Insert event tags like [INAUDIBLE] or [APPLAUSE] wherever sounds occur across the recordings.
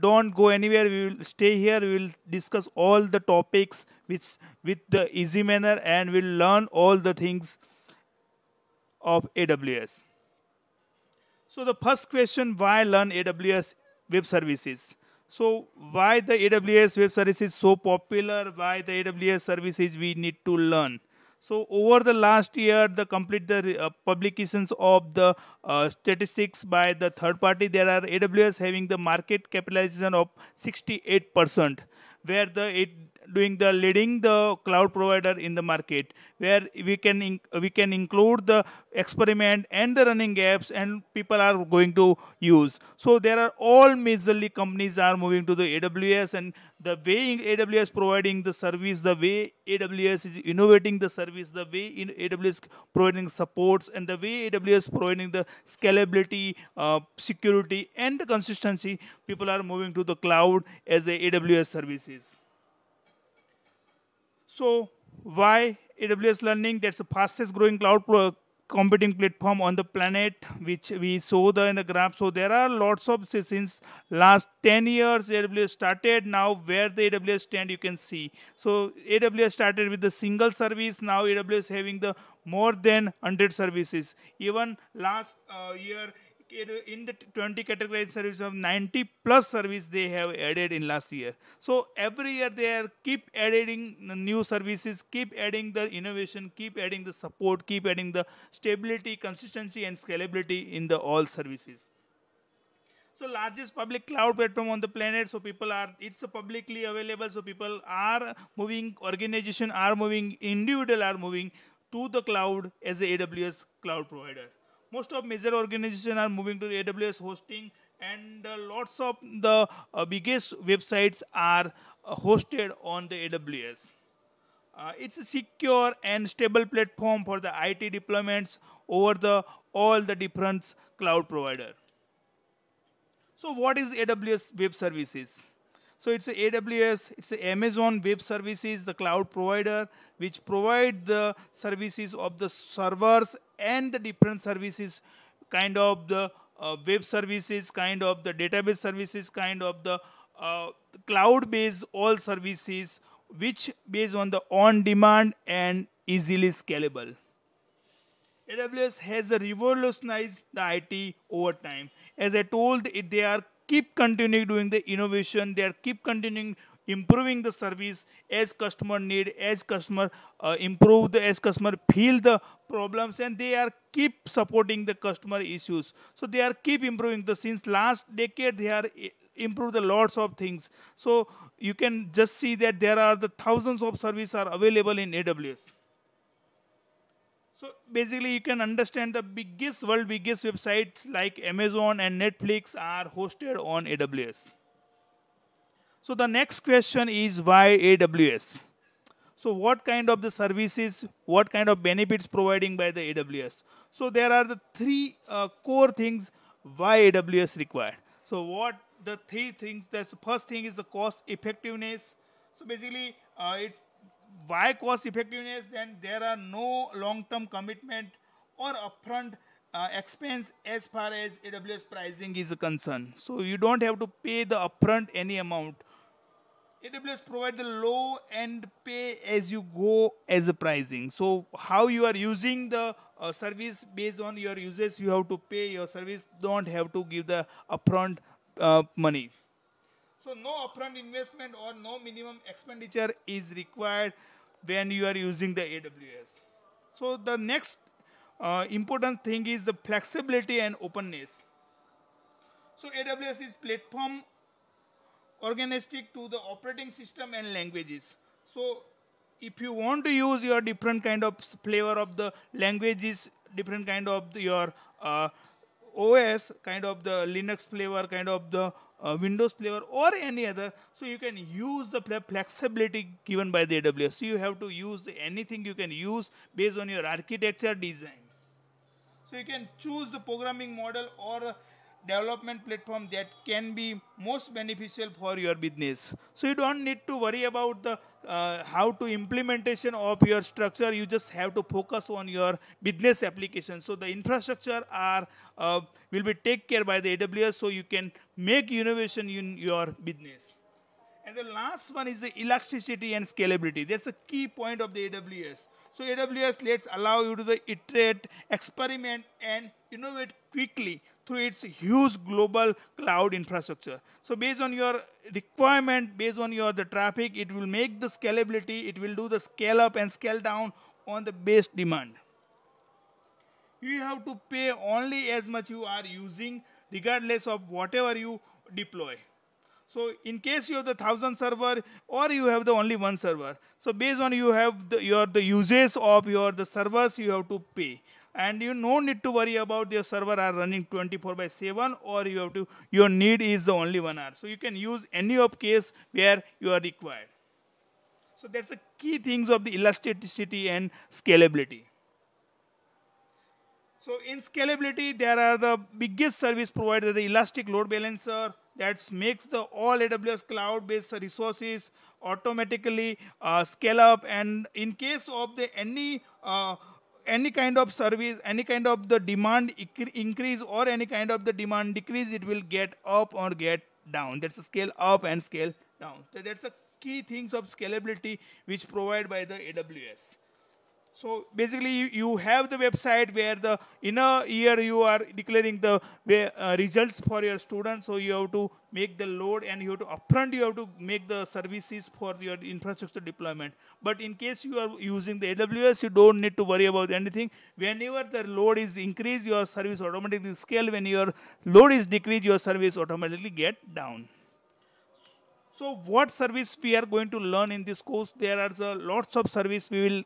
don't go anywhere we will stay here we will discuss all the topics which with the easy manner and we'll learn all the things of aws so the first question why learn aws web services so why the aws web services so popular why the aws services we need to learn so over the last year, the complete the uh, publications of the uh, statistics by the third party, there are AWS having the market capitalization of 68%, where the it doing the leading the cloud provider in the market where we can we can include the experiment and the running apps and people are going to use so there are all majorly companies are moving to the aws and the way aws providing the service the way aws is innovating the service the way in aws providing supports and the way aws providing the scalability uh, security and the consistency people are moving to the cloud as the aws services so why AWS Learning? That's the fastest growing cloud computing platform on the planet, which we saw the, in the graph. So there are lots of since last 10 years AWS started. Now where the AWS stand, you can see. So AWS started with the single service. Now AWS having the more than 100 services. Even last uh, year, in the 20 categorized service of 90 plus service they have added in last year so every year they are keep adding new services keep adding the innovation keep adding the support keep adding the stability consistency and scalability in the all services so largest public cloud platform on the planet so people are it's publicly available so people are moving organization are moving individual are moving to the cloud as a aws cloud provider most of major organizations are moving to aws hosting and uh, lots of the uh, biggest websites are uh, hosted on the aws uh, it's a secure and stable platform for the it deployments over the all the different cloud provider so what is aws web services so it's AWS, it's Amazon Web Services, the cloud provider, which provide the services of the servers and the different services, kind of the uh, web services, kind of the database services, kind of the uh, cloud-based all services, which based on the on-demand and easily scalable. AWS has revolutionized the IT over time. As I told, they are keep continuing doing the innovation they are keep continuing improving the service as customer need as customer uh, improve the as customer feel the problems and they are keep supporting the customer issues so they are keep improving the since last decade they are eh, improve the lots of things so you can just see that there are the thousands of services are available in aws so basically, you can understand the biggest world biggest websites like Amazon and Netflix are hosted on AWS. So the next question is why AWS? So what kind of the services, what kind of benefits providing by the AWS? So there are the three uh, core things why AWS required. So what the three things, that's the first thing is the cost effectiveness. So basically uh, it's why cost effectiveness? Then there are no long-term commitment or upfront uh, expense as far as AWS pricing is concerned. So you don't have to pay the upfront any amount. AWS provide the low end pay as you go as a pricing. So how you are using the uh, service based on your usage, you have to pay your service. Don't have to give the upfront uh, monies. So no upfront investment or no minimum expenditure is required when you are using the AWS. So the next uh, important thing is the flexibility and openness. So AWS is platform organistic to the operating system and languages. So if you want to use your different kind of flavor of the languages, different kind of your uh, OS, kind of the Linux flavor, kind of the uh, Windows Player or any other. So you can use the flexibility given by the AWS. So you have to use anything you can use based on your architecture design. So you can choose the programming model or development platform that can be most beneficial for your business. So you don't need to worry about the uh, how to implementation of your structure you just have to focus on your business application so the infrastructure are uh, will be take care by the aws so you can make innovation in your business and the last one is the elasticity and scalability that's a key point of the aws so aws let's allow you to the iterate experiment and innovate quickly through its huge global cloud infrastructure. So based on your requirement, based on your the traffic, it will make the scalability, it will do the scale up and scale down on the base demand. You have to pay only as much you are using regardless of whatever you deploy. So in case you have the thousand server or you have the only one server. So based on you have the, your the uses of your the servers you have to pay and you no need to worry about your server are running 24 by 7 or you have to your need is the only one hour so you can use any of case where you are required so that's the key things of the elasticity and scalability so in scalability there are the biggest service provider the elastic load balancer that makes the all aws cloud based resources automatically uh, scale up and in case of the any uh, any kind of service, any kind of the demand increase or any kind of the demand decrease, it will get up or get down. That's a scale up and scale down. So that's the key things of scalability which provided by the AWS. So basically, you, have the website where the in a year you are declaring the uh, results for your students. So you have to make the load and you have to upfront you have to make the services for your infrastructure deployment. But in case you are using the AWS, you don't need to worry about anything. Whenever the load is increased, your service automatically scale. When your load is decreased, your service automatically get down. So what service we are going to learn in this course? There are the lots of service we will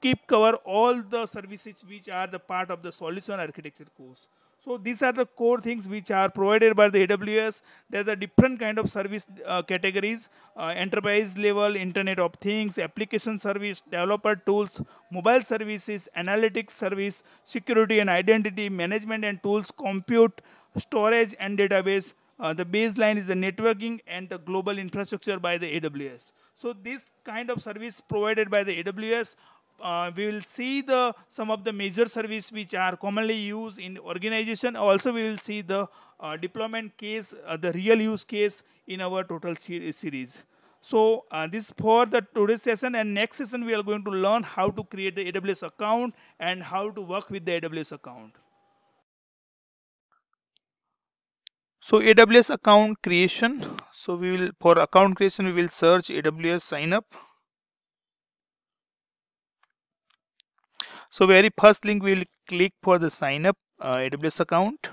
keep cover all the services which are the part of the solution architecture course. So these are the core things which are provided by the AWS. There's a different kind of service uh, categories, uh, enterprise level, internet of things, application service, developer tools, mobile services, analytics service, security and identity, management and tools, compute, storage and database. Uh, the baseline is the networking and the global infrastructure by the AWS. So this kind of service provided by the AWS uh, we will see the some of the major service which are commonly used in organization also we will see the uh, deployment case uh, the real use case in our total ser series so uh, this for the today's session and next session we are going to learn how to create the aws account and how to work with the aws account so aws account creation so we will for account creation we will search aws sign up So very first link we'll click for the sign up uh, AWS account.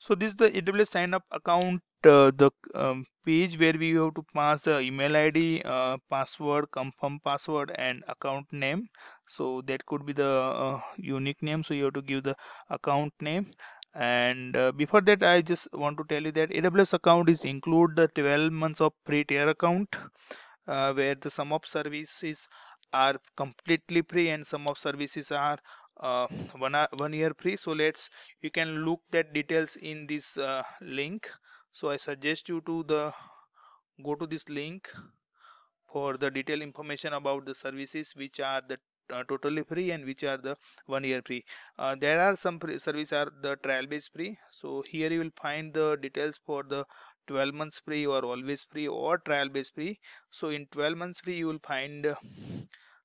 So this is the AWS sign up account, uh, the um, page where we have to pass the email ID, uh, password, confirm password and account name. So that could be the uh, unique name. So you have to give the account name and uh, before that i just want to tell you that aws account is include the 12 months of free tier account uh, where the sum of services are completely free and sum of services are uh, one, one year free so let's you can look that details in this uh, link so i suggest you to the go to this link for the detailed information about the services which are the uh, totally free and which are the one year free uh, there are some free service are the trial based free so here you will find the details for the 12 months free or always free or trial based free so in 12 months free you will find uh,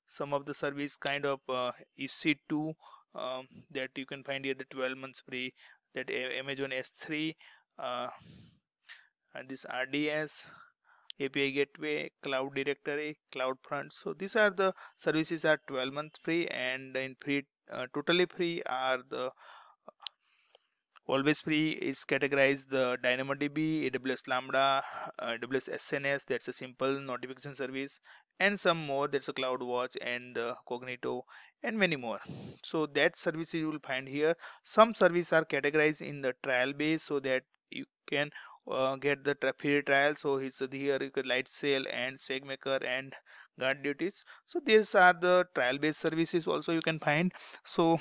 some of the service kind of uh, EC2 um, that you can find here the 12 months free that Amazon S3 uh, and this RDS API Gateway, Cloud Directory, CloudFront. So these are the services are 12 month free and in free uh, totally free are the uh, always free is categorized the dynamodb aws lambda uh, aws sns that's a simple notification service and some more that's a CloudWatch and uh, cognito and many more so that services you will find here some services are categorized in the trial base so that you can uh, get the free trial so it's here you can light sale and SegMaker and guard duties so these are the trial based services also you can find so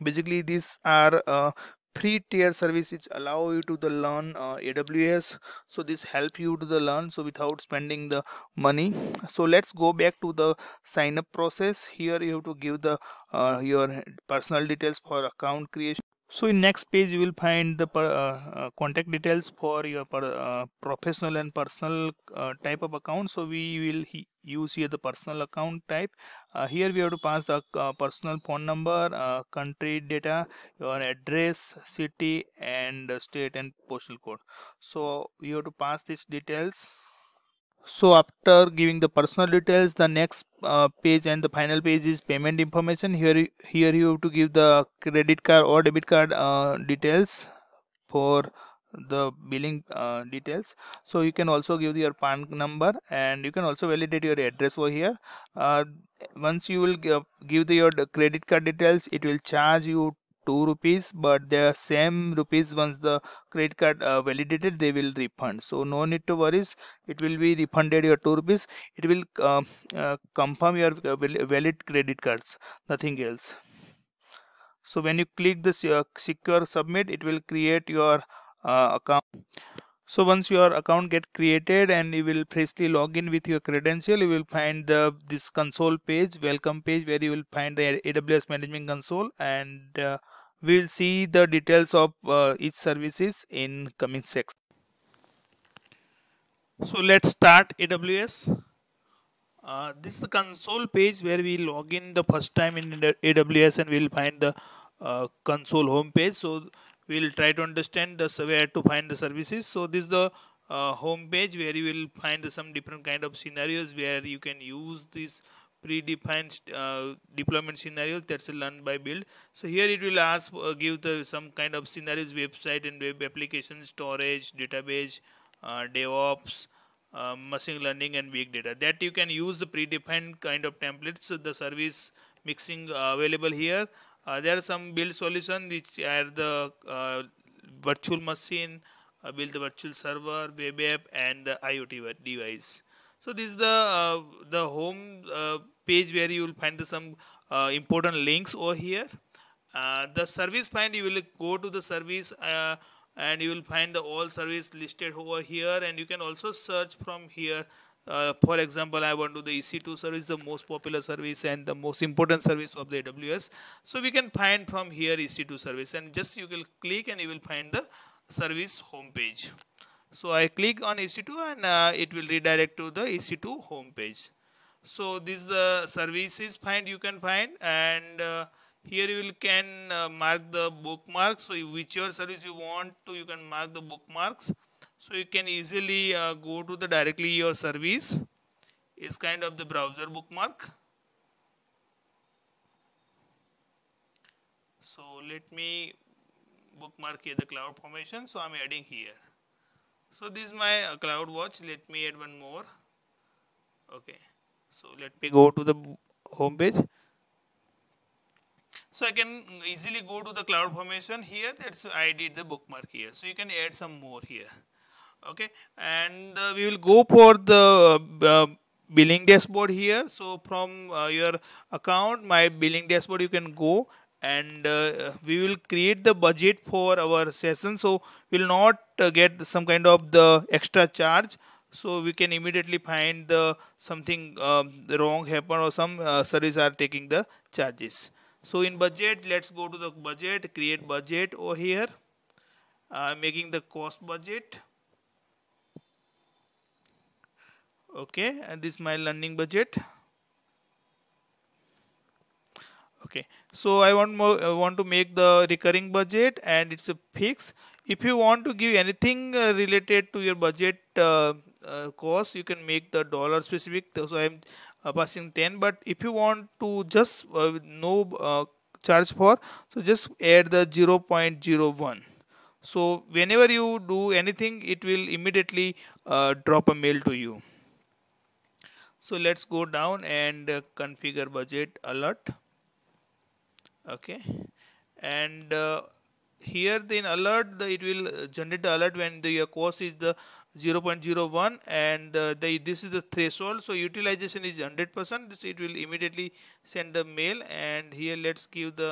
basically these are uh, free tier services allow you to the learn uh, aws so this help you to the learn so without spending the money so let's go back to the sign up process here you have to give the uh, your personal details for account creation so in next page you will find the per, uh, uh, contact details for your per, uh, professional and personal uh, type of account so we will he use here the personal account type uh, here we have to pass the uh, personal phone number country data your address city and state and postal code so you have to pass these details so after giving the personal details the next uh, page and the final page is payment information here here you have to give the credit card or debit card uh, details for the billing uh, details so you can also give your pan number and you can also validate your address over here uh, once you will give, give the, your credit card details it will charge you 2 rupees but the same rupees once the credit card uh, validated they will refund so no need to worries it will be refunded your 2 rupees it will uh, uh, confirm your uh, valid credit cards nothing else so when you click the uh, secure submit it will create your uh, account so once your account get created and you will freshly log in with your credential you will find the this console page welcome page where you will find the aws management console and uh, we will see the details of uh, each services in coming section so let's start aws uh, this is the console page where we log in the first time in aws and we'll find the uh, console home page so we will try to understand the where to find the services so this is the uh, home page where you will find some different kind of scenarios where you can use these predefined uh, deployment scenarios that's a learn by build so here it will ask uh, give the some kind of scenarios website and web application storage database uh, devops um, machine learning and big data that you can use the predefined kind of templates so the service mixing uh, available here uh, there are some build solutions which are the uh, virtual machine, uh, build the virtual server, web app, and the IoT device. So this is the the home page where you will find some important links over here. Uh, the service find you will go to the service uh, and you will find the all service listed over here and you can also search from here uh, for example, I want to do the EC2 service, the most popular service and the most important service of the AWS. So we can find from here EC2 service and just you will click and you will find the service homepage. So I click on EC2 and uh, it will redirect to the EC2 homepage. So this uh, is the services find you can find and uh, here you will can uh, mark the bookmarks. So whichever service you want to you can mark the bookmarks so you can easily uh, go to the directly your service is kind of the browser bookmark so let me bookmark here the cloud formation so I'm adding here so this is my uh, cloud watch let me add one more okay so let me go to the home page so I can easily go to the cloud formation here that's I did the bookmark here so you can add some more here okay and uh, we will go for the uh, uh, billing dashboard here so from uh, your account my billing dashboard you can go and uh, we will create the budget for our session so we'll not uh, get some kind of the extra charge so we can immediately find the something um, wrong happen or some service are taking the charges so in budget let's go to the budget create budget over here making the cost budget okay and this my learning budget okay so i want more I uh, want to make the recurring budget and it's a fix if you want to give anything uh, related to your budget uh, uh, cost you can make the dollar specific so i'm uh, passing 10 but if you want to just uh, no charge for so just add the 0.01 so whenever you do anything it will immediately drop a mail to you so let's go down and uh, configure budget alert okay and uh, here the alert the, it will uh, generate the alert when the cost is the 0.01 and uh, the, this is the threshold so utilization is 100% it will immediately send the mail and here let's give the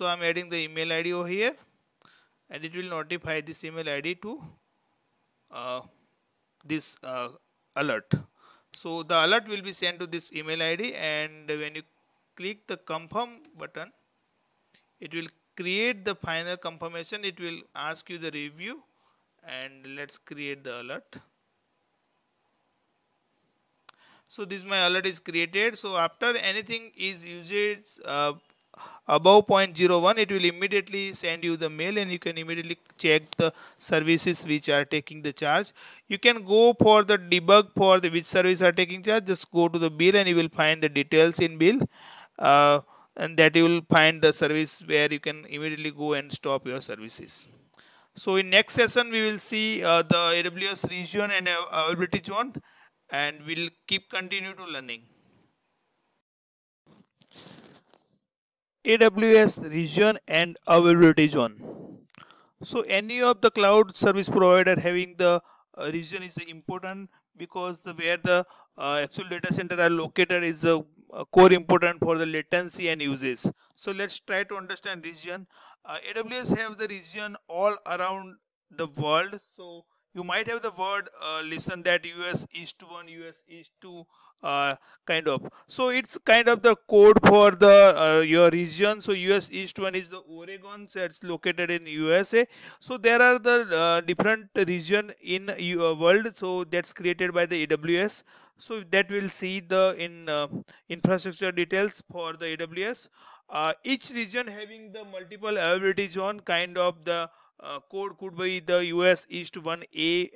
so I'm adding the email ID over here and it will notify this email ID to uh, this uh, alert so the alert will be sent to this email ID and when you click the confirm button it will create the final confirmation it will ask you the review and let's create the alert so this my alert is created so after anything is usage uh, above 0.01 it will immediately send you the mail and you can immediately check the services which are taking the charge you can go for the debug for the which service are taking charge just go to the bill and you will find the details in bill uh, and that you will find the service where you can immediately go and stop your services so in next session we will see uh, the aws region and uh, availability zone and we'll keep continue to learning AWS region and availability zone. So any of the cloud service provider having the uh, region is important because the, where the uh, actual data center are located is a, uh, uh, core important for the latency and uses. So let's try to understand region. Uh, AWS have the region all around the world. So you might have the word uh, listen that us East to 1 us East to uh, kind of so it's kind of the code for the uh, your region so us east one is the oregon so it's located in usa so there are the uh, different region in your uh, world so that's created by the aws so that will see the in uh, infrastructure details for the aws each region having the multiple availability zone kind of the code could be the US East 1A,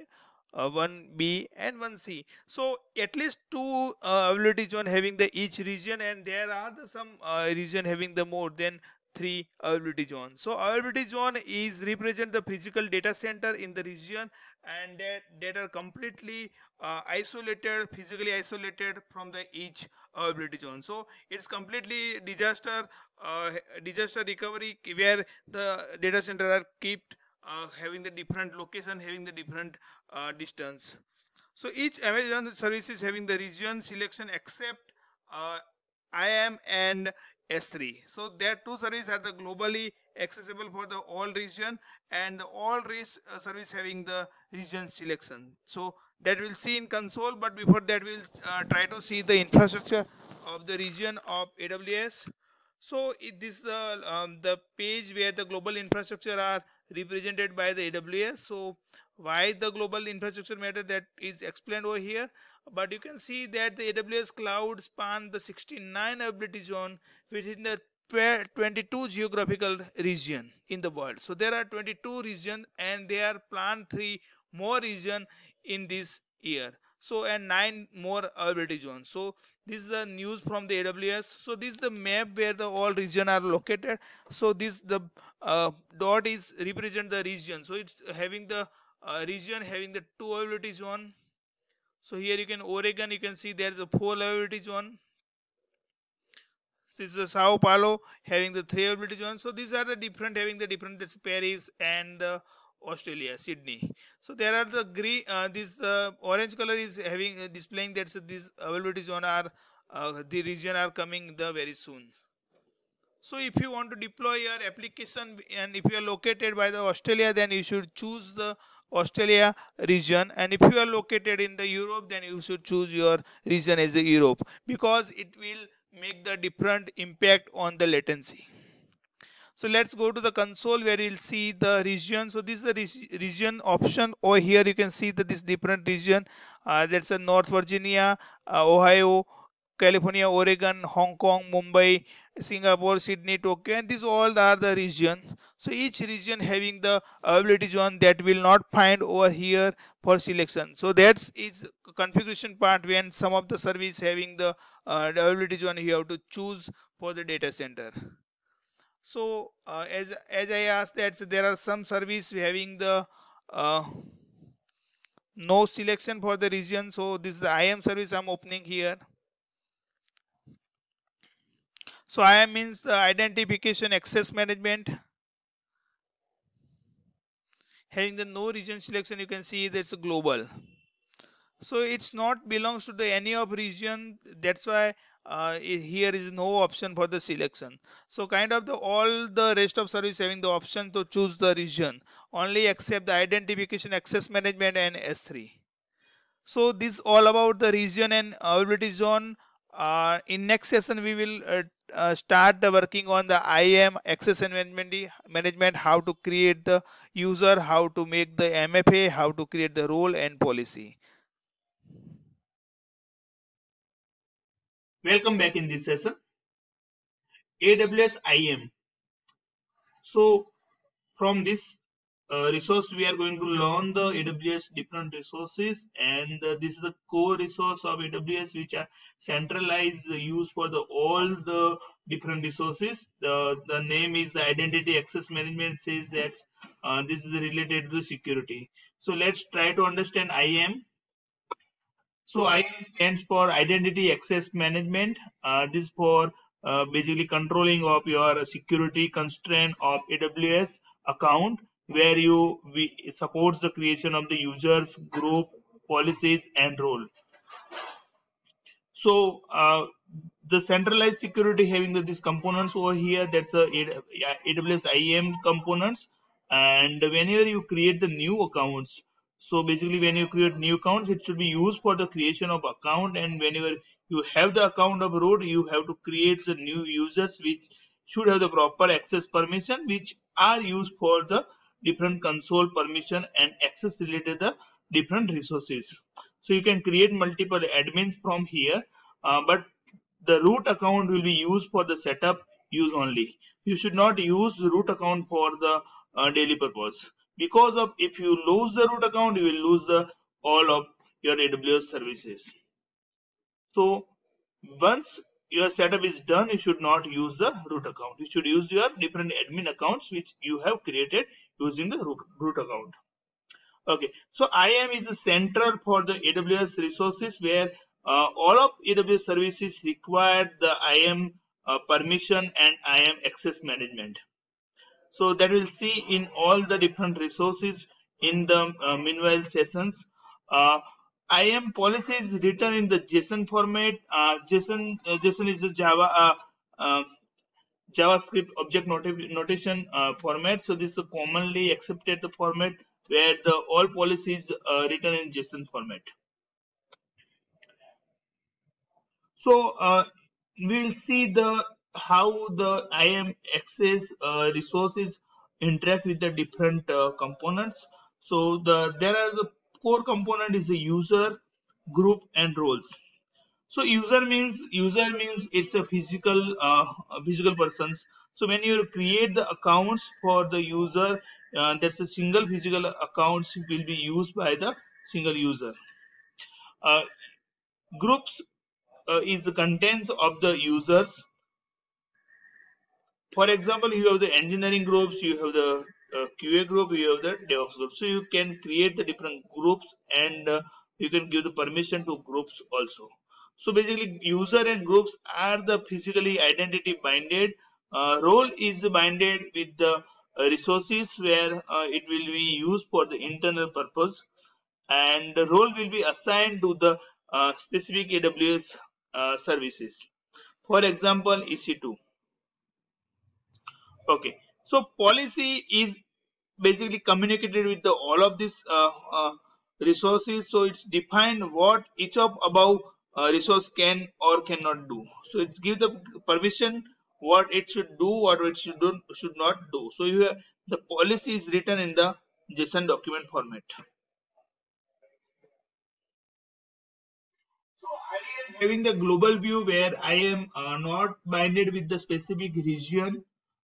uh, 1B and 1C. So at least two uh, availability zone having the each region and there are the some uh, region having the more than three availability zone. So availability zone is represent the physical data center in the region and that, that are completely uh, isolated, physically isolated from the each availability zone. So it's completely disaster, uh, disaster recovery where the data center are kept uh, having the different location having the different uh, distance so each amazon service is having the region selection except uh, IAM and S3 so their two services are the globally accessible for the all region and the all uh, service having the region selection so that we'll see in console but before that we'll uh, try to see the infrastructure of the region of AWS so it, this is uh, um, the page where the global infrastructure are represented by the AWS. So why the global infrastructure matter that is explained over here. But you can see that the AWS cloud span the 69 ability zone within the 22 geographical region in the world. So there are 22 regions and they are planned three more region in this year so and nine more availability zones so this is the news from the aws so this is the map where the all region are located so this the uh, dot is represent the region so it's having the uh, region having the two availability zone so here you can oregon you can see there is a four availability zone this is the Sao Paulo having the three availability zones. So these are the different having the different that's Paris and the Australia, Sydney. So there are the green, uh, this uh, orange color is having uh, displaying that these availability zone are uh, the region are coming the very soon. So if you want to deploy your application and if you are located by the Australia, then you should choose the Australia region. And if you are located in the Europe, then you should choose your region as a Europe because it will make the different impact on the latency so let's go to the console where you'll see the region so this is the re region option or here you can see that this different region uh, that's a north virginia uh, ohio california oregon hong kong mumbai singapore sydney tokyo and these all are the regions so each region having the availability zone that will not find over here for selection so that's its configuration part when some of the service having the uh, availability zone you have to choose for the data center so uh, as as I asked that so there are some service having the uh, no selection for the region. So this is the IAM service I'm opening here. So IAM means the identification access management. Having the no region selection, you can see that's global so it's not belongs to the any of region that's why uh, here is no option for the selection so kind of the all the rest of service having the option to choose the region only except the identification access management and s3 so this all about the region and availability zone uh, in next session we will uh, uh, start working on the IAM access management management how to create the user how to make the MFA how to create the role and policy Welcome back in this session. AWS IAM. So from this uh, resource, we are going to learn the AWS different resources and uh, this is the core resource of AWS which are centralized uh, used for the all the different resources. The, the name is the identity access management says that uh, this is related to security. So let's try to understand IAM so IAM stands for Identity Access Management. Uh, this for uh, basically controlling of your security constraint of AWS account, where you we supports the creation of the users group policies and role. So uh, the centralized security having the, these components over here, that's the AWS IAM components. And whenever you create the new accounts, so basically when you create new accounts, it should be used for the creation of account and whenever you have the account of road, you have to create the new users which should have the proper access permission which are used for the different console permission and access related the different resources. So you can create multiple admins from here, uh, but the root account will be used for the setup use only. You should not use the root account for the uh, daily purpose because of if you lose the root account you will lose the all of your aws services so once your setup is done you should not use the root account you should use your different admin accounts which you have created using the root, root account okay so iam is the center for the aws resources where uh, all of aws services require the iam uh, permission and iam access management so that we'll see in all the different resources in the uh, meanwhile sessions uh, IAM policy is written in the JSON format uh, JSON uh, JSON is the Java uh, uh, JavaScript object notation format so this is a commonly accepted format where the all policies uh, written in JSON format so we'll see the how the IAM access uh, resources interact with the different uh, components. So the there are the core component is the user, group, and roles. So user means user means it's a physical uh, physical persons. So when you create the accounts for the user, uh, that's a single physical accounts will be used by the single user. Uh, groups uh, is the contents of the users for example you have the engineering groups you have the uh, qa group you have the devops group so you can create the different groups and uh, you can give the permission to groups also so basically user and groups are the physically identity binded uh, role is binded with the uh, resources where uh, it will be used for the internal purpose and the role will be assigned to the uh, specific aws services for example ec2 Okay, so policy is basically communicated with the, all of these uh, uh, resources. So it's defined what each of above uh, resource can or cannot do. So it gives the permission what it should do, what it should do, should not do. So you have, the policy is written in the JSON document format. So I am having the global view where I am uh, not binded with the specific region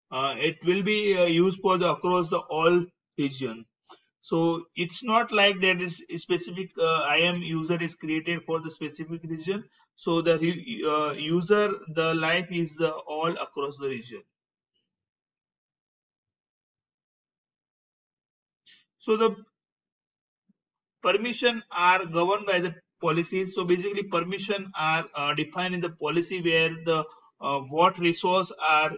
uh, it will be uh, used for the across the all region so it's not like that is specific uh, IAM user is created for the specific region. So the uh, user, the life is uh, all across the region. So the permission are governed by the policies. So basically permission are uh, defined in the policy where the uh, what resource are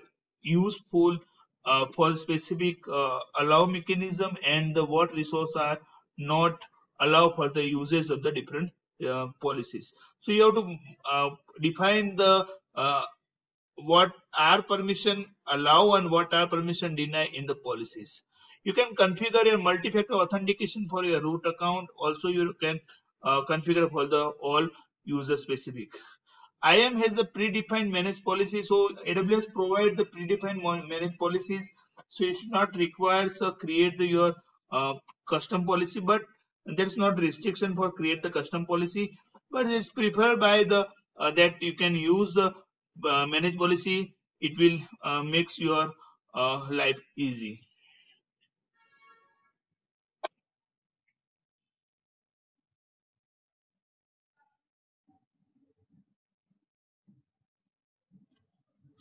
useful uh, for specific uh, allow mechanism and the what resource are not allow for the usage of the different uh, policies. So you have to uh, define the uh, what are permission allow and what are permission deny in the policies. You can configure your multi-factor authentication for your root account. Also, you can uh, configure for the all user specific. IAM has a predefined managed policy. So AWS provide the predefined managed policies. So it's not required to create the, your uh, custom policy, but there's not restriction for create the custom policy. But it's preferred by the uh, that you can use the uh, managed policy. It will uh, makes your uh, life easy.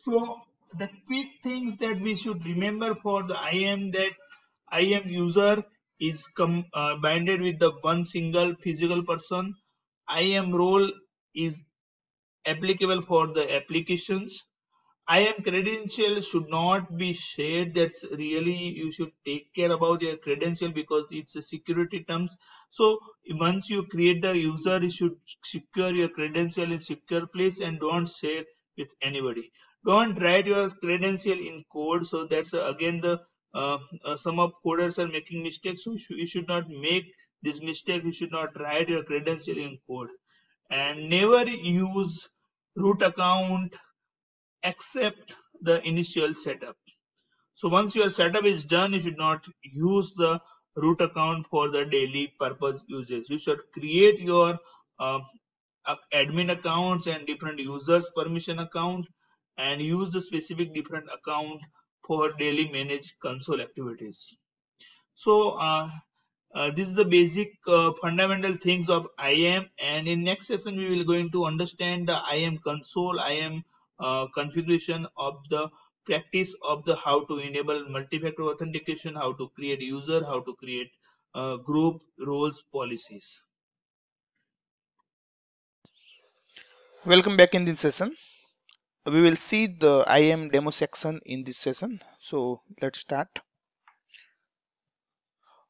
So the quick things that we should remember for the IAM that IAM user is com uh, with the one single physical person. IAM role is applicable for the applications. IAM credential should not be shared. That's really you should take care about your credential because it's a security terms. So once you create the user, you should secure your credential in secure place and don't share with anybody go and write your credential in code so that's uh, again the uh, uh, some of coders are making mistakes so you should, you should not make this mistake you should not write your credential in code and never use root account except the initial setup so once your setup is done you should not use the root account for the daily purpose uses you should create your uh, admin accounts and different users permission account and use the specific different account for daily manage console activities. So uh, uh, this is the basic uh, fundamental things of IAM and in next session we will going to understand the IAM console, IAM uh, configuration of the practice of the how to enable multi-factor authentication, how to create user, how to create uh, group roles policies. Welcome back in this session we will see the IAM demo section in this session so let's start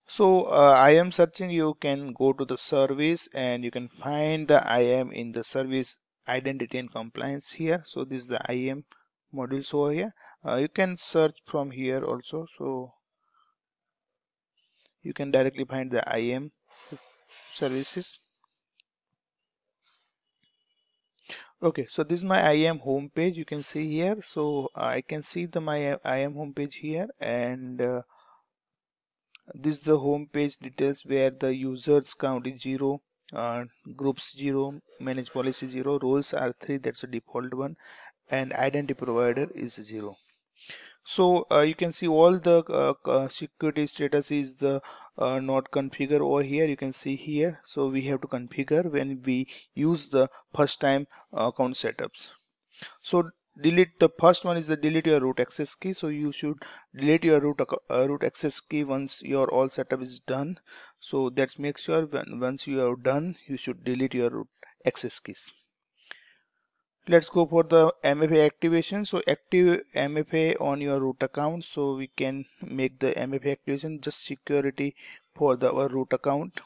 so uh, I am searching you can go to the service and you can find the IAM in the service identity and compliance here so this is the IAM module so here uh, you can search from here also so you can directly find the IAM services okay so this is my IAM home page you can see here so uh, I can see the my IAM home page here and uh, this is the home page details where the users count is 0 uh, groups 0 manage policy 0 roles are 3 that's the default one and identity provider is 0 so uh, you can see all the uh, uh security status is the uh, not configured over here you can see here so we have to configure when we use the first time uh, account setups so delete the first one is the delete your root access key so you should delete your root uh, root access key once your all setup is done so that makes sure when once you are done you should delete your root access keys let's go for the mfa activation so active mfa on your root account so we can make the mfa activation just security for the our root account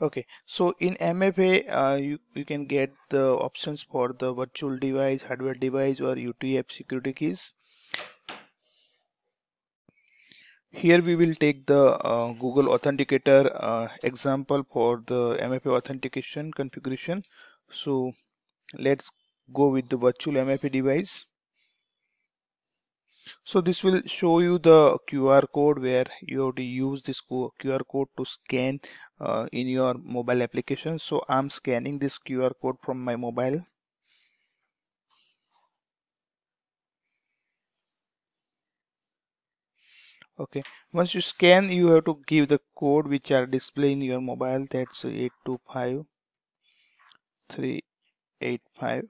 okay so in mfa uh, you, you can get the options for the virtual device hardware device or utf security keys here we will take the uh, Google Authenticator uh, example for the MFA authentication configuration. So let's go with the virtual MFA device. So this will show you the QR code where you have to use this QR code to scan uh, in your mobile application. So I'm scanning this QR code from my mobile. okay once you scan you have to give the code which are displayed in your mobile that's eight two five three eight five.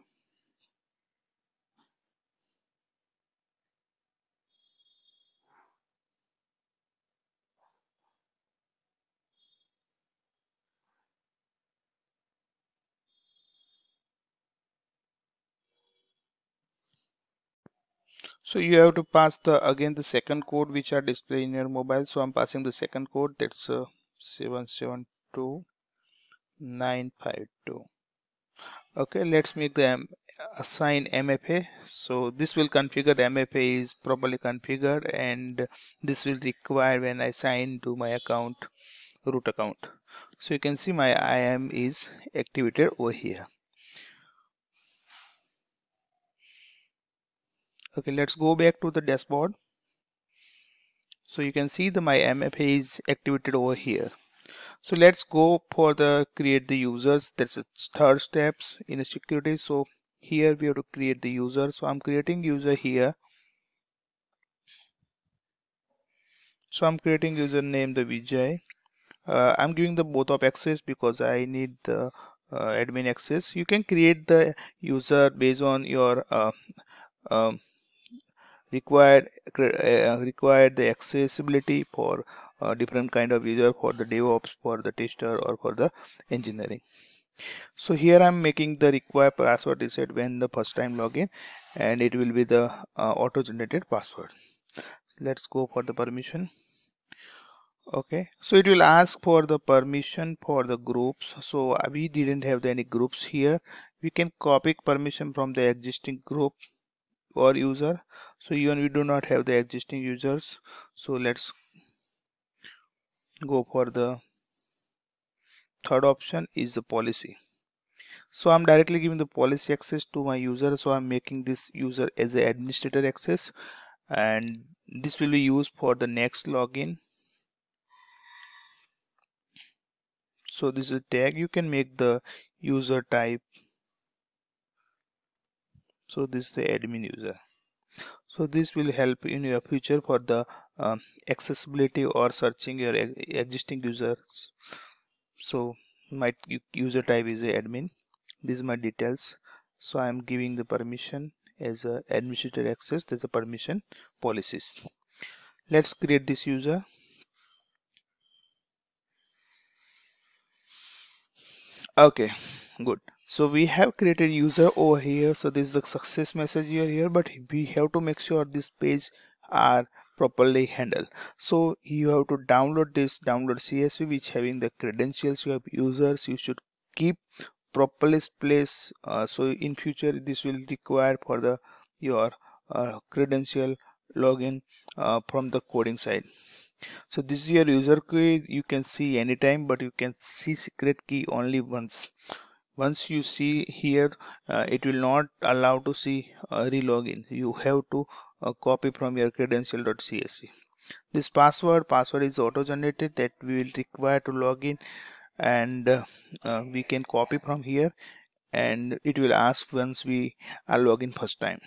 So you have to pass the again the second code which are displayed in your mobile. So I'm passing the second code that's uh, 772952. Okay, let's make the M assign MFA. So this will configure the MFA is properly configured and this will require when I sign to my account root account. So you can see my IAM is activated over here. okay let's go back to the dashboard so you can see the my mfa is activated over here so let's go for the create the users that's the third steps in security so here we have to create the user so i'm creating user here so i'm creating username the vijay uh, i'm giving the both of access because i need the uh, admin access you can create the user based on your uh, um, required uh, uh, required the accessibility for uh, different kind of user for the DevOps for the tester or for the engineering so here I'm making the required password reset when the first time login and it will be the uh, auto generated password let's go for the permission okay so it will ask for the permission for the groups so we didn't have any groups here we can copy permission from the existing group or user so even we do not have the existing users so let's go for the third option is the policy so i'm directly giving the policy access to my user so i'm making this user as an administrator access and this will be used for the next login so this is a tag you can make the user type so this is the admin user so this will help in your future for the uh, accessibility or searching your existing users so my user type is admin This is my details so i am giving the permission as a administrator access there's a permission policies let's create this user okay good so we have created user over here so this is the success message here here but we have to make sure this page are properly handled so you have to download this download csv which having the credentials you have users you should keep properly placed uh, so in future this will require for the your uh, credential login uh, from the coding side so this is your user key you can see anytime but you can see secret key only once once you see here uh, it will not allow to see uh, relogin you have to uh, copy from your credential.csv this password password is auto generated that we will require to login, and uh, uh, we can copy from here and it will ask once we are login first time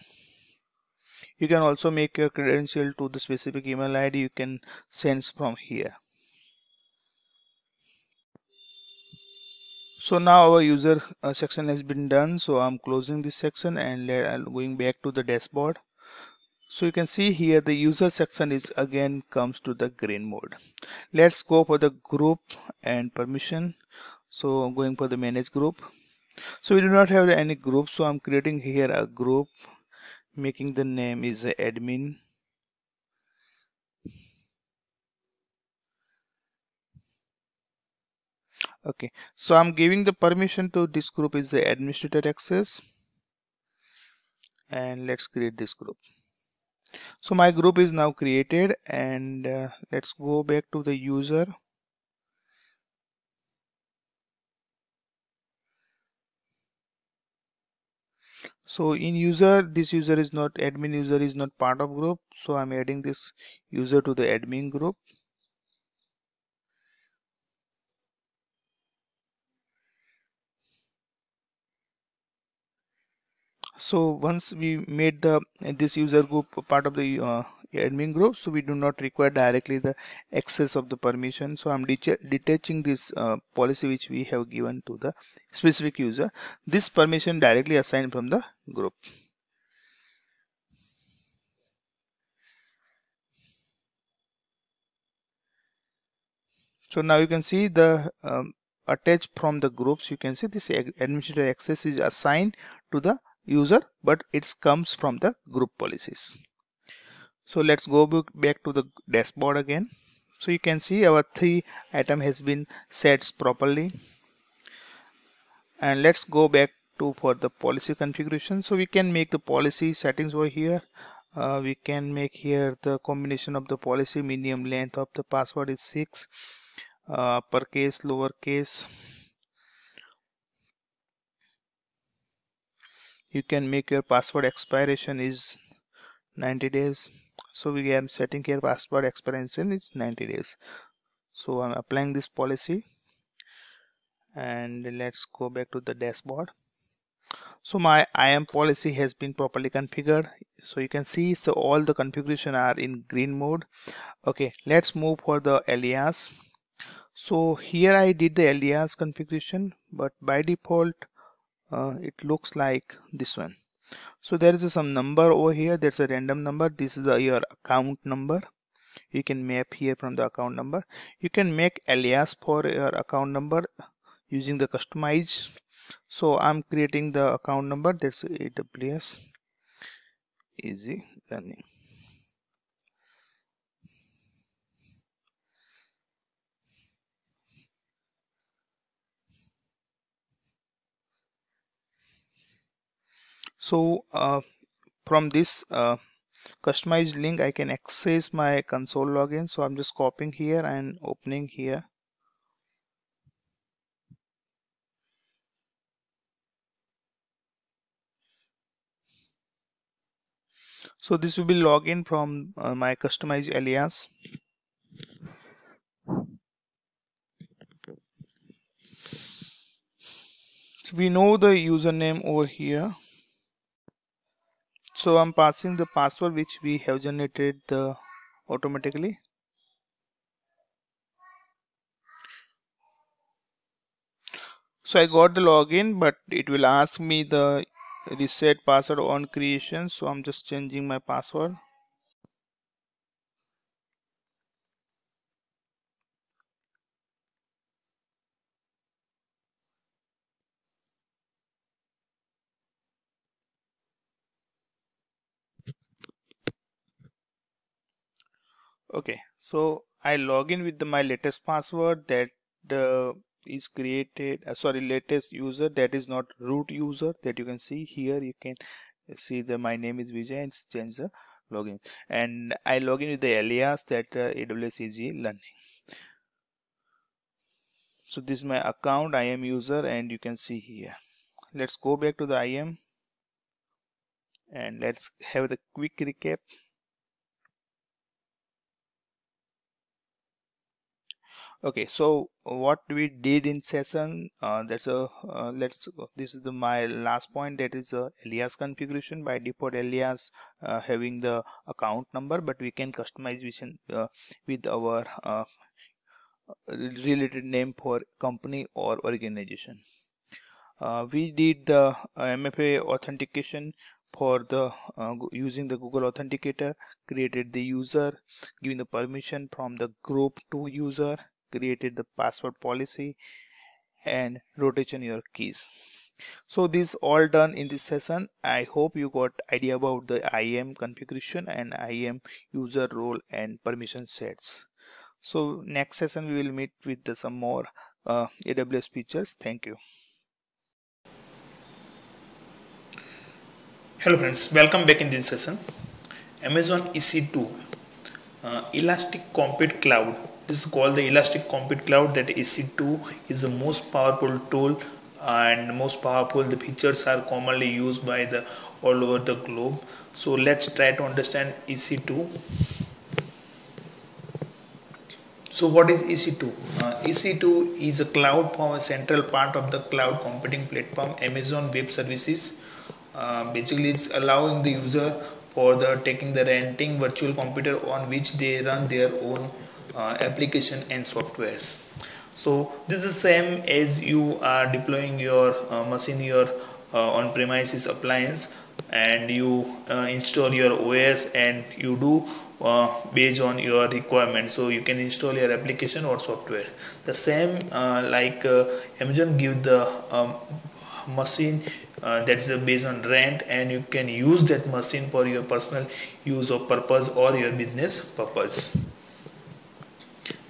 you can also make your credential to the specific email id you can send from here so now our user uh, section has been done so i'm closing this section and going back to the dashboard so you can see here the user section is again comes to the green mode let's go for the group and permission so i'm going for the manage group so we do not have any group so i'm creating here a group making the name is admin okay so i'm giving the permission to this group is the administrator access and let's create this group so my group is now created and uh, let's go back to the user so in user this user is not admin user is not part of group so i'm adding this user to the admin group so once we made the this user group part of the uh, admin group so we do not require directly the access of the permission so i'm detaching this uh, policy which we have given to the specific user this permission directly assigned from the group so now you can see the um, attached from the groups you can see this administrator access is assigned to the user but it comes from the group policies. So let's go back to the dashboard again. So you can see our three item has been set properly. And let's go back to for the policy configuration. So we can make the policy settings over here. Uh, we can make here the combination of the policy minimum length of the password is 6 uh, uppercase lowercase you can make your password expiration is 90 days so we are setting here password expiration is 90 days so I'm applying this policy and let's go back to the dashboard so my IAM policy has been properly configured so you can see so all the configuration are in green mode okay let's move for the alias so here I did the alias configuration but by default uh, it looks like this one so there is some number over here that's a random number this is your account number you can map here from the account number you can make alias for your account number using the customize so i'm creating the account number that's aws easy learning so uh, from this uh, customized link I can access my console login so I'm just copying here and opening here so this will be login from uh, my customized alias so we know the username over here so I'm passing the password which we have generated the automatically so I got the login but it will ask me the reset password on creation so I'm just changing my password okay so i log in with the, my latest password that the is created uh, sorry latest user that is not root user that you can see here you can see the my name is vijay and change the login and i log in with the alias that uh, aws is learning so this is my account i am user and you can see here let's go back to the im and let's have the quick recap okay so what we did in session uh, that's a uh, let's uh, this is the my last point that is a uh, alias configuration by default alias uh, having the account number but we can customize with, uh, with our related name for company or organization we did the mfa authentication for the uh, using the google authenticator created the user giving the permission from the group to user created the password policy and rotation your keys so this all done in this session i hope you got idea about the IAM configuration and IAM user role and permission sets so next session we will meet with the, some more uh, aws features thank you hello friends welcome back in this session amazon ec2 uh, elastic compute cloud this is called the Elastic Compute Cloud that EC2 is the most powerful tool and most powerful the features are commonly used by the all over the globe so let's try to understand ec2 so what is ec2 uh, ec2 is a cloud form a central part of the cloud computing platform amazon web services uh, basically it's allowing the user for the taking the renting virtual computer on which they run their own uh, application and softwares so this is same as you are deploying your uh, machine your uh, on premises appliance and you uh, install your OS and you do uh, based on your requirement so you can install your application or software the same uh, like uh, Amazon give the um, machine uh, that is based on rent and you can use that machine for your personal use or purpose or your business purpose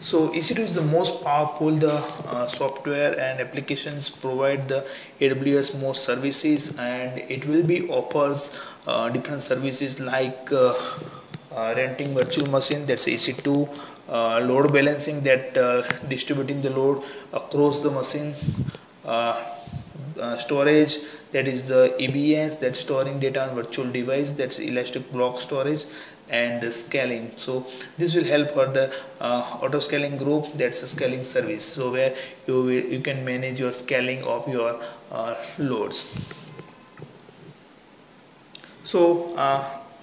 so EC2 is the most powerful the uh, software and applications provide the AWS most services and it will be offers uh, different services like uh, uh renting virtual machine that's EC2 uh, load balancing that uh, distributing the load across the machine uh, storage that is the EBS that's storing data on virtual device that's elastic block storage and the scaling so this will help for the uh, auto scaling group that's a scaling service so where you will, you can manage your scaling of your uh, loads so uh,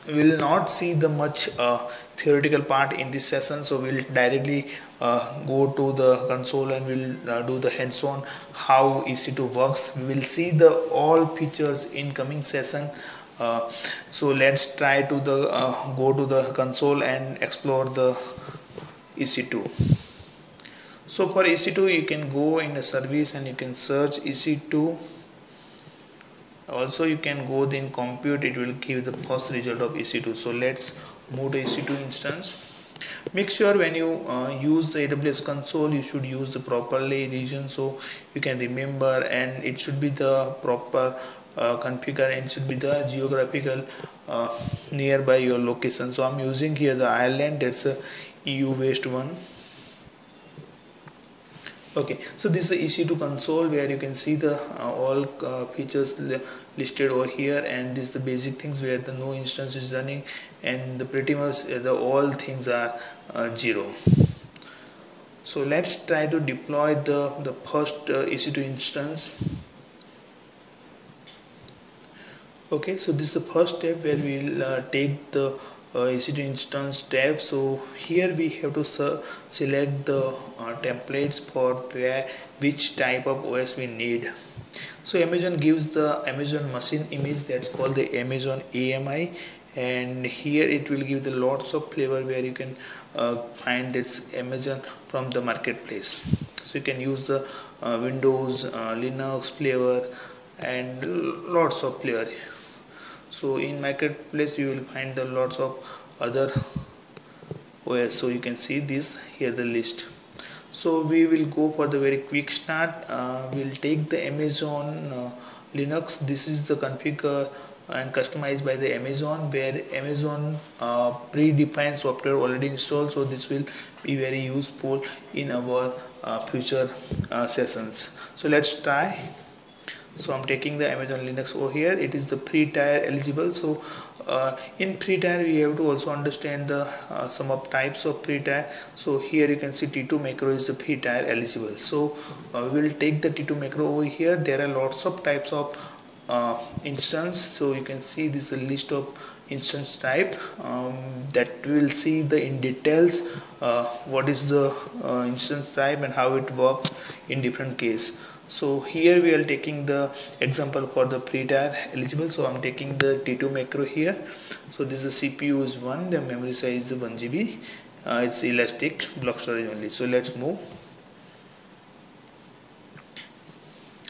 we will not see the much uh, theoretical part in this session so we'll directly uh, go to the console and we'll uh, do the hands-on how EC2 works we will see the all features in coming session uh, so let's try to the uh, go to the console and explore the ec2 so for ec2 you can go in the service and you can search ec2 also you can go then compute it will give the first result of ec2 so let's move to ec2 instance make sure when you uh, use the AWS console you should use the properly region so you can remember and it should be the proper uh, configure and should be the geographical uh, nearby your location so I'm using here the Ireland that's a EU based one okay so this is ec2 console where you can see the uh, all uh, features li listed over here and this is the basic things where the no instance is running and the pretty much uh, the all things are uh, zero so let's try to deploy the the first ec2 instance okay so this is the first step where we will uh, take the uh, EC2 instance tab so here we have to select the uh, templates for where which type of OS we need so Amazon gives the Amazon machine image that's called the Amazon AMI and here it will give the lots of flavor where you can uh, find its Amazon from the marketplace so you can use the uh, Windows uh, Linux flavor and lots of flavor so in marketplace you will find the lots of other OS so you can see this here the list so we will go for the very quick start uh, we'll take the Amazon uh, Linux this is the configure and customized by the Amazon where Amazon uh, predefined software already installed so this will be very useful in our uh, future uh, sessions so let's try so I'm taking the Amazon Linux over here it is the pre tier eligible so uh, in pre tier we have to also understand the uh, some of types of pre tier so here you can see T2 macro is the pre tier eligible so uh, we will take the T2 macro over here there are lots of types of uh, instance so you can see this is a list of instance type um, that will see the in details uh, what is the uh, instance type and how it works in different case so here we are taking the example for the pre-tire eligible so I'm taking the T2 macro here so this is CPU is 1 the memory size is 1 GB uh, it's elastic block storage only so let's move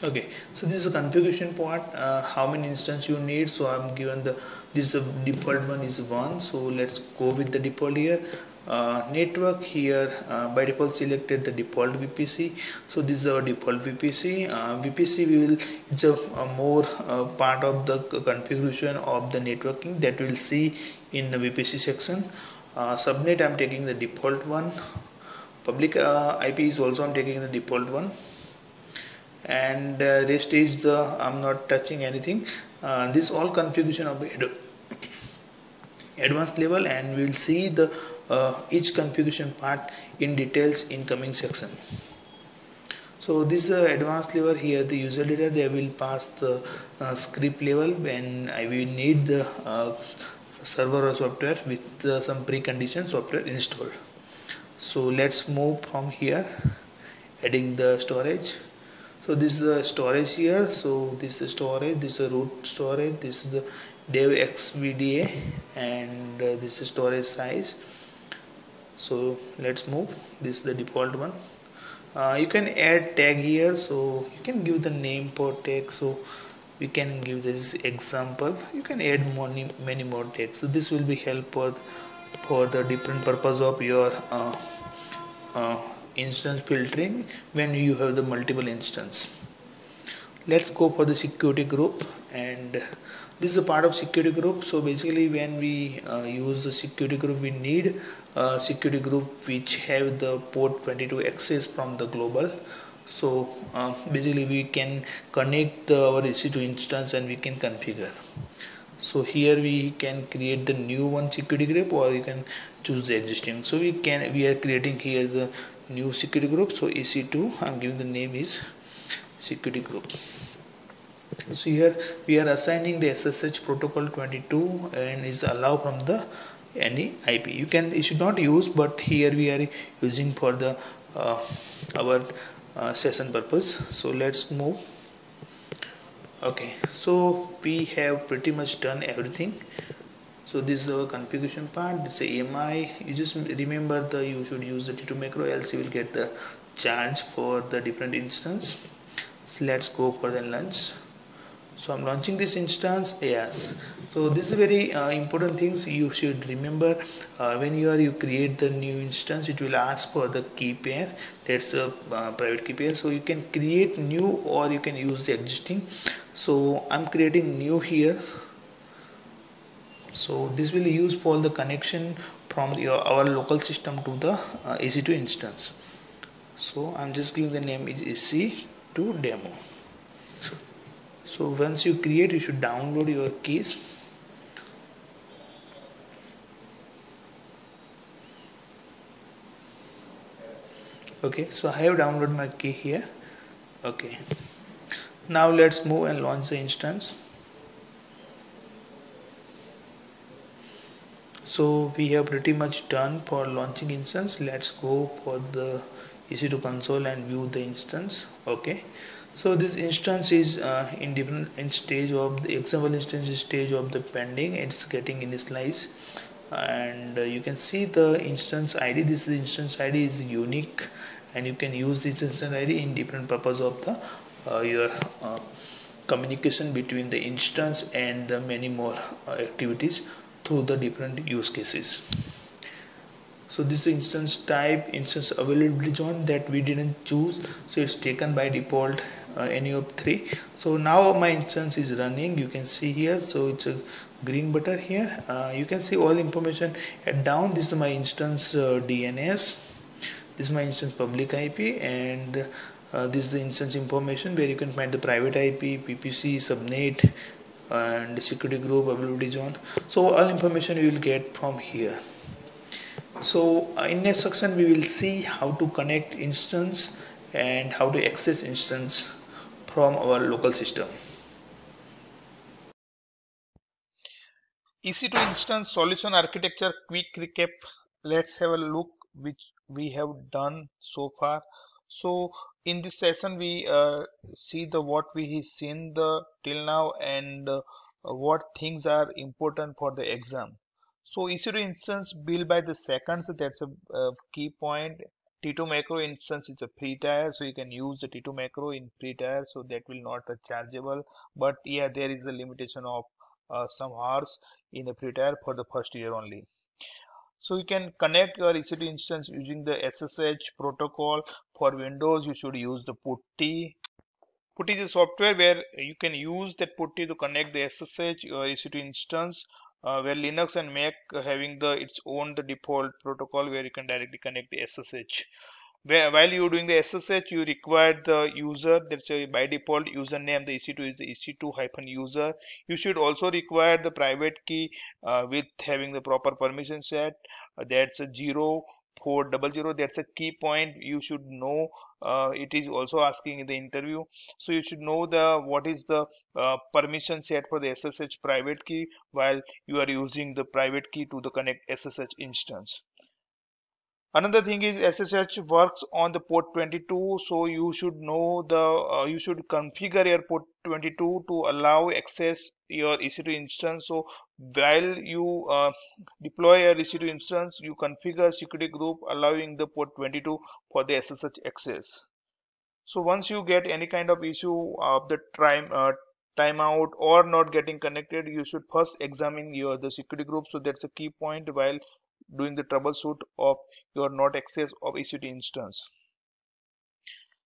okay so this is a configuration part uh, how many instance you need so i'm given the this default one is one so let's go with the default here uh, network here uh, by default selected the default VPC so this is our default VPC uh, VPC we will it's a, a more uh, part of the configuration of the networking that we'll see in the VPC section uh, subnet I'm taking the default one public uh, IP is also I'm taking the default one and rest is the I'm not touching anything this all configuration of [COUGHS] advanced level and we'll see the uh, each configuration part in details in coming section so this uh, advanced level here the user data they will pass the uh, script level and I will need the uh, server or software with uh, some preconditioned software installed so let's move from here adding the storage so this is the storage here so this is storage this is root storage this is the dev xvda and uh, this is storage size so let's move this is the default one uh, you can add tag here so you can give the name per tag so we can give this example you can add many many more tags so this will be helpful for, the different purpose of your uh, uh, instance filtering when you have the multiple instance let's go for the security group and this is a part of security group so basically when we uh, use the security group we need a uh, security group which have the port 22 access from the global so uh, basically we can connect the, our EC2 instance and we can configure so here we can create the new one security group or you can choose the existing so we can we are creating here the new security group so EC2 I'm giving the name is security group so here we are assigning the ssh protocol 22 and is allow from the any ip you can you should not use but here we are using for the uh, our uh, session purpose so let's move okay so we have pretty much done everything so this is our configuration part it's a EMI you just remember the you should use the T2 macro else you will get the charge for the different instance so let's go for the lunch so i'm launching this instance as so this is very uh, important things you should remember uh, when you are you create the new instance it will ask for the key pair that's a uh, private key pair so you can create new or you can use the existing so i'm creating new here so this will use for the connection from your our local system to the uh, ec2 instance so i'm just giving the name is ec2 demo so once you create you should download your keys okay so I have downloaded my key here okay now let's move and launch the instance so we have pretty much done for launching instance let's go for the EC2 console and view the instance okay so this instance is uh, in different in stage of the example instance is stage of the pending it's getting initialized and uh, you can see the instance id this instance id is unique and you can use this instance id in different purpose of the uh, your uh, communication between the instance and the many more uh, activities through the different use cases so this instance type instance availability zone that we didn't choose so it's taken by default uh, any of three so now my instance is running you can see here so it's a green button here uh, you can see all information at down this is my instance uh, DNS this is my instance public IP and uh, this is the instance information where you can find the private IP PPC subnet and security group availability zone so all information you will get from here so uh, in next section we will see how to connect instance and how to access instance from our local system. EC2 instance solution architecture quick recap. Let's have a look which we have done so far. So in this session we uh, see the what we have seen the till now and uh, what things are important for the exam. So EC2 instance built by the seconds that's a key point T2 macro instance is a free tier so you can use the T2 macro in free tier so that will not be chargeable but yeah there is a limitation of uh, some hours in a free tier for the first year only. So you can connect your EC2 instance using the SSH protocol for Windows you should use the PuTTY. PuTTY is a software where you can use that PuTTY to connect the SSH or EC2 instance uh, where Linux and Mac having the its own the default protocol where you can directly connect the SSH. Where, while you're doing the SSH, you require the user. That's a by default username. The EC2 is the EC2 hyphen user. You should also require the private key uh, with having the proper permission set. Uh, that's a zero code double zero that's a key point you should know uh, it is also asking in the interview so you should know the what is the uh, permission set for the ssh private key while you are using the private key to the connect ssh instance another thing is ssh works on the port 22 so you should know the uh, you should configure your port 22 to allow access your ec2 instance so while you uh, deploy your ec2 instance you configure security group allowing the port 22 for the ssh access so once you get any kind of issue of the time uh, timeout or not getting connected you should first examine your the security group so that's a key point while doing the troubleshoot of your not access of EC2 instance.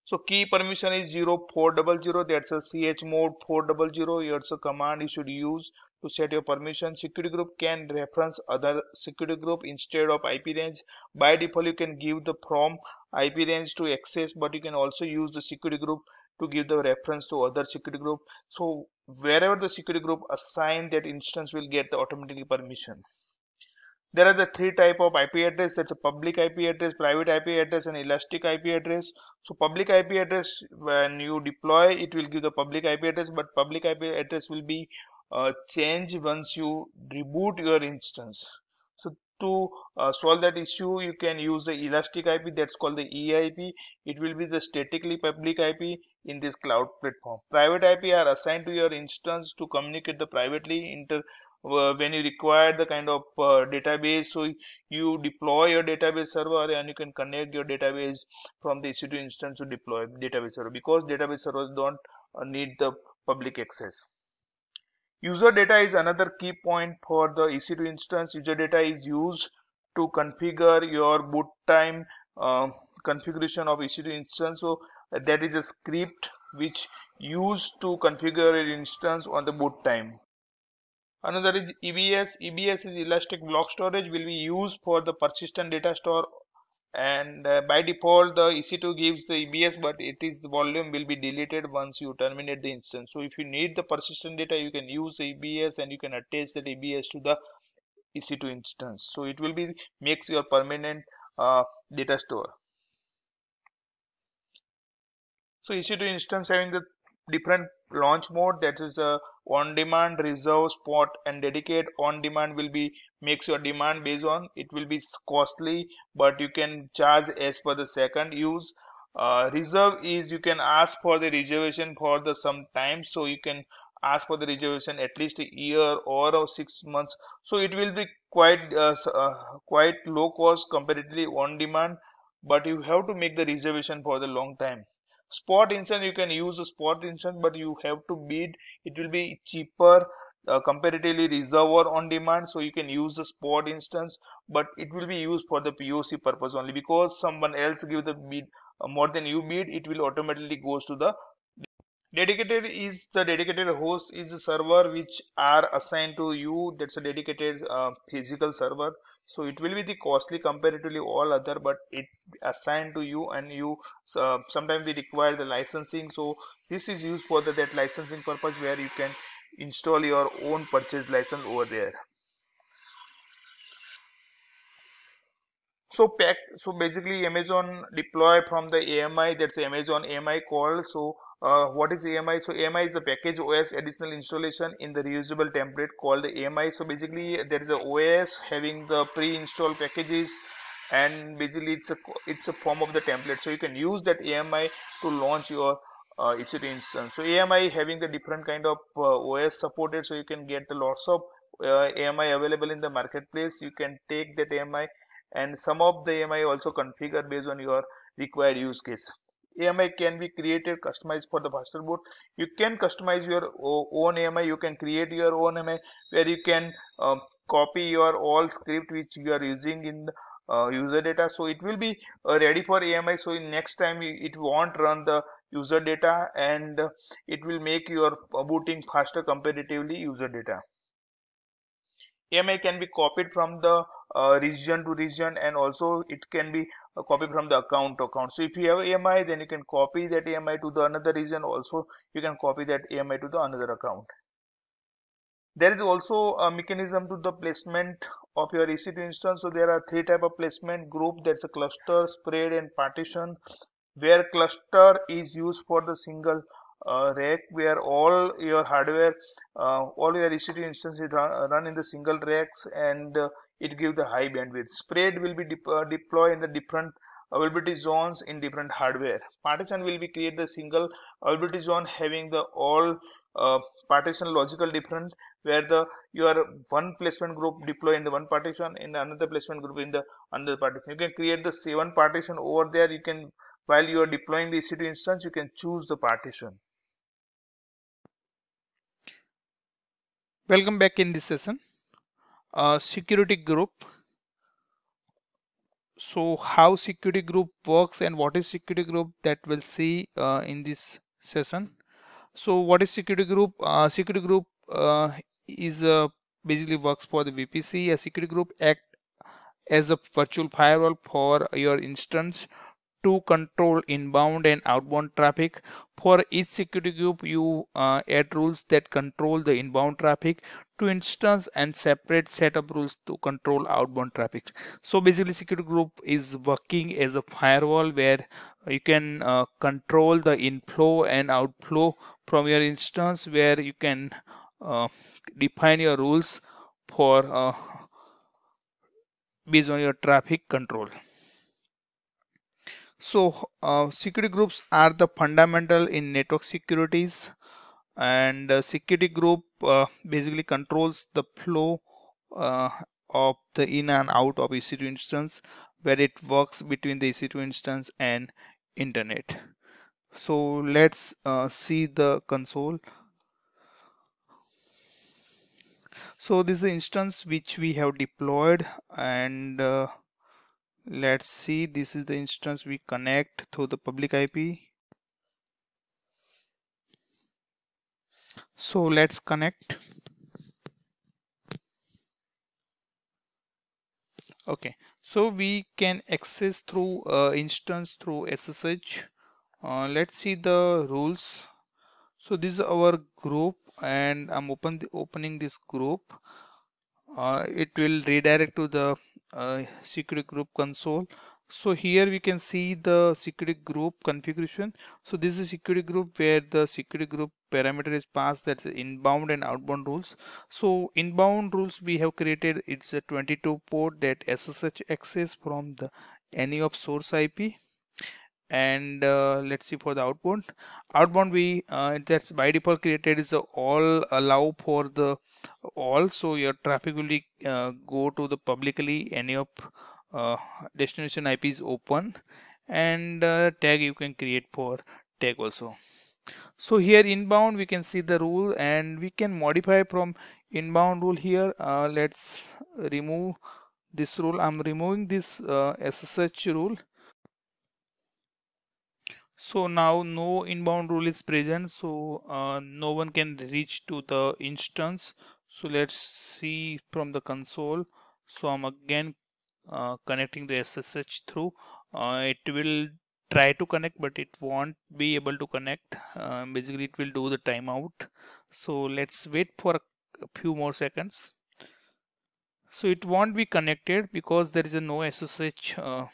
So key permission is 0400 that's a ch mode 400 it's a command you should use to set your permission security group can reference other security group instead of IP range by default you can give the from IP range to access but you can also use the security group to give the reference to other security group so wherever the security group assign that instance will get the automatically permission there are the three type of IP address. That's a public IP address, private IP address and elastic IP address. So public IP address when you deploy it will give the public IP address but public IP address will be uh, changed once you reboot your instance. So to uh, solve that issue you can use the elastic IP that's called the EIP. It will be the statically public IP in this cloud platform. Private IP are assigned to your instance to communicate the privately inter uh, when you require the kind of uh, database so you deploy your database server and you can connect your database from the ec2 instance to deploy database server because database servers don't uh, need the public access user data is another key point for the ec2 instance user data is used to configure your boot time uh, configuration of EC2 instance. So uh, that is a script which used to configure an instance on the boot time. Another is EBS. EBS is elastic block storage will be used for the persistent data store and uh, by default the EC2 gives the EBS but it is the volume will be deleted once you terminate the instance. So if you need the persistent data you can use the EBS and you can attach that EBS to the EC2 instance. So it will be makes your permanent uh, data store. So EC2 instance having the different launch mode that is a on-demand reserve spot and dedicate on-demand will be makes your demand based on it will be costly but you can charge as per the second use uh, reserve is you can ask for the reservation for the some time so you can ask for the reservation at least a year or, six months so it will be quite uh, uh, quite low cost comparatively on demand but you have to make the reservation for the long time spot instance you can use a spot instance but you have to bid it will be cheaper uh, comparatively reservoir on demand so you can use the spot instance but it will be used for the POC purpose only because someone else give the bid uh, more than you bid it will automatically goes to the dedicated is the dedicated host is a server which are assigned to you that's a dedicated uh, physical server so it will be the costly comparatively all other but it's assigned to you and you uh, sometimes we require the licensing so this is used for the, that licensing purpose where you can install your own purchase license over there so pack so basically amazon deploy from the ami that's amazon ami call so uh, what is AMI? So AMI is the package OS additional installation in the reusable template called AMI. So basically there is a OS having the pre-installed packages and basically it's a it's a form of the template. So you can use that AMI to launch your uh, EC2 instance. So AMI having the different kind of uh, OS supported. So you can get the lots of uh, AMI available in the marketplace. You can take that AMI and some of the AMI also configure based on your required use case. AMI can be created customized for the faster boot. You can customize your own AMI. You can create your own AMI where you can um, copy your all script which you are using in the, uh, user data. So it will be uh, ready for AMI. So next time it won't run the user data and it will make your uh, booting faster comparatively user data. AMI can be copied from the uh, region to region and also it can be uh, copied from the account to account. So if you have AMI, then you can copy that AMI to the another region also you can copy that AMI to the another account. There is also a mechanism to the placement of your EC2 instance. So there are three type of placement group that's a cluster, spread and partition where cluster is used for the single uh, rack where all your hardware, uh, all your EC2 instances run, run, in the single racks and uh, it gives the high bandwidth. Spread will be de uh, deployed in the different availability zones in different hardware. Partition will be create the single availability zone having the all uh, partition logical different where the your one placement group deploy in the one partition in another placement group in the another partition you can create the seven partition over there you can while you are deploying the ec2 instance you can choose the partition Welcome back in this session. Uh, security group. So how security group works and what is security group that we'll see uh, in this session. So what is security group? Uh, security group uh, is uh, basically works for the VPC. A security group act as a virtual firewall for your instance to control inbound and outbound traffic. For each security group, you uh, add rules that control the inbound traffic to instance and separate set of rules to control outbound traffic. So basically security group is working as a firewall where you can uh, control the inflow and outflow from your instance where you can uh, define your rules for uh, based on your traffic control. So uh, security groups are the fundamental in network securities and uh, security group uh, basically controls the flow uh, of the in and out of EC2 instance where it works between the EC2 instance and internet. So let's uh, see the console. So this is the instance which we have deployed and uh, let's see this is the instance we connect through the public IP so let's connect okay so we can access through uh, instance through SSH uh, let's see the rules so this is our group and I'm open the, opening this group uh, it will redirect to the uh, security group console so here we can see the security group configuration so this is security group where the security group parameter is passed that's inbound and outbound rules so inbound rules we have created it's a 22 port that ssh access from the any of source ip and uh, let's see for the outbound outbound we uh, that's by default created is all allow for the all so your traffic will be, uh, go to the publicly any of uh, destination IP is open and uh, tag you can create for tag also so here inbound we can see the rule and we can modify from inbound rule here uh, let's remove this rule I'm removing this SSH rule so now no inbound rule is present. So uh, no one can reach to the instance. So let's see from the console. So I'm again uh, connecting the SSH through. Uh, it will try to connect but it won't be able to connect. Uh, basically it will do the timeout. So let's wait for a few more seconds. So it won't be connected because there is a no SSH uh,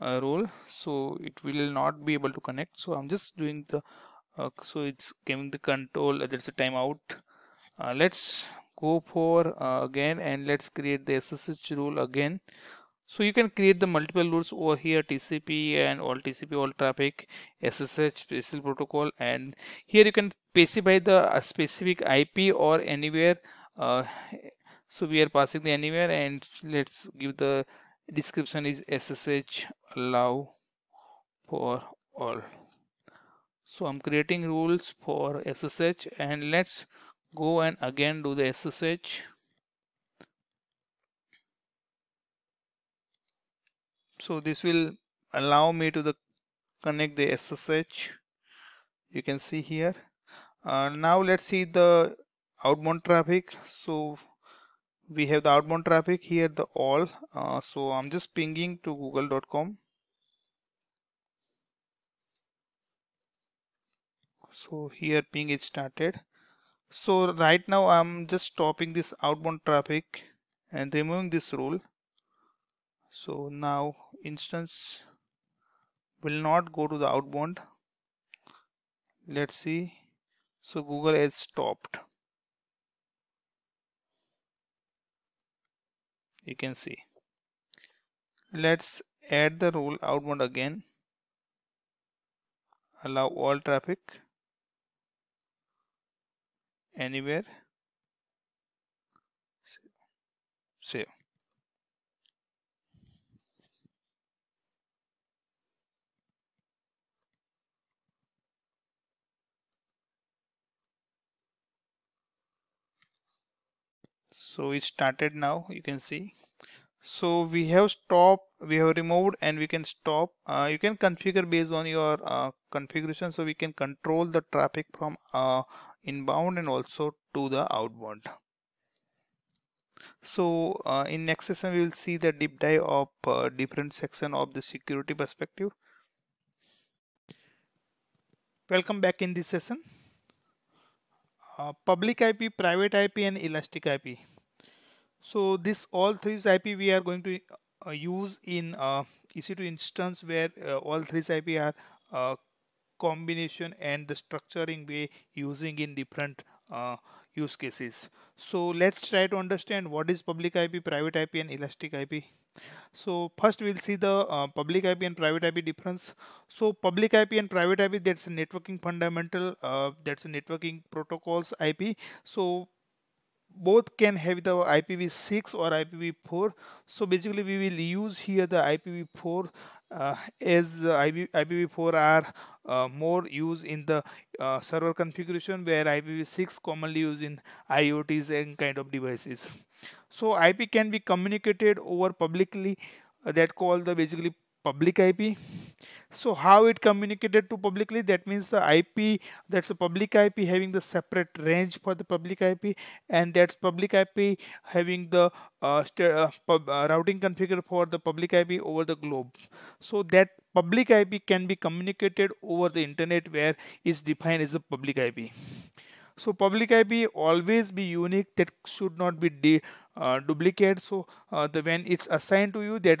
uh, role so it will not be able to connect so I'm just doing the uh, so it's giving the control uh, that's a timeout uh, let's go for uh, again and let's create the SSH rule again so you can create the multiple rules over here TCP and all TCP all traffic SSH special protocol and here you can specify the uh, specific IP or anywhere so we are passing the anywhere and let's give the description is ssh allow for all so i'm creating rules for ssh and let's go and again do the ssh so this will allow me to the connect the ssh you can see here uh, now let's see the outbound traffic so we have the outbound traffic here the all uh, so I'm just pinging to google.com so here ping is started so right now I'm just stopping this outbound traffic and removing this rule so now instance will not go to the outbound let's see so Google has stopped you can see let's add the rule outbound again allow all traffic anywhere save so it started now you can see so we have stopped. we have removed and we can stop uh, you can configure based on your uh, configuration so we can control the traffic from uh, inbound and also to the outbound so uh, in next session we will see the deep dive of uh, different section of the security perspective welcome back in this session uh, public IP private IP and elastic IP so this all three IP we are going to uh, use in uh, EC2 instance where uh, all three IP are uh, combination and the structuring way using in different uh, use cases. So let's try to understand what is public IP, private IP and elastic IP. So first we'll see the uh, public IP and private IP difference. So public IP and private IP that's a networking fundamental uh, that's a networking protocols IP. So both can have the IPv6 or IPv4 so basically we will use here the IPv4 uh, as IPv4 are uh, more used in the uh, server configuration where IPv6 commonly used in IoTs and kind of devices so IP can be communicated over publicly uh, that called the basically public IP. So how it communicated to publicly that means the IP that's a public IP having the separate range for the public IP and that's public IP having the uh, uh, pub, uh, routing configured for the public IP over the globe. So that public IP can be communicated over the internet where is defined as a public IP. So public IP always be unique that should not be uh, duplicate so uh, the when it's assigned to you that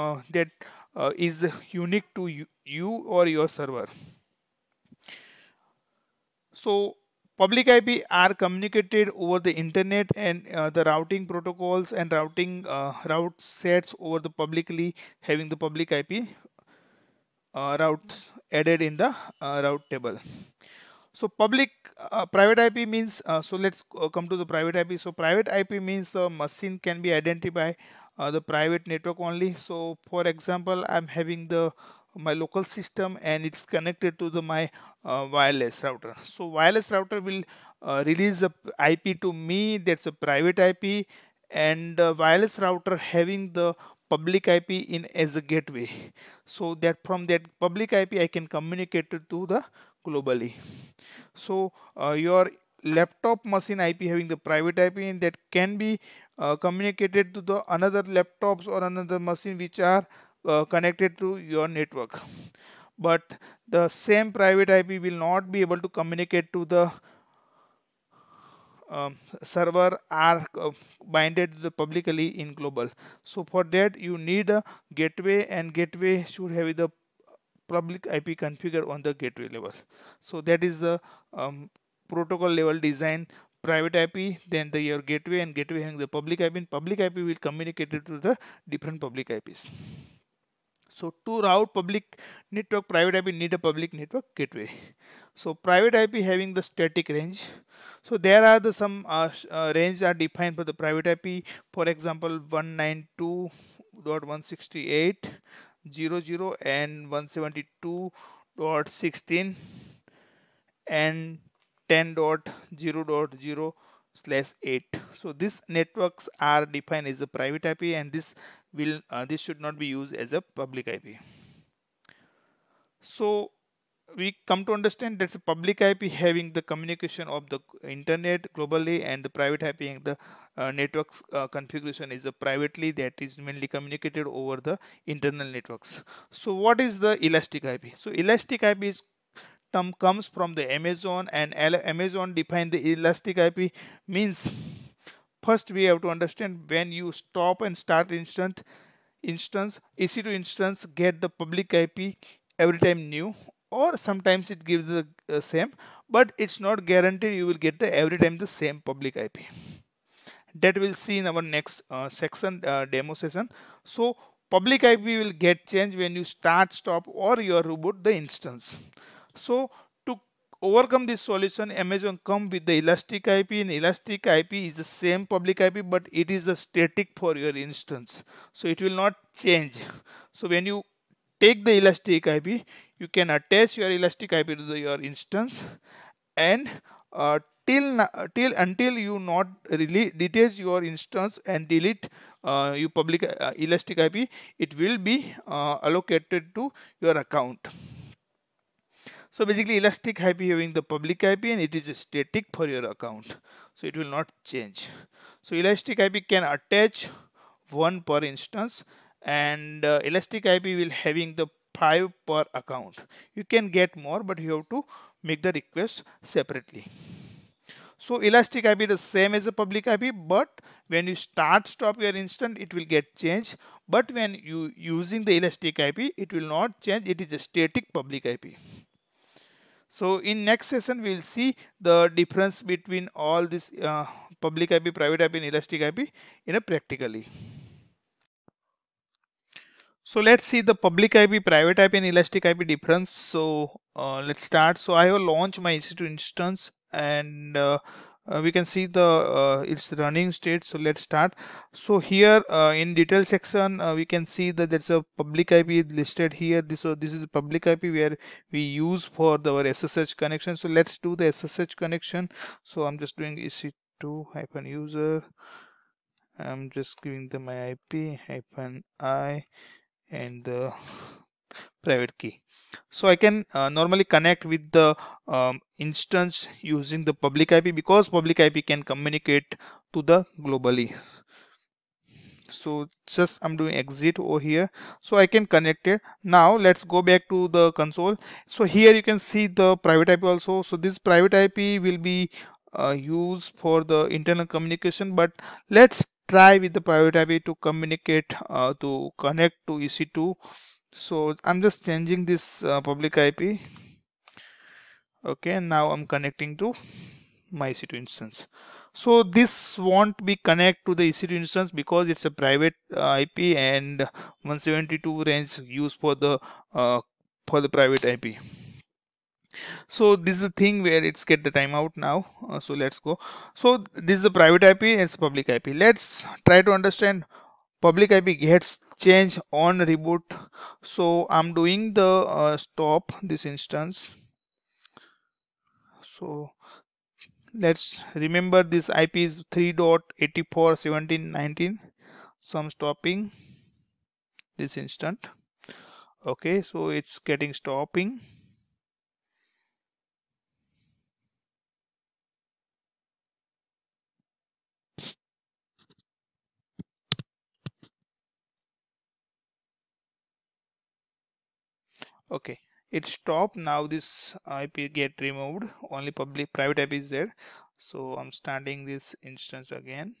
uh, that uh, is unique to you, you or your server. So public IP are communicated over the internet and uh, the routing protocols and routing uh, route sets over the publicly having the public IP uh, routes added in the uh, route table. So public private IP means so let's come to the private IP. So private IP means the machine can be identified uh, the private network only so for example i'm having the my local system and it's connected to the my uh, wireless router so wireless router will uh, release the ip to me that's a private ip and uh, wireless router having the public ip in as a gateway so that from that public ip i can communicate to the globally so uh, your laptop machine ip having the private ip and that can be uh, communicated to the another laptops or another machine which are uh, connected to your network but the same private IP will not be able to communicate to the um, server are uh, binded the publicly in global so for that you need a gateway and gateway should have the public IP configured on the gateway level so that is the um, protocol level design private IP, then the your gateway and gateway having the public IP and public IP will communicate it to the different public IPs. So to route public network, private IP need a public network gateway. So private IP having the static range. So there are the some uh, uh, range are defined for the private IP. For example, 192.168.00 and 172.16 and 10.0.0 slash 8 so these networks are defined as a private ip and this will uh, this should not be used as a public ip so we come to understand that's a public ip having the communication of the internet globally and the private ip having the uh, networks uh, configuration is a privately that is mainly communicated over the internal networks so what is the elastic ip so elastic ip is term comes from the Amazon and Amazon define the elastic IP means first we have to understand when you stop and start instance instance EC2 instance get the public IP every time new or sometimes it gives the uh, same but it's not guaranteed you will get the every time the same public IP that we'll see in our next uh, section uh, demo session so public IP will get changed when you start stop or your reboot the instance so to overcome this solution, Amazon come with the elastic IP and elastic IP is the same public IP, but it is a static for your instance. So it will not change. So when you take the elastic IP, you can attach your elastic IP to the, your instance and uh, till uh, till until you not release detach your instance and delete uh, your public uh, elastic ip it will be uh, allocated to your account so basically elastic IP having the public IP and it is static for your account. So it will not change. So elastic IP can attach one per instance and uh, elastic IP will having the five per account. You can get more but you have to make the request separately. So elastic IP the same as a public IP but when you start stop your instance it will get changed but when you using the elastic IP it will not change it is a static public IP. So in next session, we will see the difference between all this uh, public IP, private IP and elastic IP in a practically. So let's see the public IP, private IP and elastic IP difference. So uh, let's start. So I will launch my EC2 instance and uh, uh, we can see the uh, its running state so let's start so here uh, in detail section uh, we can see that there's a public ip listed here this so uh, this is the public ip where we use for the, our ssh connection so let's do the ssh connection so i'm just doing ec2 hyphen user i'm just giving them my ip hyphen i and the private key so i can uh, normally connect with the um, instance using the public ip because public ip can communicate to the globally so just i'm doing exit over here so i can connect it now let's go back to the console so here you can see the private ip also so this private ip will be uh, used for the internal communication but let's try with the private ip to communicate uh, to connect to ec2 so I'm just changing this uh, public IP okay now I'm connecting to my EC2 instance so this won't be connect to the EC2 instance because it's a private uh, IP and 172 range used for the uh, for the private IP so this is the thing where it's get the timeout now uh, so let's go so this is the private IP it's public IP let's try to understand public IP gets change on reboot. So I'm doing the uh, stop this instance. So let's remember this IP is 3.84.17.19. So I'm stopping this instant. Okay, so it's getting stopping. okay it stopped now this uh, IP get removed only public private IP is there so I'm starting this instance again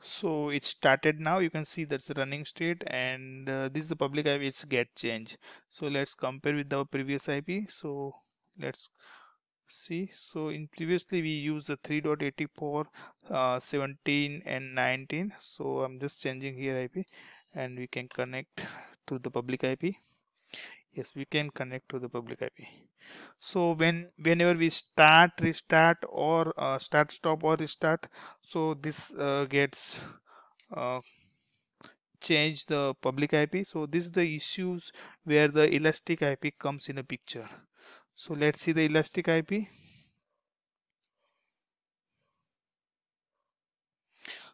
so it started now you can see that's the running state and uh, this is the public IP it's get change so let's compare with our previous IP so let's see so in previously we used the 3.84 uh, 17 and 19 so i'm just changing here ip and we can connect to the public ip yes we can connect to the public ip so when whenever we start restart or uh, start stop or restart so this uh, gets uh, change the public ip so this is the issues where the elastic ip comes in a picture so let's see the elastic IP.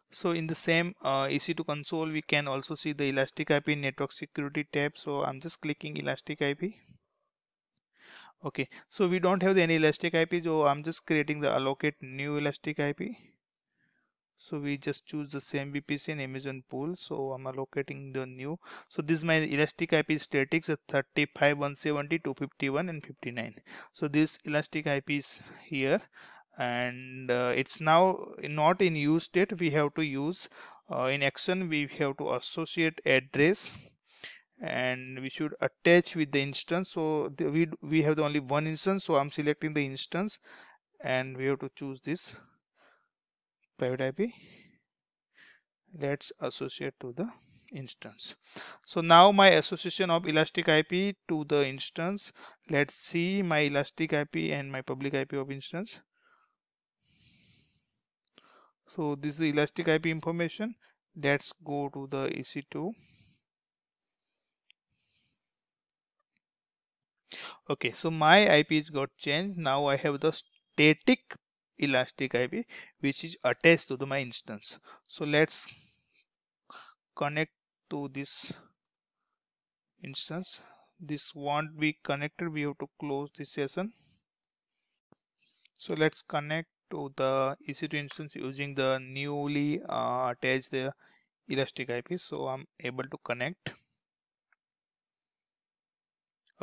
So in the same uh, EC2 console, we can also see the Elastic IP network security tab. So I'm just clicking Elastic IP. Okay, so we don't have any Elastic IP, so I'm just creating the allocate new Elastic IP so we just choose the same VPC in Amazon pool so I'm allocating the new so this is my elastic IP statics at 35 170 251 and 59 so this elastic IP is here and uh, it's now not in use state we have to use uh, in action we have to associate address and we should attach with the instance so the, we we have the only one instance so i'm selecting the instance and we have to choose this private IP let's associate to the instance so now my association of elastic IP to the instance let's see my elastic IP and my public IP of instance so this is the elastic IP information let's go to the EC2 okay so my IP is got changed now I have the static elastic IP which is attached to the my instance. So let's connect to this instance. This won't be connected. We have to close this session. So let's connect to the EC2 instance using the newly uh, attached the elastic IP. So I'm able to connect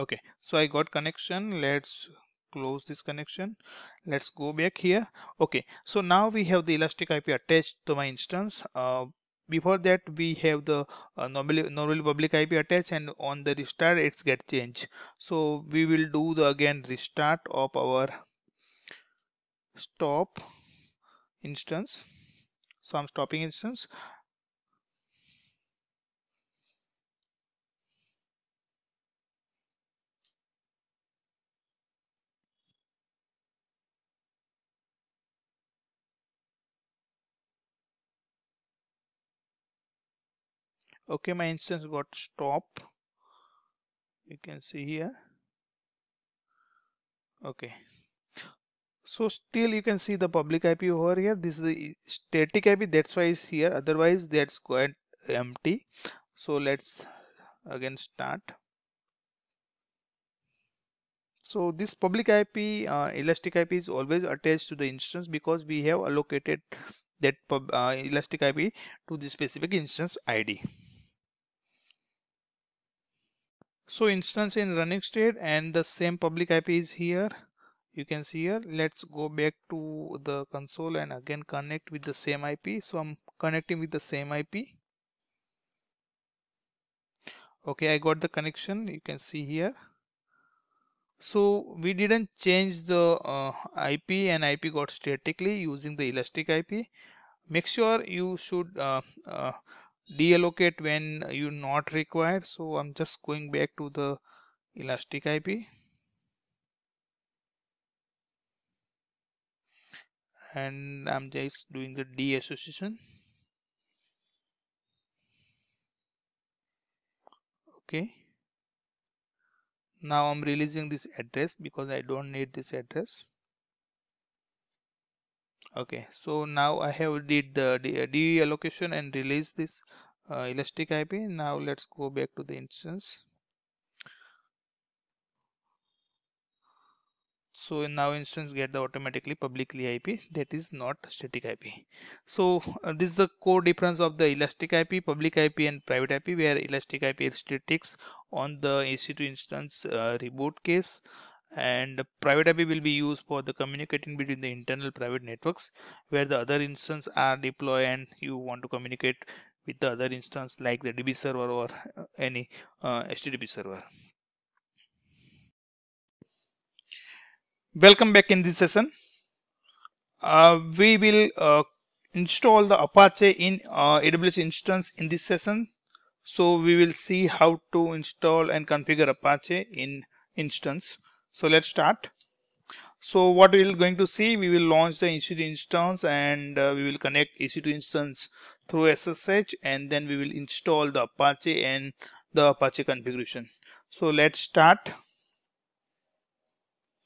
okay so i got connection let's close this connection let's go back here okay so now we have the elastic ip attached to my instance uh, before that we have the uh, normally normally public ip attached and on the restart it's get changed so we will do the again restart of our stop instance so i'm stopping instance okay my instance got stop you can see here okay so still you can see the public IP over here this is the static IP that's why it's here otherwise that's quite empty so let's again start so this public IP uh, elastic IP is always attached to the instance because we have allocated that pub, uh, elastic IP to the specific instance ID so instance in running state and the same public IP is here you can see here let's go back to the console and again connect with the same IP so I'm connecting with the same IP okay I got the connection you can see here so we didn't change the uh, IP and IP got statically using the elastic IP make sure you should uh, uh, deallocate when you not required so I'm just going back to the elastic IP and I'm just doing the deassociation okay now I'm releasing this address because I don't need this address okay so now i have did the DE uh, allocation and release this uh, elastic ip now let's go back to the instance so in now instance get the automatically publicly ip that is not static ip so uh, this is the core difference of the elastic ip public ip and private ip where elastic ip restricts on the ec2 instance uh, reboot case and private IP will be used for the communicating between the internal private networks where the other instance are deployed and you want to communicate with the other instance like the DB server or uh, any uh, HTTP server. Welcome back in this session. Uh, we will uh, install the Apache in uh, AWS instance in this session. So we will see how to install and configure Apache in instance so let's start so what we're going to see we will launch the EC2 instance and uh, we will connect EC2 instance through SSH and then we will install the Apache and the Apache configuration so let's start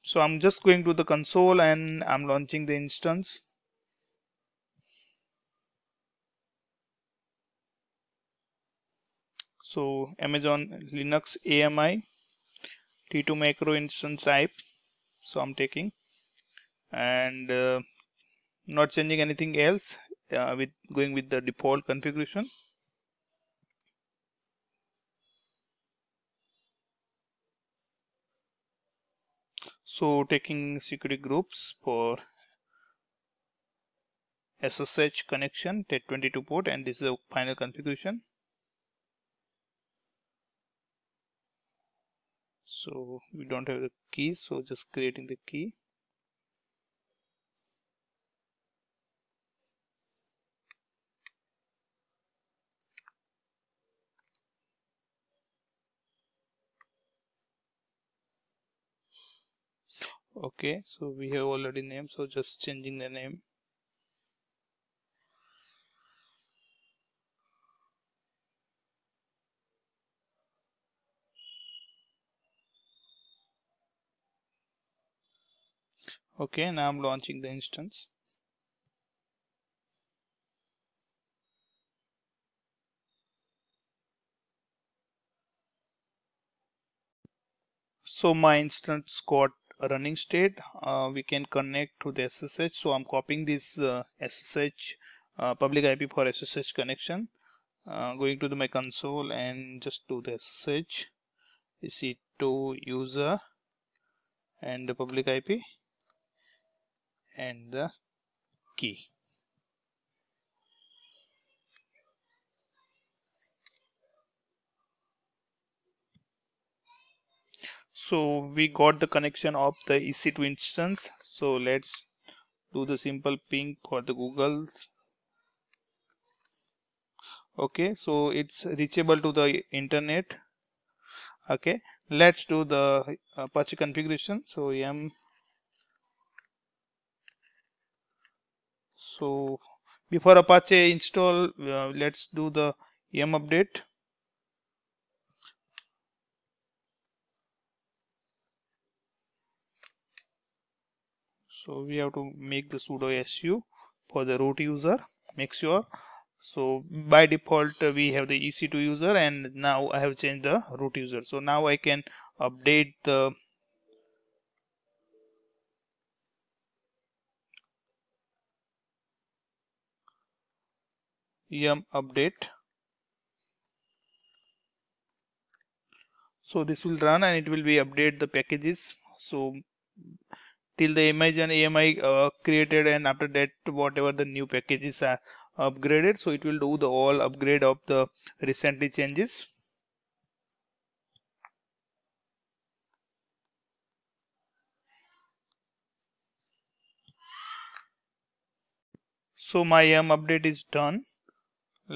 so I'm just going to the console and I'm launching the instance so Amazon Linux AMI T2 macro instance type. So I'm taking and uh, not changing anything else uh, with going with the default configuration. So taking security groups for SSH connection at 22 port and this is the final configuration. so we don't have the key so just creating the key okay so we have already name so just changing the name okay now I'm launching the instance so my instance got a running state uh, we can connect to the SSH so I'm copying this uh, SSH uh, public IP for SSH connection uh, going to the, my console and just do the SSH you see to user and the public IP and the key. So we got the connection of the EC2 instance. So let's do the simple ping for the Google. Okay, so it's reachable to the internet. Okay, let's do the uh, Apache configuration. So m so before apache install uh, let's do the yum update so we have to make the sudo su for the root user make sure so by default uh, we have the ec2 user and now i have changed the root user so now i can update the yum update so this will run and it will be update the packages so till the image and ami uh, created and after that whatever the new packages are upgraded so it will do the all upgrade of the recently changes so my EM update is done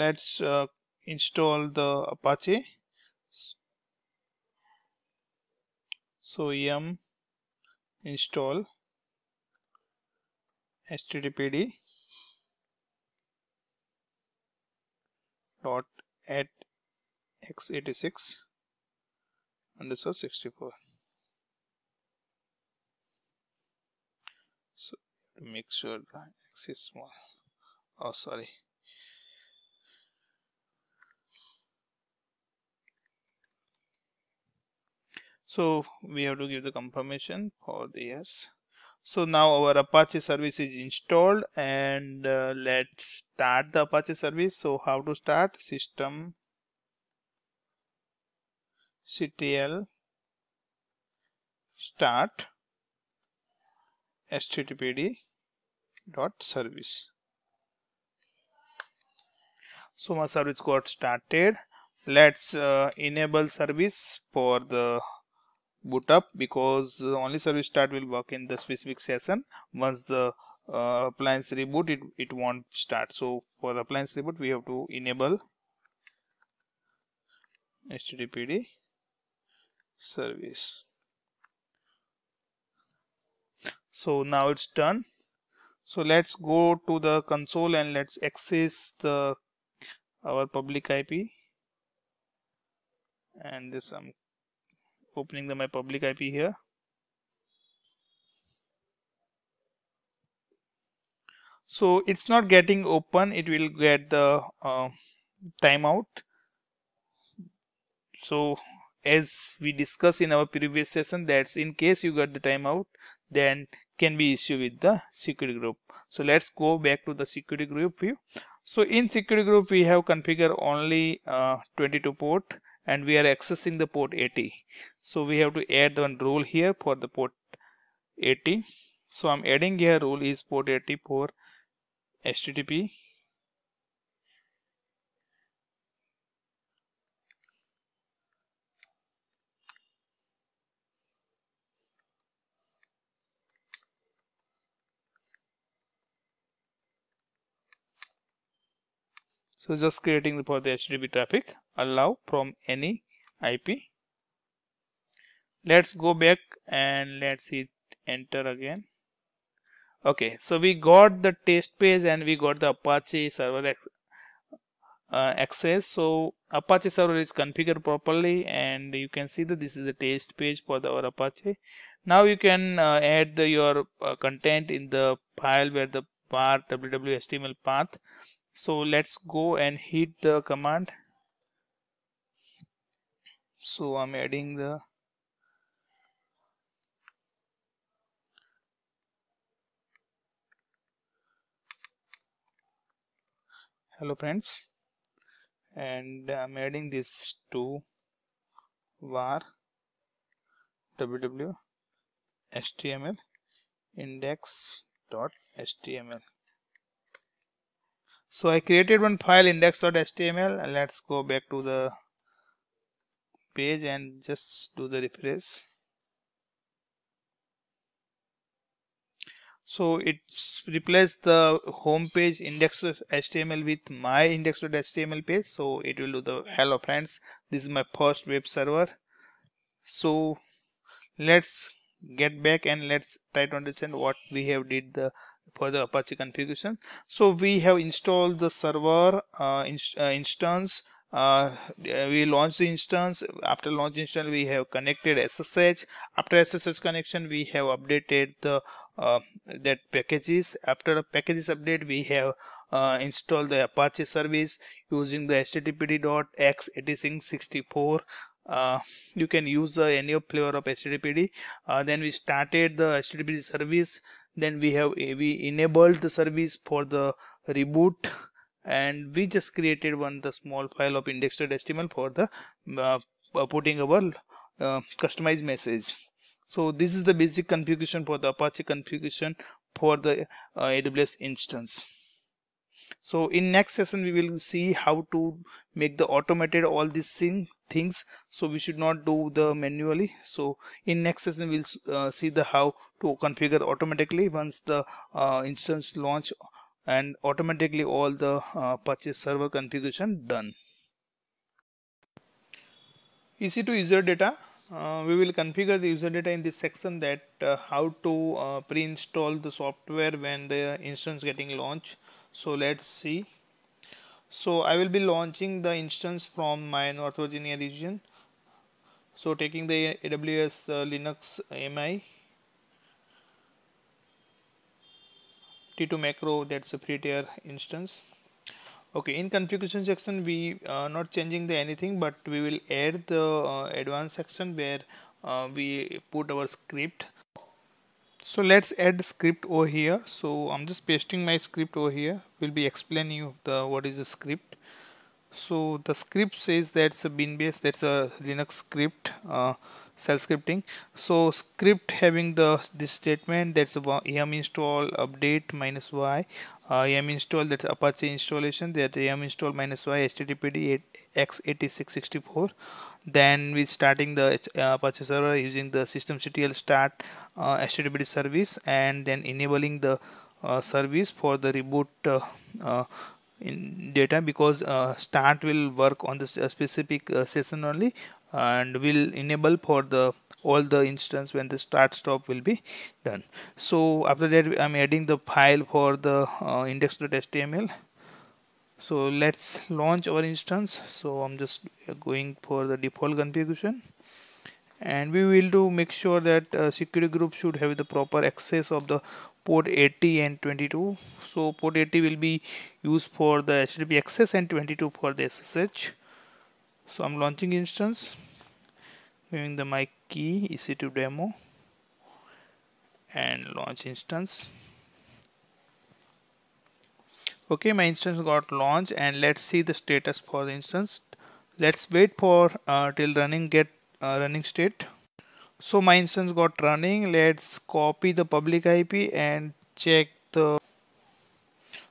let's uh, install the apache so yum install httpd dot at x86 underscore 64 so make sure the x is small oh sorry so we have to give the confirmation for the yes so now our apache service is installed and uh, let's start the apache service so how to start system ctl start httpd dot service so my service got started let's uh, enable service for the boot up because only service start will work in the specific session once the uh, appliance reboot it, it won't start so for appliance reboot we have to enable httpd service so now it's done so let's go to the console and let's access the our public IP and this some opening the my public IP here. So it's not getting open, it will get the uh, timeout. So as we discussed in our previous session, that's in case you got the timeout, then can be issue with the security group. So let's go back to the security group view. So in security group, we have configured only uh, 22 port and we are accessing the port 80 so we have to add one rule here for the port 80 so I'm adding here rule is port 80 for HTTP so just creating for the http traffic allow from any ip let's go back and let's hit enter again okay so we got the test page and we got the apache server uh, access so apache server is configured properly and you can see that this is the test page for the, our apache now you can uh, add the, your uh, content in the file where the path www path so let's go and hit the command so I'm adding the hello friends and I'm adding this to var www html index dot html so I created one file index.html and let's go back to the page and just do the refresh. So it's replaced the home page index.html with my index.html page. So it will do the hello friends. This is my first web server. So let's get back and let's try to understand what we have did the further Apache configuration. So we have installed the server uh, uh, instance. Uh, uh, we launched the instance. After launch instance, we have connected SSH. After SSH connection, we have updated the uh, that packages. After packages update, we have uh, the Apache service using the httpd.x8664. Uh, you can use uh, any flavor of HTTPD. Uh, then we started the HTTPD service then we have eh, we enabled the service for the reboot and we just created one the small file of index.html for the uh, uh, putting our uh, customized message so this is the basic configuration for the apache configuration for the uh, aws instance so in next session we will see how to make the automated all this thing things so we should not do the manually so in next session we'll uh, see the how to configure automatically once the uh, instance launch and automatically all the uh, purchase server configuration done EC2 user data uh, we will configure the user data in this section that uh, how to uh, pre-install the software when the instance getting launched so let's see so I will be launching the instance from my North Virginia region so taking the AWS uh, Linux mi T2 macro that's a free tier instance okay in configuration section we are uh, not changing the anything but we will add the uh, advanced section where uh, we put our script so let's add script over here so I'm just pasting my script over here we'll be explaining you the what is a script so the script says that's a bin base that's a Linux script uh, shell scripting so script having the this statement that's a yum install update minus y uh, yum install that's apache installation that yum install minus y httpd x 86 64 then we starting the uh, Apache server using the systemctl start uh, httpd service and then enabling the uh, service for the reboot uh, uh, in data because uh, start will work on the specific session only and will enable for the all the instance when the start stop will be done so after that i'm adding the file for the index.html so let's launch our instance so I'm just going for the default configuration and we will do make sure that uh, security group should have the proper access of the port 80 and 22 so port 80 will be used for the HTTP access and 22 for the SSH so I'm launching instance giving the my key EC2 demo and launch instance okay my instance got launched and let's see the status for the instance let's wait for uh, till running get uh, running state so my instance got running let's copy the public IP and check the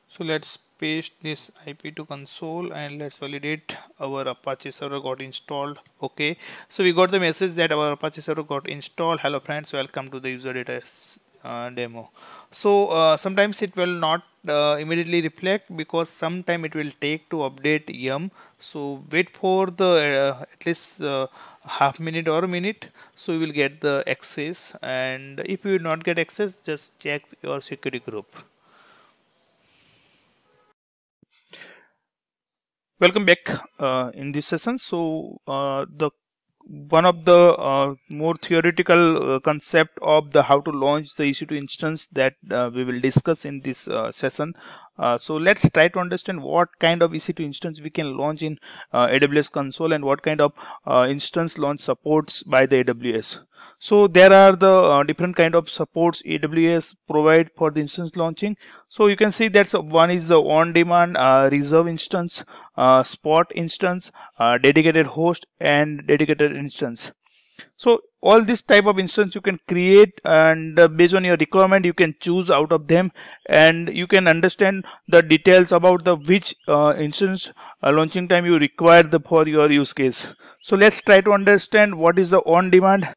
so let's paste this IP to console and let's validate our Apache server got installed okay so we got the message that our Apache server got installed hello friends welcome to the user data uh, demo so uh, sometimes it will not uh, immediately reflect because sometime it will take to update yum so wait for the uh, at least uh, half minute or a minute so you will get the access and if you not get access just check your security group welcome back uh, in this session so uh, the one of the uh, more theoretical uh, concept of the how to launch the EC2 instance that uh, we will discuss in this uh, session uh, so let's try to understand what kind of EC2 instance we can launch in uh, AWS console and what kind of uh, instance launch supports by the AWS. So there are the uh, different kind of supports AWS provide for the instance launching. So you can see that one is the on-demand uh, reserve instance, uh, spot instance, dedicated host and dedicated instance so all this type of instance you can create and uh, based on your requirement you can choose out of them and you can understand the details about the which uh, instance uh, launching time you require the, for your use case so let's try to understand what is the on demand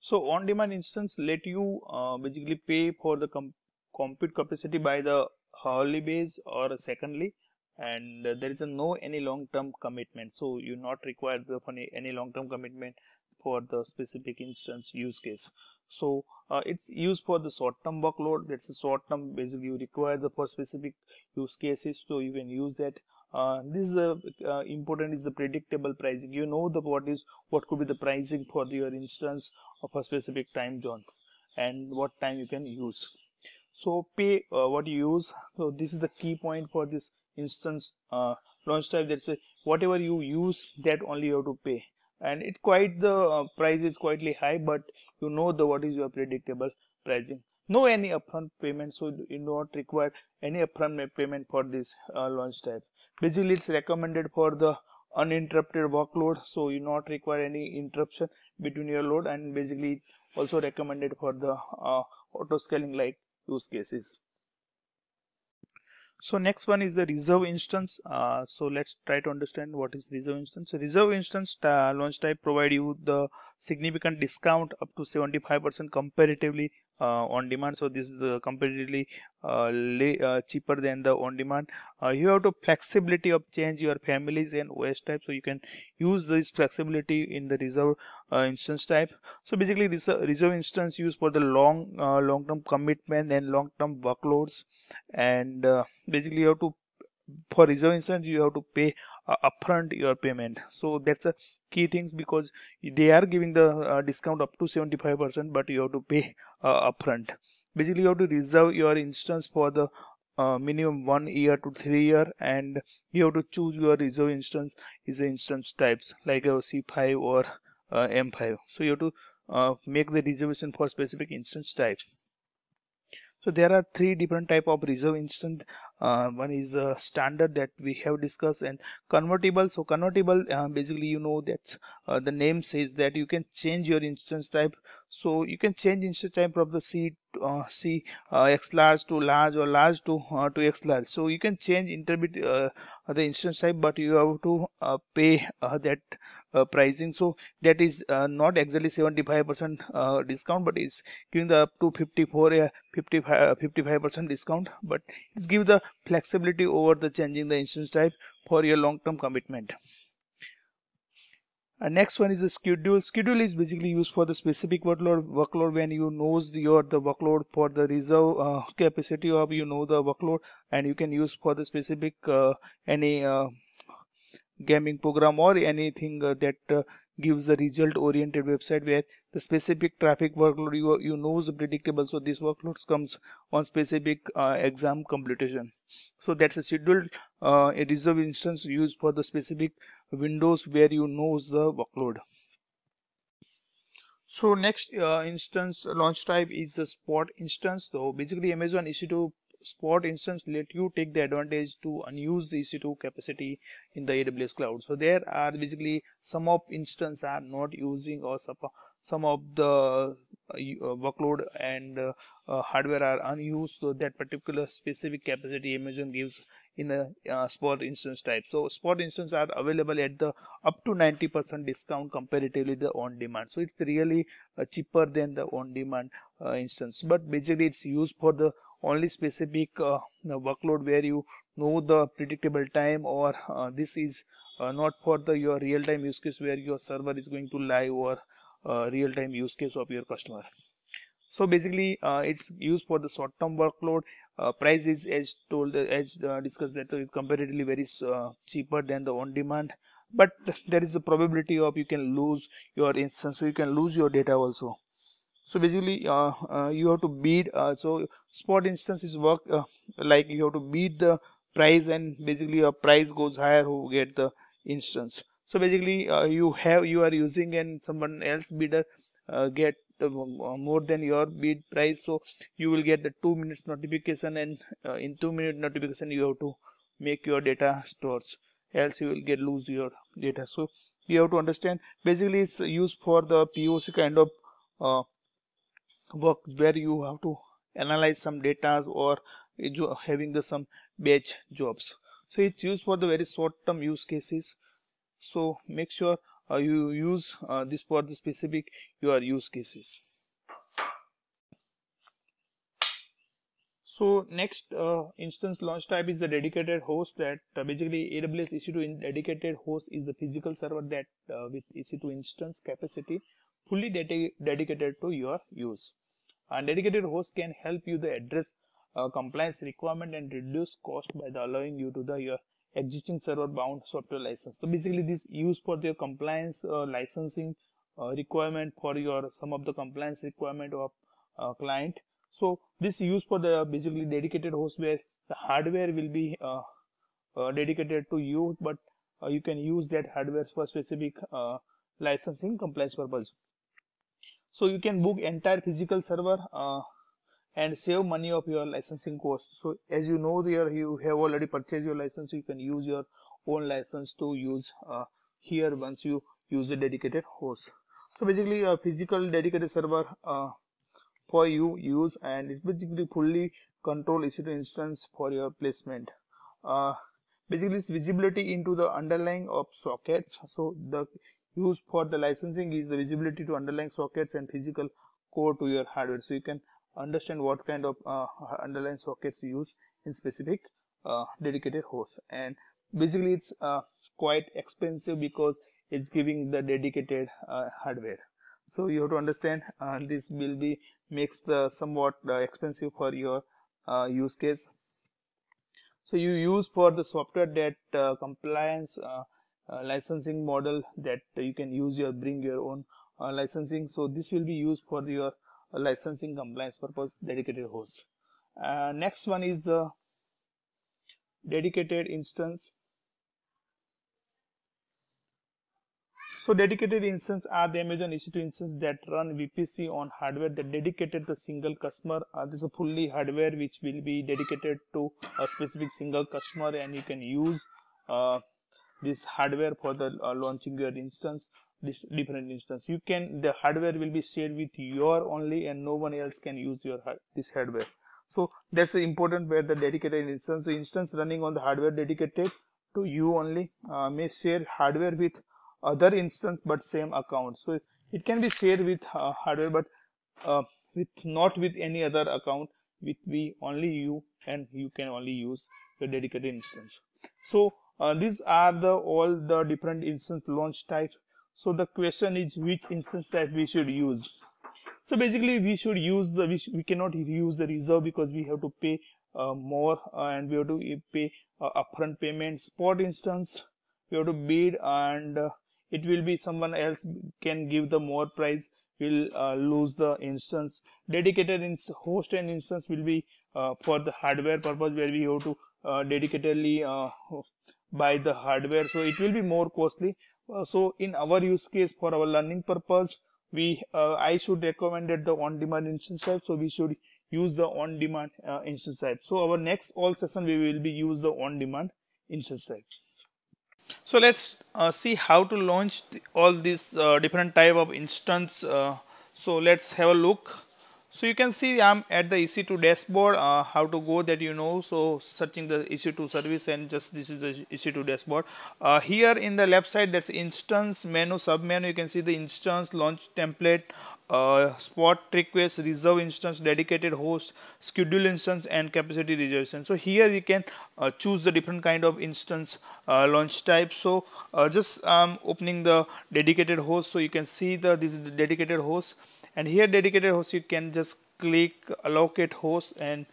so on demand instance let you uh, basically pay for the com compute capacity by the hourly base or secondly and uh, there is no any long term commitment so you not required for any long term commitment for the specific instance use case. So uh, it's used for the short-term workload. That's a short-term basically you require the for specific use cases. So you can use that. Uh, this is a, uh, important is the predictable pricing. You know the what is what could be the pricing for your instance of a specific time zone and what time you can use. So pay uh, what you use. So this is the key point for this instance uh, launch type. That's a, whatever you use that only you have to pay and it quite the uh, price is quietly high but you know the what is your predictable pricing no any upfront payment so you not require any upfront payment for this uh, launch type basically it's recommended for the uninterrupted workload so you not require any interruption between your load and basically also recommended for the uh, auto scaling like use cases so next one is the reserve instance. Uh, so let's try to understand what is reserve instance. So reserve instance uh, launch type provide you the significant discount up to 75% comparatively uh, on demand so this is uh, comparatively uh, cheaper than the on demand you have to flexibility of change your families and OS type so you can use this flexibility in the reserve instance type so basically this reserve instance used for the long long term commitment and long term workloads and basically you have to for reserve instance you have to pay uh, upfront your payment so that's a key things because they are giving the uh, discount up to 75% but you have to pay uh, upfront basically you have to reserve your instance for the uh, minimum one year to three year and you have to choose your reserve instance is the instance types like a c5 or uh, m5 so you have to uh, make the reservation for specific instance type so there are three different type of reserve instance uh, one is the standard that we have discussed and convertible so convertible uh, basically you know that uh, the name says that you can change your instance type so you can change type from the c uh, c uh, x large to large or large to uh, to x large so you can change interbit uh, the instance type but you have to uh, pay uh, that uh, pricing so that is uh, not exactly 75 percent uh, discount but is giving the up to 54 uh, 55 uh, 55 percent discount but it gives the flexibility over the changing the instance type for your long-term commitment and next one is a schedule. Schedule is basically used for the specific workload workload when you knows your the workload for the reserve uh, capacity of you know the workload and you can use for the specific uh, any uh, gaming program or anything uh, that uh, gives a result oriented website where the specific traffic workload you, you know is predictable so this workloads comes on specific uh, exam completion so that's a scheduled uh, a reserve instance used for the specific windows where you know the workload so next uh, instance launch type is the spot instance so basically amazon EC2 spot instance let you take the advantage to unuse the EC2 capacity in the AWS cloud. So there are basically some of instance are not using or some of the uh, workload and uh, uh, hardware are unused so that particular specific capacity amazon gives in a spot instance type so spot instance are available at the up to 90 percent discount comparatively the on demand so it's really cheaper than the on demand instance but basically it's used for the only specific workload where you know the predictable time or this is uh, not for the your real time use case where your server is going to live or uh, real-time use case of your customer so basically uh, it's used for the short term workload uh, price is as told as uh, discussed that it's comparatively very uh, cheaper than the on demand but there is a probability of you can lose your instance so you can lose your data also so basically uh, you have to bid so spot instances work like you have to bid the price and basically a price goes higher who get the instance so basically uh, you have you are using and someone else bidder uh, get uh, more than your bid price so you will get the two minutes notification and uh, in two minute notification you have to make your data stores else you will get lose your data so you have to understand basically it's used for the POC kind of uh, work where you have to analyze some data or having the some batch jobs so it's used for the very short term use cases so make sure uh, you use uh, this for the specific your use cases so next uh, instance launch type is the dedicated host that uh, basically AWS EC2 dedicated host is the physical server that uh, with EC2 instance capacity fully dedicated to your use and dedicated host can help you the address uh, compliance requirement and reduce cost by allowing you to the your existing server bound software license so basically this used for your compliance uh, licensing uh, requirement for your some of the compliance requirement of uh, client so this used for the basically dedicated host where the hardware will be uh, uh, dedicated to you but uh, you can use that hardware for specific licensing compliance purpose so you can book entire physical server and save money of your licensing cost. So as you know here you have already purchased your license you can use your own license to use uh, here once you use a dedicated host. So basically a physical dedicated server uh, for you use and it's basically fully control EC2 instance for your placement. Uh, basically it's visibility into the underlying of sockets. So the use for the licensing is the visibility to underlying sockets and physical core to your hardware. So you can understand what kind of uh, underlying sockets use in specific uh, dedicated host and basically it's uh, quite expensive because it's giving the dedicated uh, hardware so you have to understand uh, this will be makes the somewhat uh, expensive for your use case so you use for the software that compliance licensing model that you can use your bring your own licensing so this will be used for your licensing compliance purpose dedicated host uh, next one is the dedicated instance so dedicated instance are the amazon ec2 instance that run vpc on hardware that dedicated to single customer uh, this is fully hardware which will be dedicated to a specific single customer and you can use uh, this hardware for the uh, launching your instance this different instance you can the hardware will be shared with your only and no one else can use your this hardware so that's important where the dedicated instance the instance running on the hardware dedicated to you only uh, may share hardware with other instance but same account so it can be shared with uh, hardware but uh, with not with any other account with be only you and you can only use the dedicated instance so uh, these are the all the different instance launch type. So the question is which instance type we should use. So basically we should use the, we, we cannot use the reserve because we have to pay uh, more uh, and we have to uh, pay uh, upfront payment spot instance we have to bid and uh, it will be someone else can give the more price will uh, lose the instance dedicated ins host and instance will be for the hardware purpose where we have to dedicatedly buy the hardware so it will be more costly uh, so in our use case for our learning purpose, we uh, I should recommended the on-demand instance type. So we should use the on-demand uh, instance type. So our next all session we will be use the on-demand instance type. So let's uh, see how to launch the, all these uh, different type of instance. Uh, so let's have a look. So you can see I'm at the EC2 dashboard, uh, how to go that you know. So searching the EC2 service and just this is the EC2 dashboard. Uh, here in the left side that's instance menu, sub menu. You can see the instance, launch template, uh, spot request, reserve instance, dedicated host, schedule instance and capacity reservation. So here you can uh, choose the different kind of instance uh, launch type. So uh, just um, opening the dedicated host so you can see the this is the dedicated host and here dedicated host you can just click allocate host and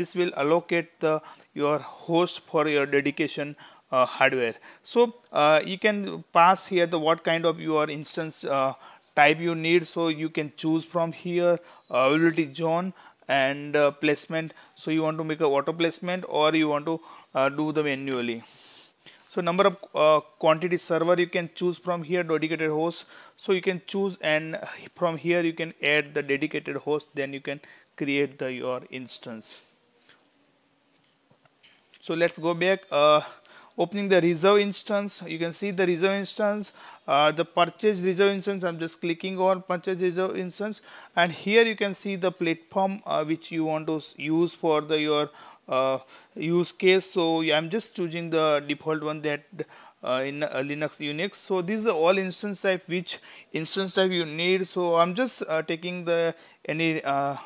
this will allocate the your host for your dedication uh, hardware so uh, you can pass here the what kind of your instance uh, type you need so you can choose from here uh, availability zone and uh, placement so you want to make a auto placement or you want to uh, do the manually so number of uh, quantity server you can choose from here dedicated host so you can choose and from here you can add the dedicated host then you can create the your instance so let's go back uh, opening the reserve instance you can see the reserve instance uh, the purchase reserve instance I'm just clicking on purchase reserve instance and here you can see the platform uh, which you want to use for the your uh, use case so I'm just choosing the default one that uh, in uh, Linux Unix so these are all instance type which instance type you need so I'm just uh, taking the any uh,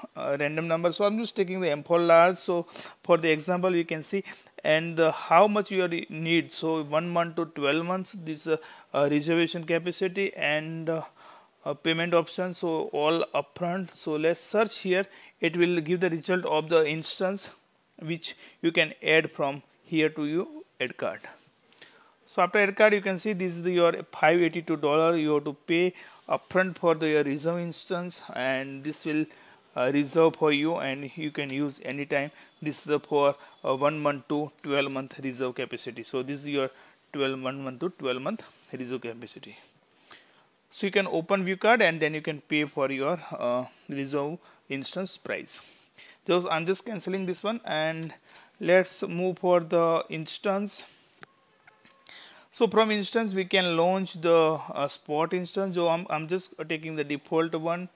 random number so I'm just taking the m large so for the example you can see and uh, how much you are need so 1 month to 12 months this uh, uh, reservation capacity and payment option so all upfront so let's search here it will give the result of the instance which you can add from here to your add card so after add card you can see this is the, your 582 dollar you have to pay upfront for the your reserve instance and this will uh, reserve for you and you can use anytime this is the for uh, 1 month to 12 month reserve capacity so this is your 12 one month to 12 month reserve capacity so you can open view card and then you can pay for your uh, reserve instance price those I'm just cancelling this one and let's move for the instance so from instance we can launch the uh, spot instance so I'm, I'm just taking the default one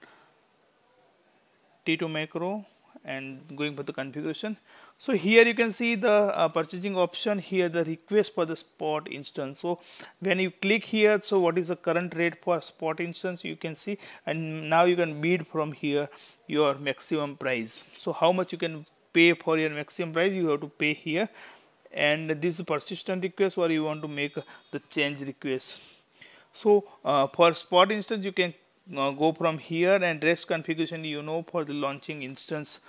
t2 macro and going for the configuration. So here you can see the uh, purchasing option here the request for the spot instance. So when you click here so what is the current rate for spot instance you can see and now you can bid from here your maximum price. So how much you can pay for your maximum price you have to pay here and this persistent request where you want to make the change request. So uh, for spot instance you can now go from here and rest configuration you know for the launching instance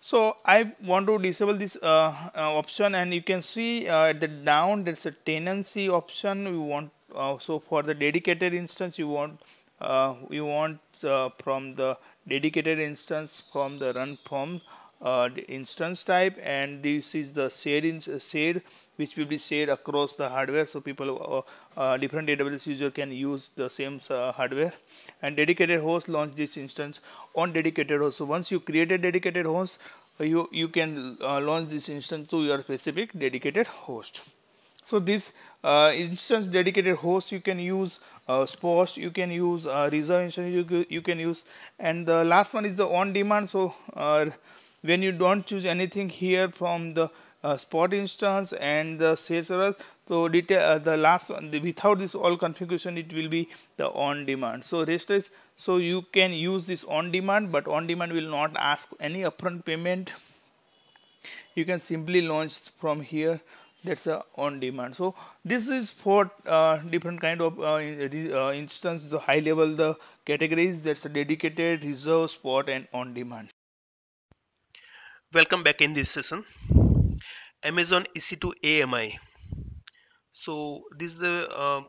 so I want to disable this uh, uh, option and you can see uh, at the down there's a tenancy option you want uh, so for the dedicated instance you want uh, you want uh, from the dedicated instance from the run from uh, instance type and this is the shared in uh, which will be shared across the hardware so people uh, uh, different AWS user can use the same uh, hardware and dedicated host launch this instance on dedicated host so once you create a dedicated host uh, you you can launch this instance to your specific dedicated host so this instance dedicated host you can use uh, sports you can use reserve instance you, you can use and the last one is the on demand so when you don't choose anything here from the uh, spot instance and the searcher so detail uh, the last the, without this all configuration it will be the on demand so rest is so you can use this on demand but on demand will not ask any upfront payment you can simply launch from here that's a on demand so this is for uh, different kind of uh, uh, instance the high level the categories that's a dedicated reserve spot and on demand welcome back in this session amazon ec2 ami so this is the uh,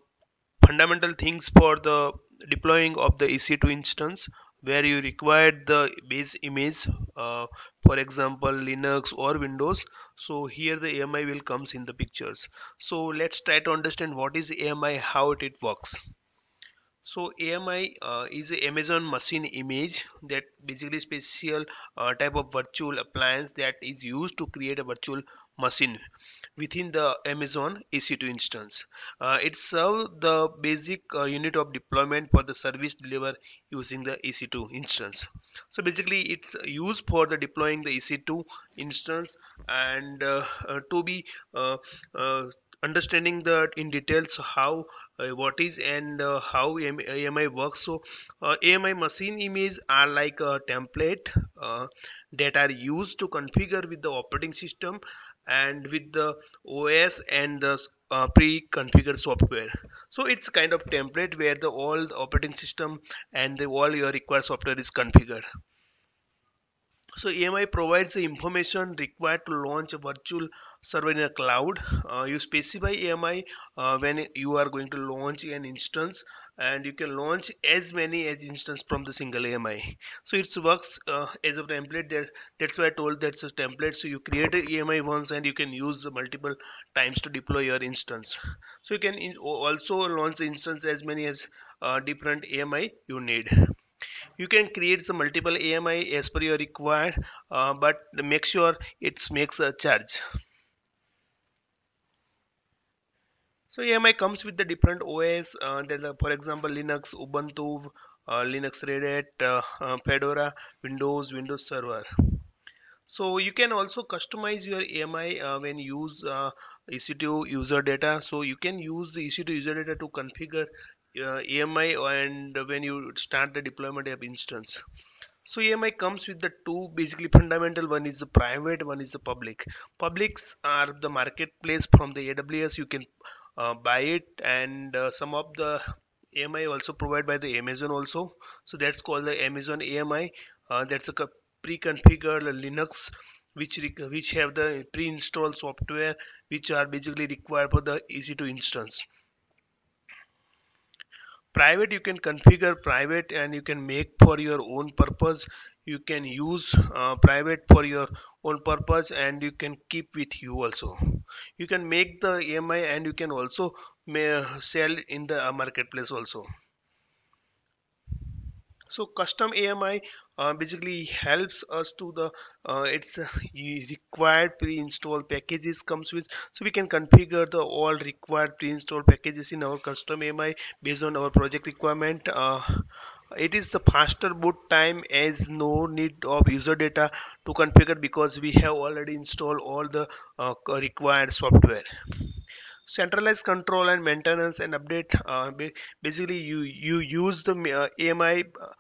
fundamental things for the deploying of the ec2 instance where you required the base image uh, for example linux or windows so here the ami will comes in the pictures so let's try to understand what is ami how it works so AMI uh, is a Amazon machine image that basically special uh, type of virtual appliance that is used to create a virtual machine within the Amazon EC2 instance. Uh, it serves the basic uh, unit of deployment for the service deliver using the EC2 instance. So basically it's used for the deploying the EC2 instance and uh, uh to be uh, uh, understanding the in details how uh, what is and uh, how AMI works so uh, AMI machine images are like a template uh, that are used to configure with the operating system and with the OS and the uh, pre-configured software so it's kind of template where the all the operating system and the all your required software is configured so AMI provides the information required to launch a virtual server in a cloud uh, you specify AMI uh, when you are going to launch an instance and you can launch as many as instance from the single AMI so it works uh, as a template there that's why I told that's a template so you create an AMI once and you can use multiple times to deploy your instance so you can in also launch instance as many as uh, different AMI you need you can create some multiple AMI as per your required uh, but make sure it makes a charge So EMI comes with the different OS. Uh, there are, for example, Linux, Ubuntu, uh, Linux Red Hat, uh, uh, Fedora, Windows, Windows Server. So you can also customize your EMI uh, when you use uh, EC2 user data. So you can use the EC2 user data to configure uh, EMI and when you start the deployment of instance. So EMI comes with the two basically fundamental one is the private one is the public. Publics are the marketplace from the AWS you can uh, buy it and uh, some of the AMI also provided by the Amazon also so that's called the Amazon AMI uh, that's a pre-configured Linux which which have the pre-installed software which are basically required for the EC2 instance private you can configure private and you can make for your own purpose you can use uh, private for your own purpose and you can keep with you also you can make the EMI and you can also may sell in the uh, marketplace also so custom AMI uh, basically helps us to the uh, it's uh, required pre-installed packages comes with so we can configure the all required pre-installed packages in our custom AMI based on our project requirement uh, it is the faster boot time as no need of user data to configure because we have already installed all the uh, required software centralized control and maintenance and update uh, basically you you use the uh, ami uh,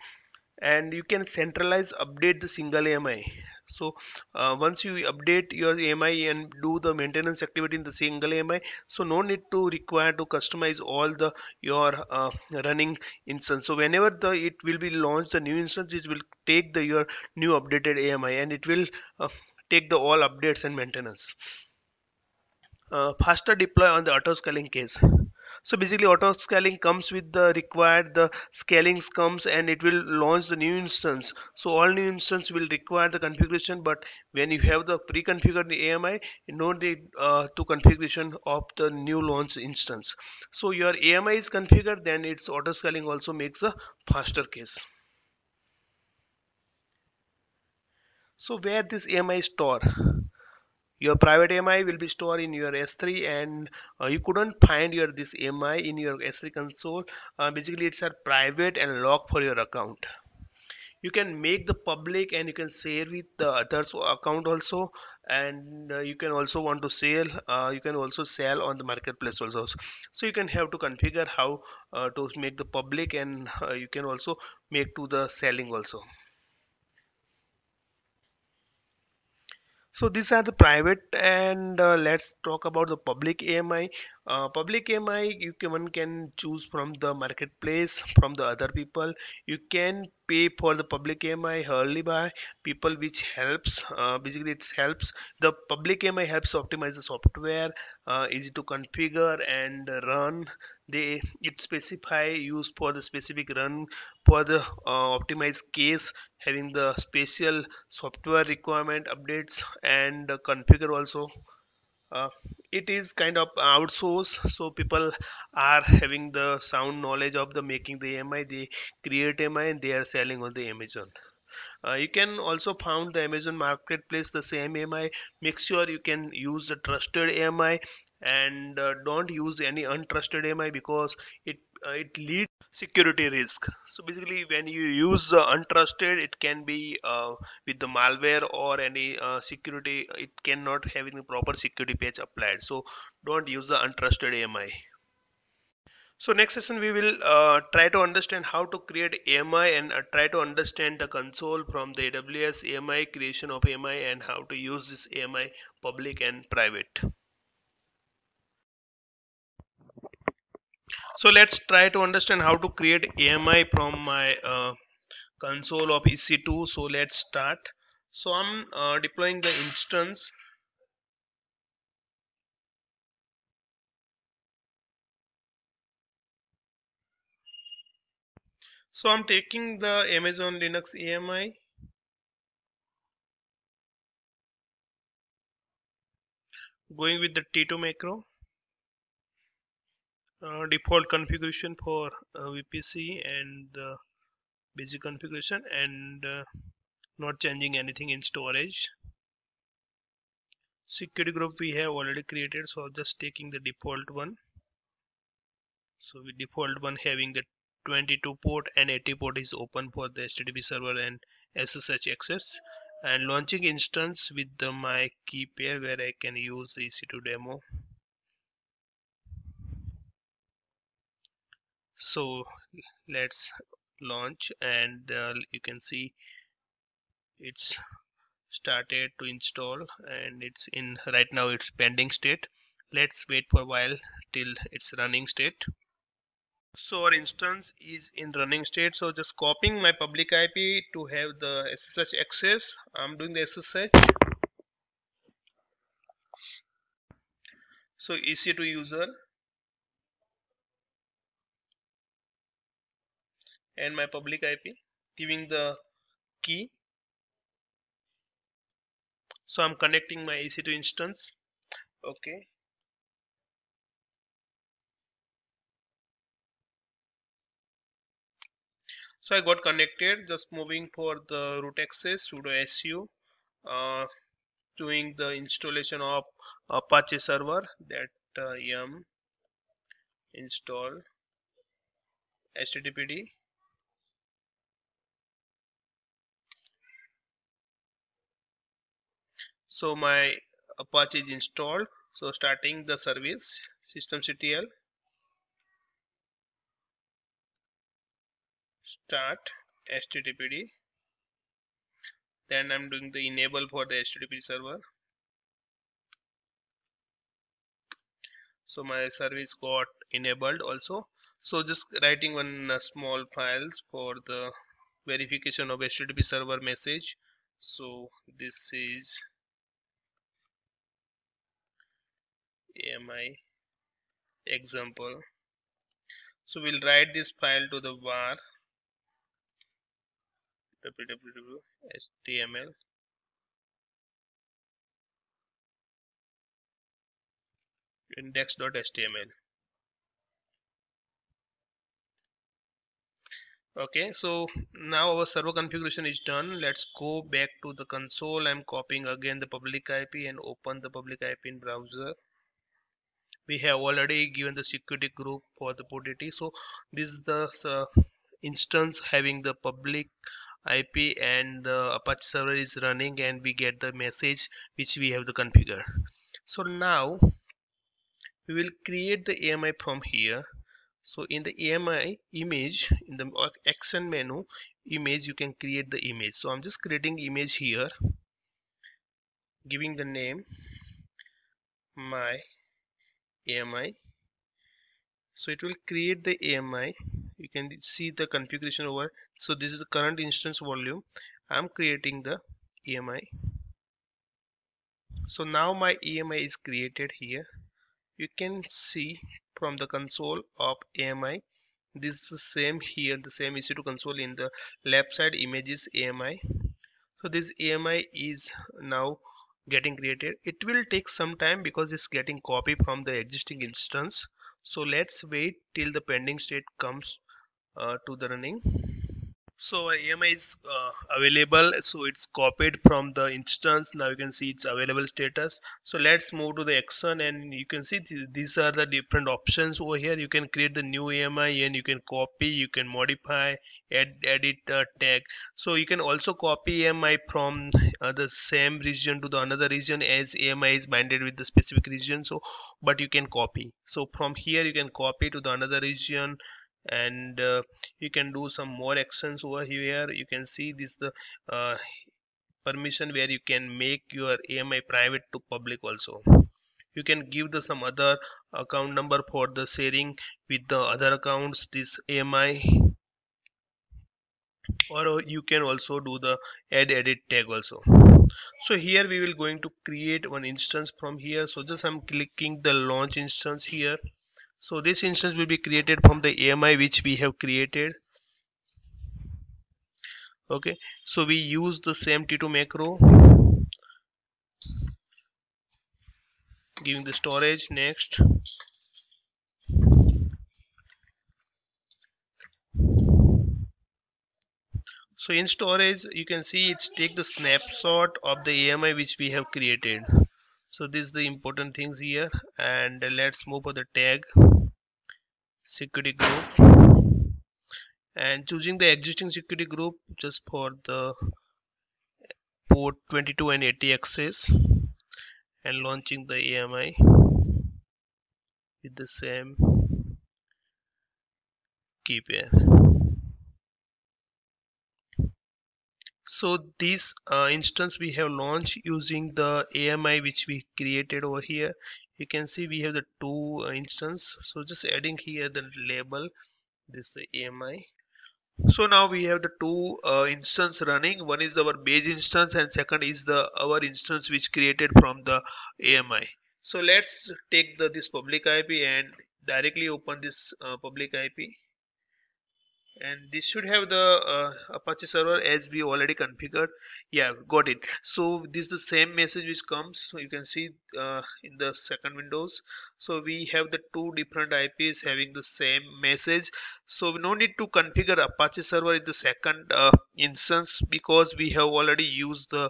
and you can centralize update the single ami so uh, once you update your AMI and do the maintenance activity in the single AMI so no need to require to customize all the your uh, running instance so whenever the it will be launched the new instance it will take the your new updated AMI and it will uh, take the all updates and maintenance uh, faster deploy on the auto scaling case so basically auto scaling comes with the required the scalings comes and it will launch the new instance so all new instance will require the configuration but when you have the pre-configured ami no need uh, to configuration of the new launch instance so your ami is configured then its auto scaling also makes a faster case so where this ami store your private mi will be stored in your s3 and uh, you couldn't find your this mi in your s3 console uh, basically it's a private and lock for your account you can make the public and you can share with the others account also and uh, you can also want to sell uh, you can also sell on the marketplace also so you can have to configure how uh, to make the public and uh, you can also make to the selling also so these are the private and uh, let's talk about the public ami uh, public mi you can one can choose from the marketplace from the other people you can pay for the public mi early by people which helps uh, basically it helps the public mi helps optimize the software uh, easy to configure and run they it specify use for the specific run for the uh, optimized case having the special software requirement updates and configure also uh, it is kind of outsourced so people are having the sound knowledge of the making the mi they create mi and they are selling on the amazon uh, you can also found the amazon marketplace the same mi make sure you can use the trusted mi and uh, don't use any untrusted mi because it uh, it leads security risk so basically when you use uh, untrusted it can be uh, with the malware or any uh, security it cannot have any proper security patch applied so don't use the untrusted AMI so next session we will uh, try to understand how to create AMI and uh, try to understand the console from the AWS AMI creation of AMI and how to use this AMI public and private. so let's try to understand how to create ami from my uh, console of ec2 so let's start so i'm uh, deploying the instance so i'm taking the amazon linux ami going with the t2 macro uh, default configuration for uh, VPC and uh, basic configuration and uh, not changing anything in storage security group we have already created so just taking the default one so the default one having the 22 port and 80 port is open for the HTTP server and SSH access and launching instance with the my key pair where I can use EC2 demo so let's launch and uh, you can see it's started to install and it's in right now it's pending state let's wait for a while till it's running state so our instance is in running state so just copying my public ip to have the ssh access i'm doing the ssh so ec2 user and my public IP giving the key. So I'm connecting my EC2 instance. Okay. So I got connected just moving for the root access sudo su uh, doing the installation of Apache server that uh, yum install httpd so my apache is installed so starting the service systemctl start httpd then i'm doing the enable for the http server so my service got enabled also so just writing one uh, small files for the verification of http server message so this is ami example so we'll write this file to the var www.html index.html okay so now our server configuration is done let's go back to the console i'm copying again the public ip and open the public ip in browser we have already given the security group for the ODT so this is the uh, instance having the public IP and the Apache server is running and we get the message which we have to configure so now we will create the AMI from here so in the AMI image in the uh, action menu image you can create the image so I'm just creating image here giving the name my AMI so it will create the AMI you can see the configuration over so this is the current instance volume I'm creating the AMI so now my AMI is created here you can see from the console of AMI this is the same here the same EC2 console in the left side images AMI so this AMI is now getting created it will take some time because it's getting copy from the existing instance so let's wait till the pending state comes uh, to the running so AMI uh, is uh, available so it's copied from the instance now you can see it's available status so let's move to the action and you can see th these are the different options over here you can create the new AMI, and you can copy you can modify add edit uh, tag so you can also copy AMI from uh, the same region to the another region as AMI is binded with the specific region so but you can copy so from here you can copy to the another region and uh, you can do some more actions over here you can see this the uh, permission where you can make your AMI private to public also you can give the some other account number for the sharing with the other accounts this AMI or uh, you can also do the add edit tag also so here we will going to create one instance from here so just i'm clicking the launch instance here so this instance will be created from the ami which we have created okay so we use the same t2 macro giving the storage next so in storage you can see it's take the snapshot of the ami which we have created so this is the important things here and let's move for the tag security group and choosing the existing security group just for the port 22 and 80 access and launching the AMI with the same key pair so this uh, instance we have launched using the ami which we created over here you can see we have the two uh, instance so just adding here the label this ami so now we have the two uh, instance running one is our base instance and second is the our instance which created from the ami so let's take the this public ip and directly open this uh, public ip and this should have the uh, apache server as we already configured yeah got it so this is the same message which comes so you can see uh, in the second windows so we have the two different ips having the same message so we no need to configure apache server in the second uh, instance because we have already used the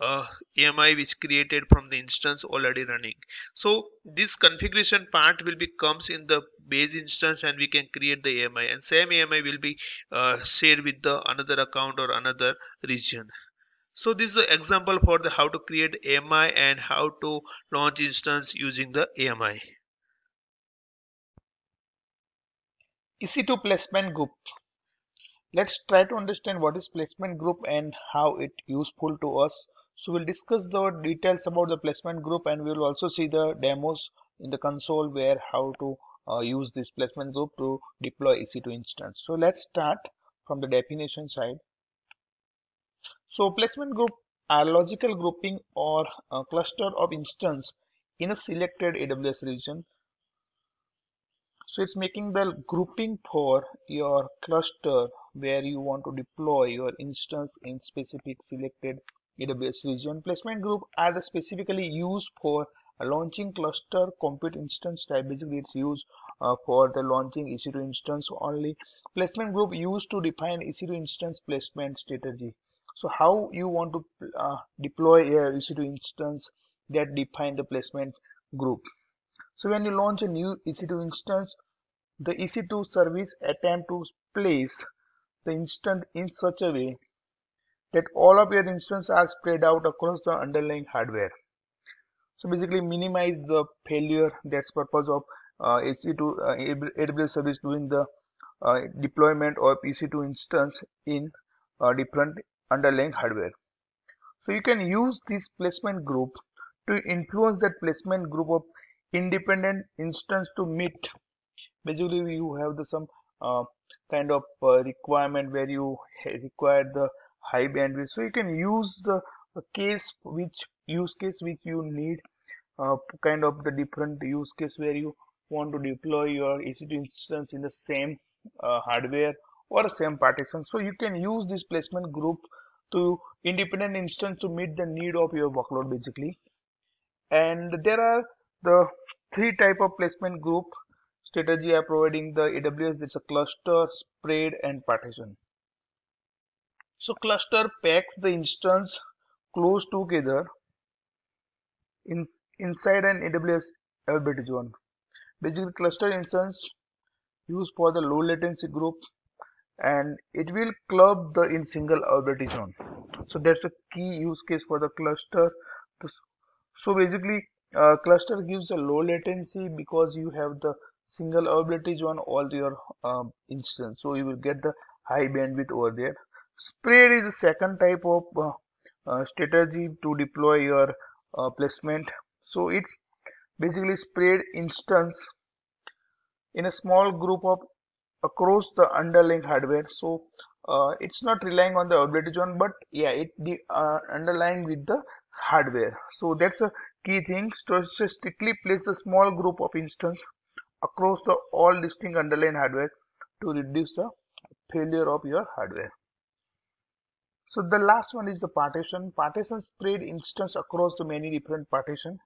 uh, AMI which created from the instance already running. So this configuration part will be comes in the base instance and we can create the AMI and same AMI will be uh, shared with the another account or another region. So this is the example for the how to create AMI and how to launch instance using the AMI. EC2 placement group. Let's try to understand what is placement group and how it useful to us so we'll discuss the details about the placement group and we will also see the demos in the console where how to uh, use this placement group to deploy EC2 instance. So let's start from the definition side. So placement group are logical grouping or uh, cluster of instance in a selected AWS region. So it's making the grouping for your cluster where you want to deploy your instance in specific selected AWS region. Placement group are specifically used for launching cluster compute instance type. Basically, it's used uh, for the launching EC2 instance only. Placement group used to define EC2 instance placement strategy. So how you want to uh, deploy a EC2 instance that define the placement group. So when you launch a new EC2 instance, the EC2 service attempt to place the instance in such a way that all of your instance are spread out across the underlying hardware. So basically minimize the failure that's purpose of uh, EC2 uh, AWS service doing the uh, deployment of EC2 instance in uh, different underlying hardware. So you can use this placement group to influence that placement group of independent instance to meet. Basically you have the some uh, kind of uh, requirement where you eh, require the high bandwidth so you can use the case which use case which you need uh, kind of the different use case where you want to deploy your EC2 instance in the same uh, hardware or same partition so you can use this placement group to independent instance to meet the need of your workload basically and there are the three type of placement group strategy are providing the AWS there's a cluster spread and partition so cluster packs the instance close together in, inside an AWS l zone. Basically cluster instance used for the low latency group and it will club the in single orbit zone. So that's a key use case for the cluster. So basically uh, cluster gives a low latency because you have the single availability zone all your um, instance so you will get the high bandwidth over there Spread is the second type of uh, uh, strategy to deploy your uh, placement. So it's basically spread instance in a small group of across the underlying hardware. So uh, it's not relying on the ability zone, but yeah, it the uh, underlying with the hardware. So that's a key thing. So strictly place a small group of instance across the all distinct underlying hardware to reduce the failure of your hardware. So the last one is the partition. Partition spread instance across the many different partition.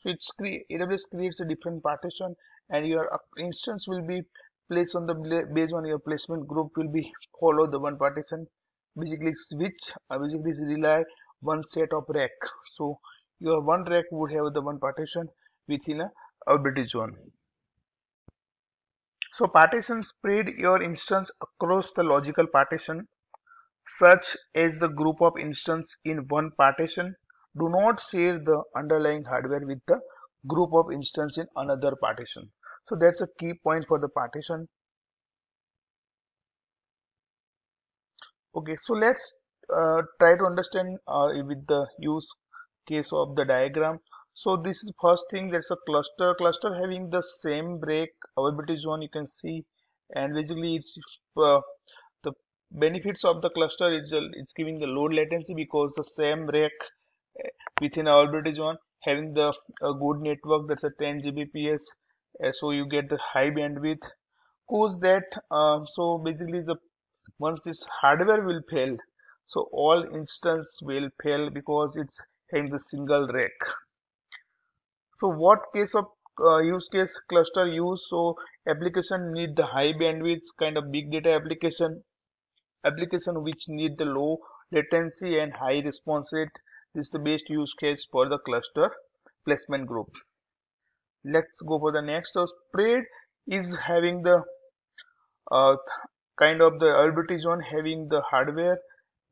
So it's cre AWS creates a different partition and your instance will be placed on the based on your placement group will be follow the one partition. Basically switch uh, basically rely one set of rack. So your one rack would have the one partition within a orbit zone. So partition spread your instance across the logical partition such as the group of instances in one partition do not share the underlying hardware with the group of instances in another partition. So that's a key point for the partition. Okay, so let's uh, try to understand uh, with the use case of the diagram. So this is first thing that's a cluster. Cluster having the same break availability zone you can see and basically it's uh, benefits of the cluster is it's giving the low latency because the same rack eh, within our is one having the a good network that's a 10 gbps eh, so you get the high bandwidth cause that um, so basically the once this hardware will fail so all instance will fail because it's having the single rack so what case of uh, use case cluster use so application need the high bandwidth kind of big data application Application which need the low latency and high response rate is the best use case for the cluster placement group. Let's go for the next. So spread is having the uh, kind of the availability zone having the hardware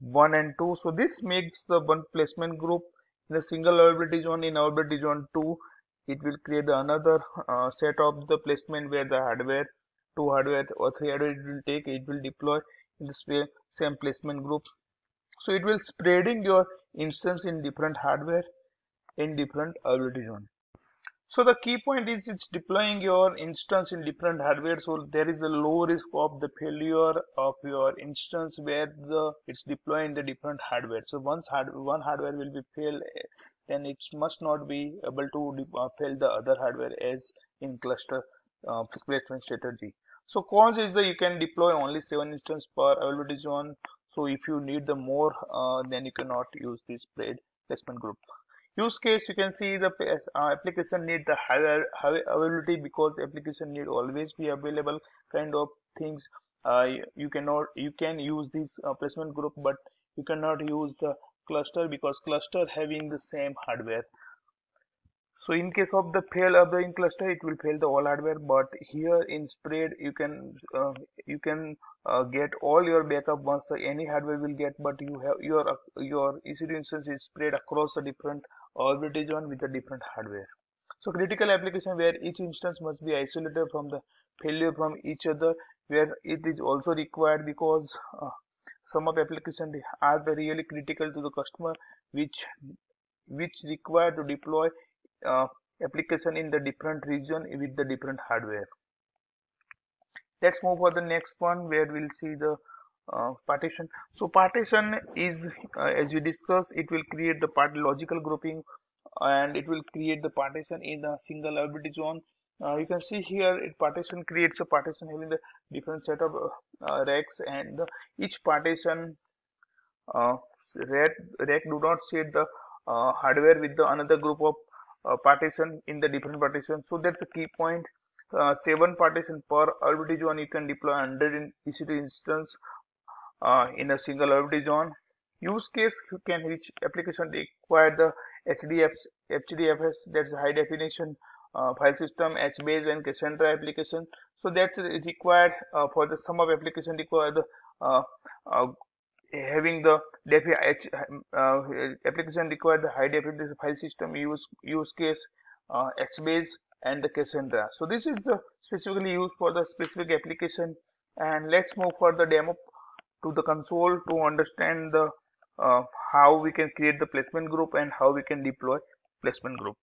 1 and 2. So this makes the one placement group in a single orbit zone in orbit zone 2 it will create another uh, set of the placement where the hardware two hardware or three hardware it will take it will deploy this way same placement group so it will spreading your instance in different hardware in different availability zone. so the key point is it's deploying your instance in different hardware so there is a low risk of the failure of your instance where the it's deploying the different hardware so once hard, one hardware will be failed then it must not be able to uh, fail the other hardware as in cluster uh, placement strategy so cons is that you can deploy only 7 instance per availability zone. So if you need the more, uh, then you cannot use this placement group. Use case, you can see the uh, application need the higher availability because application need always be available kind of things. Uh, you cannot, you can use this uh, placement group, but you cannot use the cluster because cluster having the same hardware so in case of the fail of the in cluster it will fail the all hardware but here in spread you can uh, you can uh, get all your backup once the any hardware will get but you have your uh, your EC2 instance is spread across the different orbiters zone with the different hardware so critical application where each instance must be isolated from the failure from each other where it is also required because uh, some of applications are really critical to the customer which which require to deploy uh, application in the different region with the different hardware let's move for the next one where we'll see the uh, partition so partition is uh, as we discussed it will create the part logical grouping and it will create the partition in a single availability zone uh, you can see here it partition creates a partition having the different set of uh, uh, racks and the, each partition uh, rack, rack do not share the hardware with the another group of uh, partition in the different partition. So that's the key point. Uh, 7 partition per RBD zone you can deploy 100 in EC2 instance uh, in a single RBD zone. Use case you can reach application require the HDFs, HDFS that's high definition uh, file system, HBase and Cassandra application. So that's required uh, for the sum of application require the uh, having the DEFI uh, application require the high definition file system use use case uh, XBase and the Cassandra. So this is uh, specifically used for the specific application. And let's move for the demo to the console to understand the uh, how we can create the placement group and how we can deploy placement group.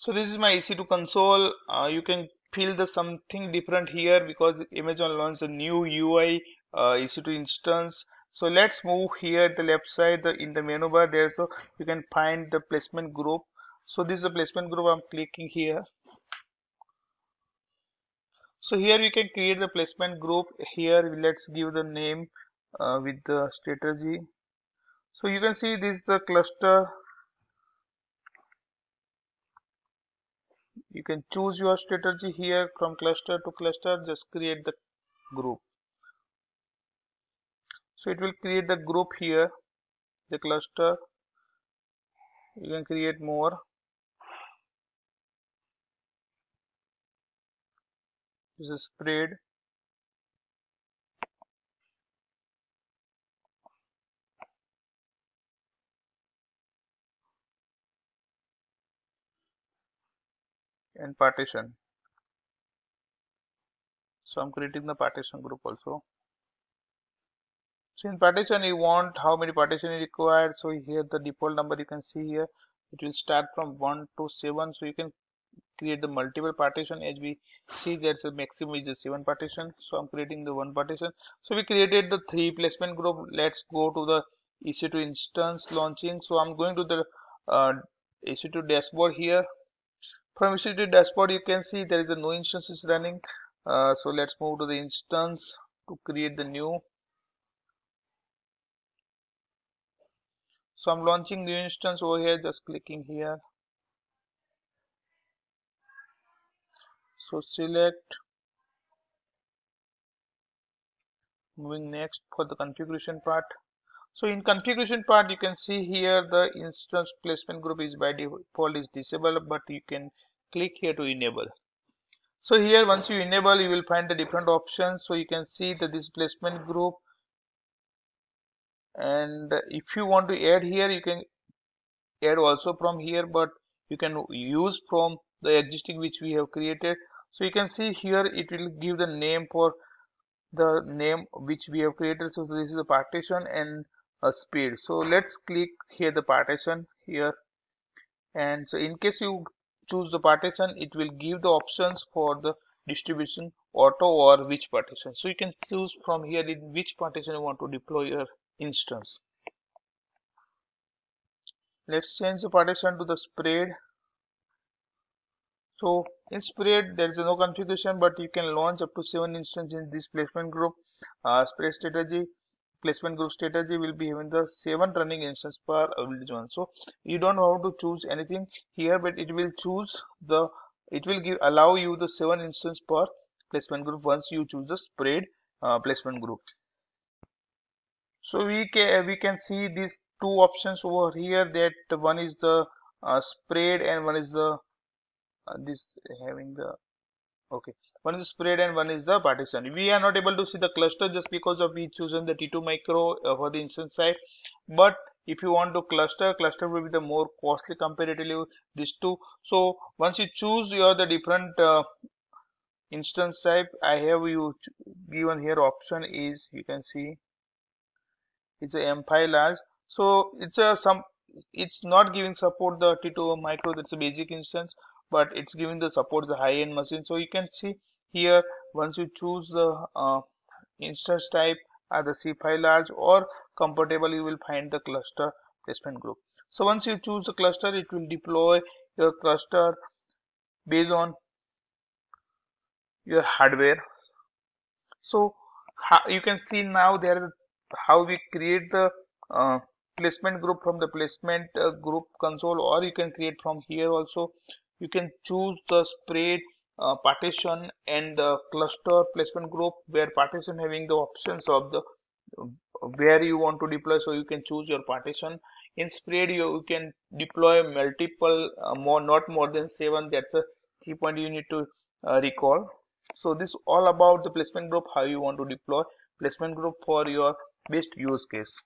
So this is my EC2 console. Uh, you can feel the something different here because Amazon launched a new UI uh, EC2 instance. So let's move here the left side the in the menu bar there so you can find the placement group. So this is the placement group I'm clicking here. So here you can create the placement group here let's give the name uh, with the strategy. So you can see this is the cluster you can choose your strategy here from cluster to cluster just create the group so it will create the group here the cluster you can create more this is spread and partition so I'm creating the partition group also so in partition you want how many partition is required. So here the default number you can see here it will start from 1 to 7. So you can create the multiple partition as we see there is a maximum is 7 partition. So I'm creating the 1 partition. So we created the 3 placement group. Let's go to the EC2 instance launching. So I'm going to the uh, EC2 dashboard here. From EC2 dashboard you can see there is a no instance is running. Uh, so let's move to the instance to create the new So I'm launching new instance over here, just clicking here. So select, moving next for the configuration part. So in configuration part, you can see here the instance placement group is by default is disabled, but you can click here to enable. So here once you enable, you will find the different options. So you can see the displacement group and if you want to add here you can add also from here but you can use from the existing which we have created so you can see here it will give the name for the name which we have created so this is the partition and a speed so let's click here the partition here and so in case you choose the partition it will give the options for the distribution auto or which partition so you can choose from here in which partition you want to deploy your instance. Let's change the partition to the spread. So in spread there is no configuration but you can launch up to 7 instances in this placement group. Uh, spread strategy placement group strategy will be having the 7 running instances per availability zone. So you don't have to choose anything here but it will choose the it will give allow you the 7 instances per placement group once you choose the spread uh, placement group so we can we can see these two options over here that one is the uh, spread and one is the uh, this having the okay one is the spread and one is the partition we are not able to see the cluster just because of we chosen the t2 micro uh, for the instance type but if you want to cluster cluster will be the more costly comparatively these two so once you choose your the different uh, instance type i have you given here option is you can see it's a m file large so it's a some it's not giving support the t2 micro that's a basic instance but it's giving the support the high end machine so you can see here once you choose the uh, instance type as uh, c file large or compatible you will find the cluster placement group so once you choose the cluster it will deploy your cluster based on your hardware so you can see now there are how we create the uh, placement group from the placement uh, group console or you can create from here also you can choose the spread uh, partition and the cluster placement group where partition having the options of the where you want to deploy so you can choose your partition in spread you, you can deploy multiple uh, more not more than seven that's a key point you need to uh, recall so this all about the placement group how you want to deploy placement group for your best use case.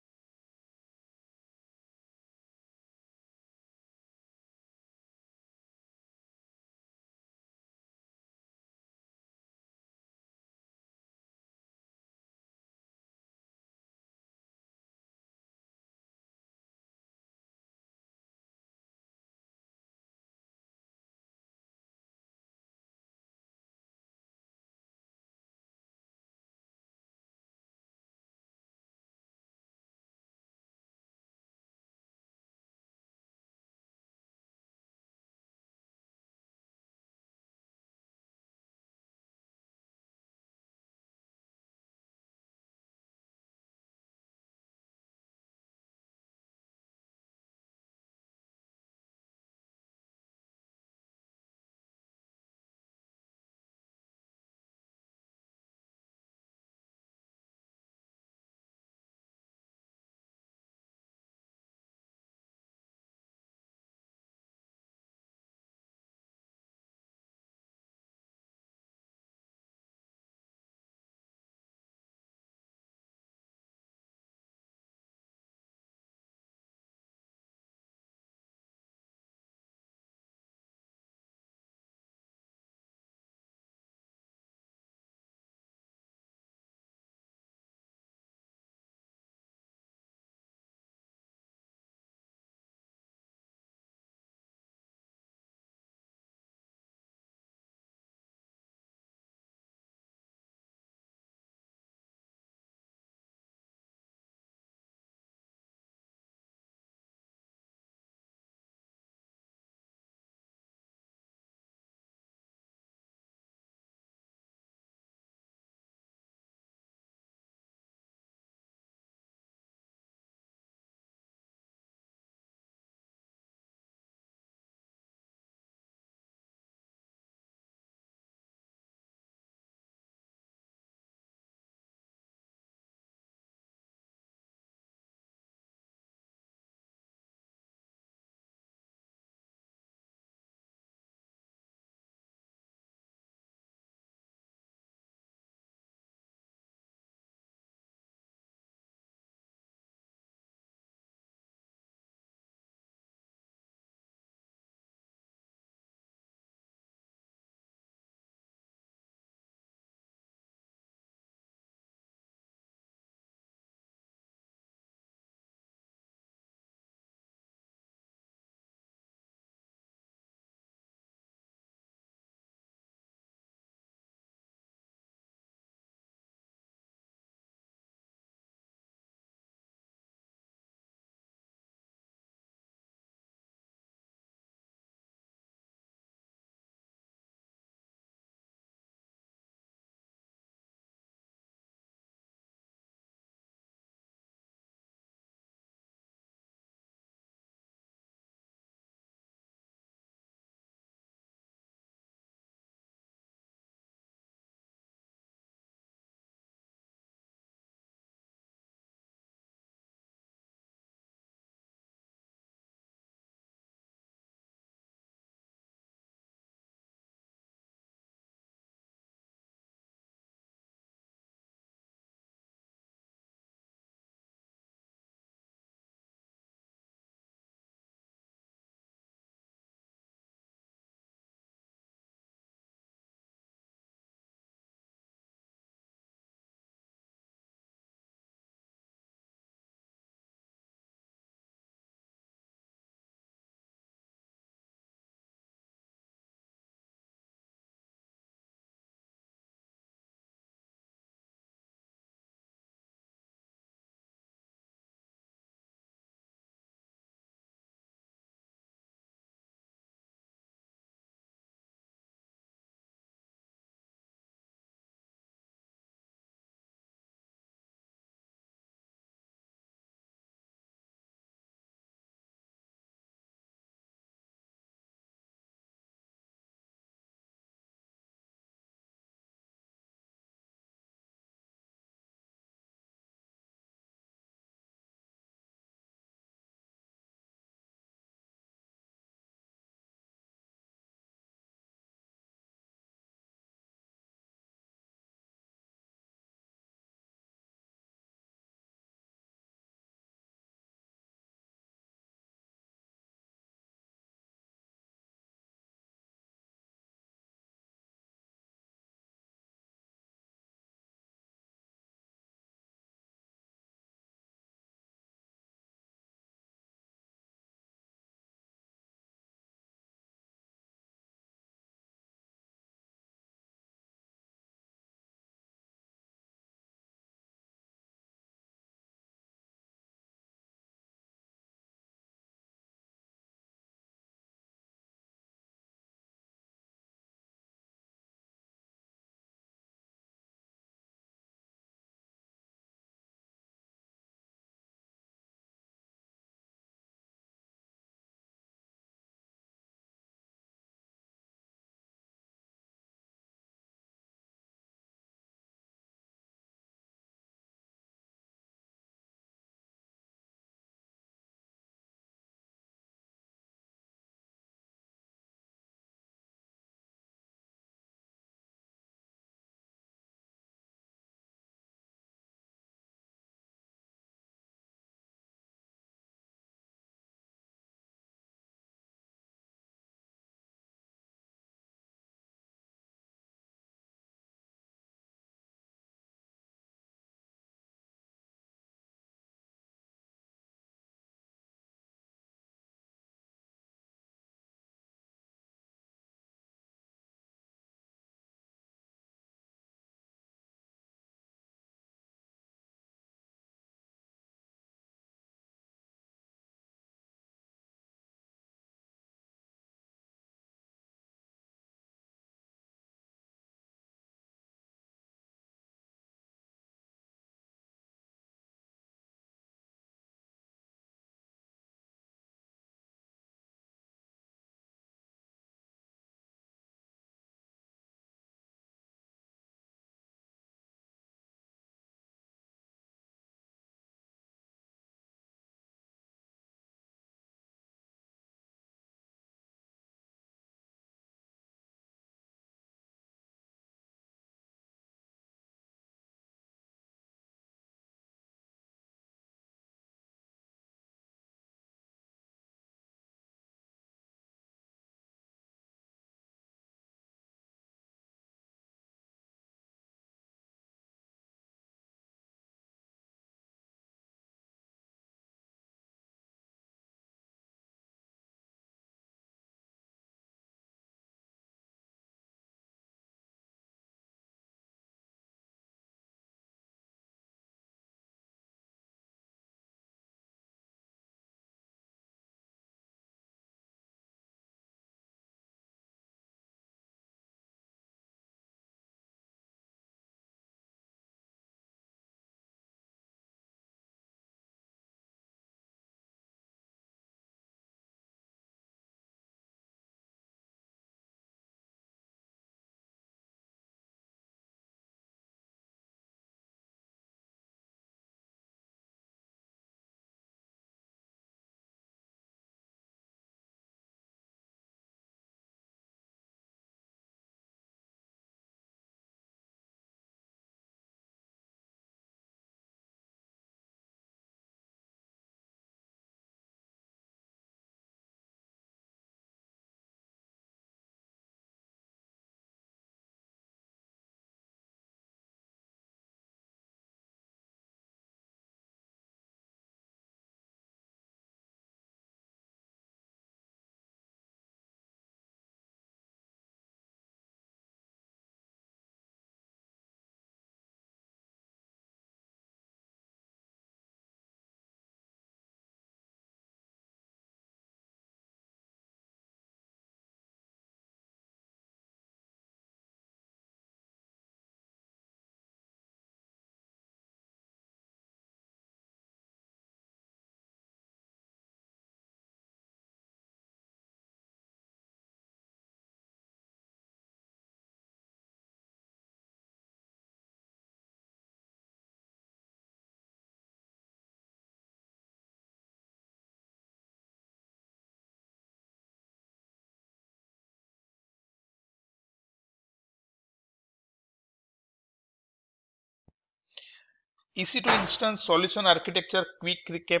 EC2 instance solution architecture quick recap.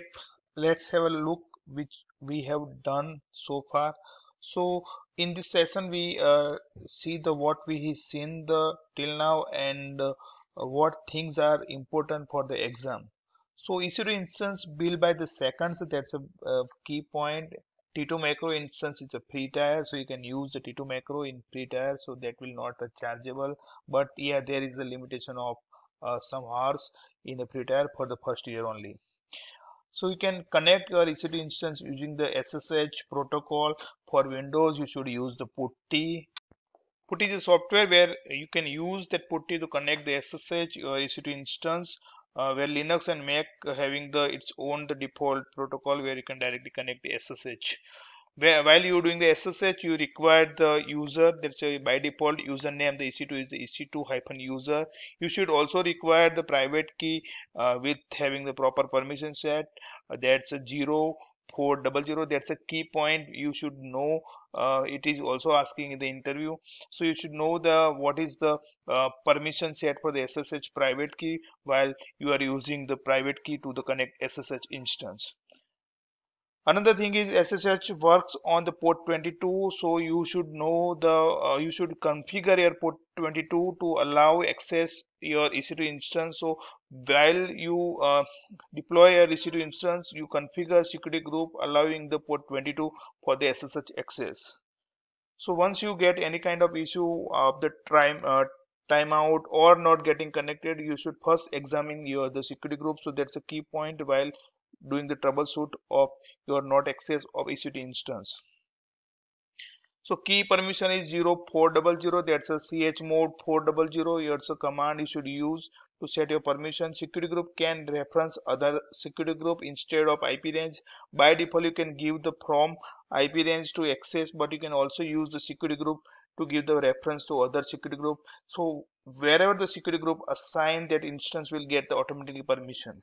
Let's have a look which we have done so far. So in this session we uh, see the what we have seen the till now and uh, what things are important for the exam. So EC2 instance built by the second, so that's a, a key point. T2 macro instance is a free tier, so you can use the T2 macro in free tier, so that will not be chargeable. But yeah, there is a limitation of uh, some hours in the pretire for the first year only. So you can connect your EC2 instance using the SSH protocol. For Windows, you should use the PuTTY. PuTTY is a software where you can use that PuTTY to connect the SSH or EC2 instance. Uh, where Linux and Mac having the its own the default protocol where you can directly connect the SSH while you're doing the SSH, you require the user, that's a, by default username, the EC2 is the EC2 hyphen user. You should also require the private key uh, with having the proper permission set. Uh, that's a zero four double zero. That's a key point you should know. Uh, it is also asking in the interview, so you should know the what is the uh, permission set for the SSH private key while you are using the private key to the connect SSH instance another thing is ssh works on the port 22 so you should know the uh, you should configure your port 22 to allow access your ec2 instance so while you uh, deploy your ec2 instance you configure security group allowing the port 22 for the ssh access so once you get any kind of issue of the time uh, timeout or not getting connected you should first examine your the security group so that's a key point while doing the troubleshoot of your not access of EC2 instance. So key permission is 0400 that's a ch mode 400 it's a command you should use to set your permission. Security group can reference other security group instead of IP range. By default you can give the from IP range to access but you can also use the security group to give the reference to other security group. So wherever the security group assign that instance will get the automatically permission.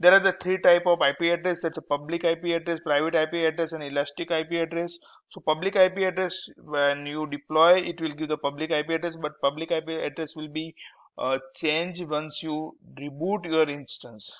There are the three type of IP address. That's a public IP address, private IP address and elastic IP address. So public IP address when you deploy it will give the public IP address but public IP address will be uh, changed once you reboot your instance.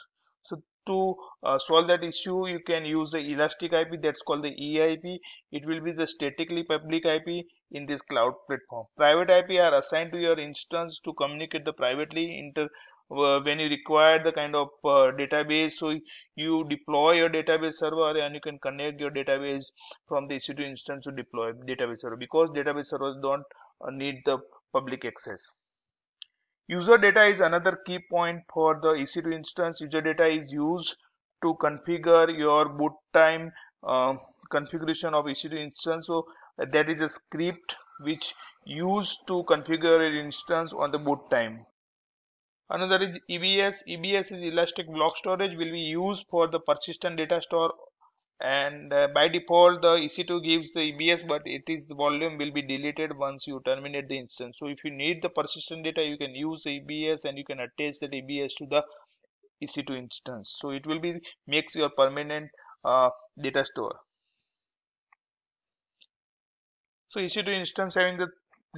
So to uh, solve that issue you can use the elastic IP that's called the EIP. It will be the statically public IP in this cloud platform. Private IP are assigned to your instance to communicate the privately inter uh, when you require the kind of uh, database so you deploy your database server and you can connect your database from the ec2 instance to deploy database server because database servers don't uh, need the public access user data is another key point for the ec2 instance user data is used to configure your boot time uh, configuration of EC2 instance. So that is a script which used to configure an instance on the boot time. Another is EBS. EBS is elastic block storage will be used for the persistent data store and uh, by default the EC2 gives the EBS but it is the volume will be deleted once you terminate the instance. So if you need the persistent data you can use the EBS and you can attach that EBS to the EC2 instance. So it will be makes your permanent uh, data store. So EC2 instance having the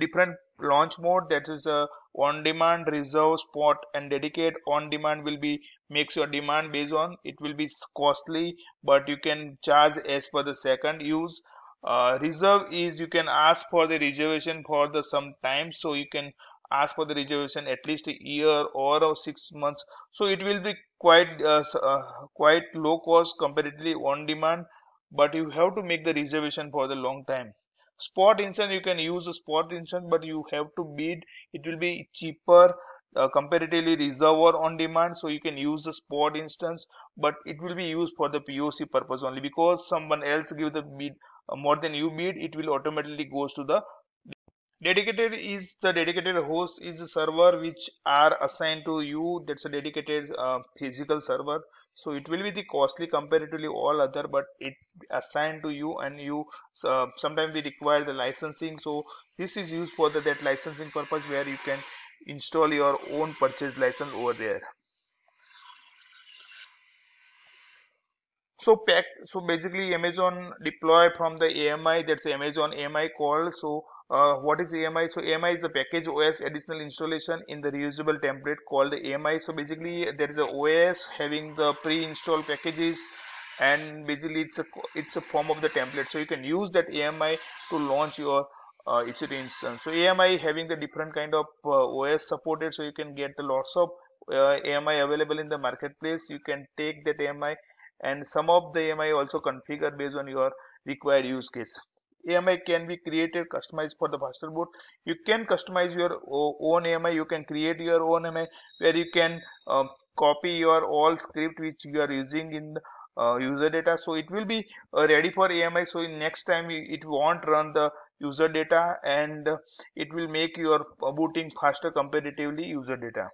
different launch mode that is a on-demand reserve spot and dedicate on-demand will be makes your demand based on it will be costly but you can charge as per the second use uh, reserve is you can ask for the reservation for the some time so you can ask for the reservation at least a year or, or six months so it will be quite uh, uh, quite low cost comparatively on demand but you have to make the reservation for the long time spot instance you can use a spot instance but you have to bid it will be cheaper uh, comparatively reservoir on demand so you can use the spot instance but it will be used for the POC purpose only because someone else give the bid uh, more than you bid it will automatically goes to the dedicated is the dedicated host is a server which are assigned to you that's a dedicated uh, physical server so it will be the costly comparatively all other but it's assigned to you and you uh, sometimes we require the licensing so this is used for the, that licensing purpose where you can install your own purchase license over there so pack so basically amazon deploy from the ami that's amazon ami call so uh, what is AMI? So AMI is a package OS additional installation in the reusable template called AMI. So basically there is a OS having the pre-installed packages and basically it's a it's a form of the template. So you can use that AMI to launch your uh, EC2 instance. So AMI having the different kind of uh, OS supported. So you can get the lots of uh, AMI available in the marketplace. You can take that AMI and some of the AMI also configure based on your required use case. AMI can be created customized for the faster boot. You can customize your own AMI. You can create your own AMI where you can um, copy your all script which you are using in uh, user data. So it will be uh, ready for AMI. So next time it won't run the user data and it will make your booting faster comparatively user data.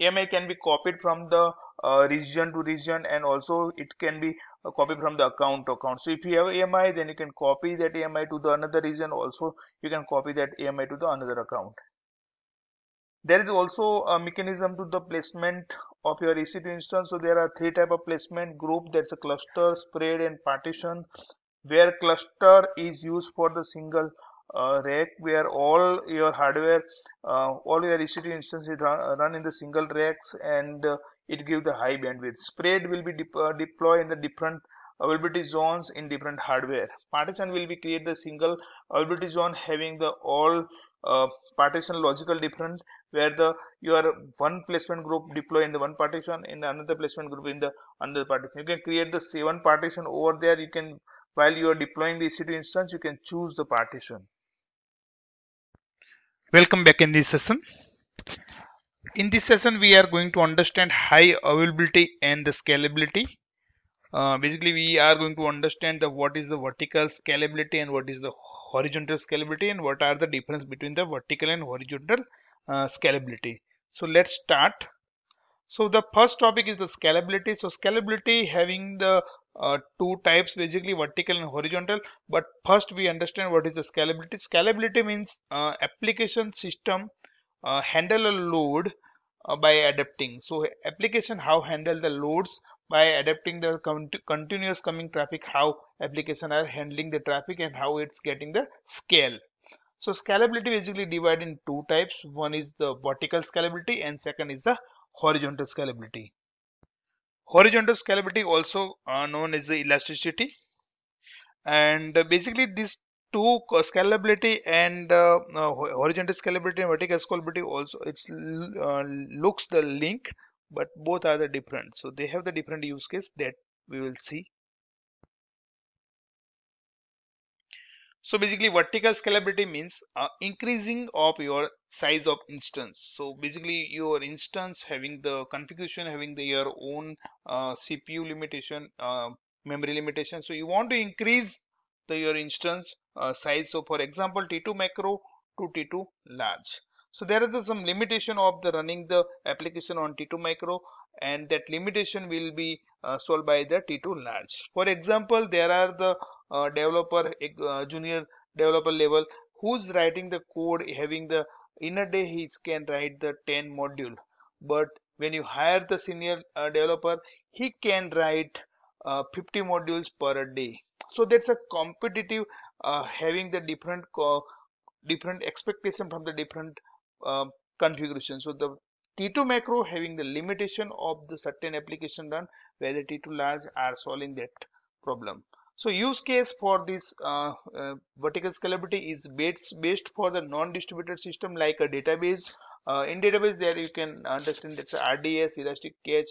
AMI can be copied from the uh, region to region and also it can be uh, copied from the account to account. So if you have AMI, then you can copy that AMI to the another region also you can copy that AMI to the another account. There is also a mechanism to the placement of your EC2 instance. So there are three type of placement group that's a cluster, spread and partition where cluster is used for the single uh, rack where all your hardware, uh, all your EC2 instances run, run, in the single racks and uh, it gives the high bandwidth. Spread will be de uh, deployed in the different availability zones in different hardware. Partition will be create the single availability zone having the all uh, partition logical different where the your one placement group deploy in the one partition in another placement group in the another partition you can create the seven partition over there you can while you are deploying the ec2 instance you can choose the partition Welcome back in this session. In this session, we are going to understand high availability and the scalability. Uh, basically, we are going to understand the what is the vertical scalability and what is the horizontal scalability and what are the difference between the vertical and horizontal uh, scalability. So let's start. So the first topic is the scalability. So scalability having the uh, two types basically vertical and horizontal but first we understand what is the scalability scalability means uh, application system uh, handle a load uh, by adapting so application how handle the loads by adapting the cont continuous coming traffic how application are handling the traffic and how it's getting the scale so scalability basically divided in two types one is the vertical scalability and second is the horizontal scalability. Horizontal scalability also uh, known as the elasticity and uh, basically these two uh, scalability and uh, uh horizontal scalability and vertical scalability also it's uh, looks the link but both are the different so they have the different use case that we will see So basically vertical scalability means uh, increasing of your size of instance. So basically your instance having the configuration, having the, your own uh, CPU limitation, uh, memory limitation. So you want to increase the your instance uh, size. So for example, T2 macro to T2 large. So there is some limitation of the running the application on T2 micro and that limitation will be uh, solved by the T2 large. For example, there are the developer uh, junior developer level who's writing the code having the in a day he can write the 10 module but when you hire the senior uh, developer he can write uh, 50 modules per day so that's a competitive uh, having the different different expectation from the different um, configuration so the T2 macro having the limitation of the certain application run where the T2 large are solving that problem. So use case for this uh, uh, vertical scalability is based, based for the non-distributed system like a database. Uh, in database there you can understand that RDS, Elastic Cache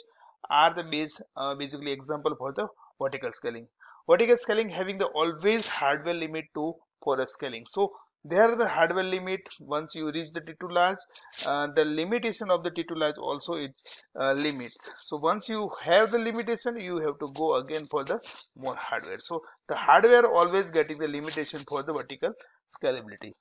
are the base uh, basically example for the vertical scaling. Vertical scaling having the always hardware limit to for a scaling. So there the hardware limit once you reach the titulars uh, the limitation of the large also it uh, limits so once you have the limitation you have to go again for the more hardware so the hardware always getting the limitation for the vertical scalability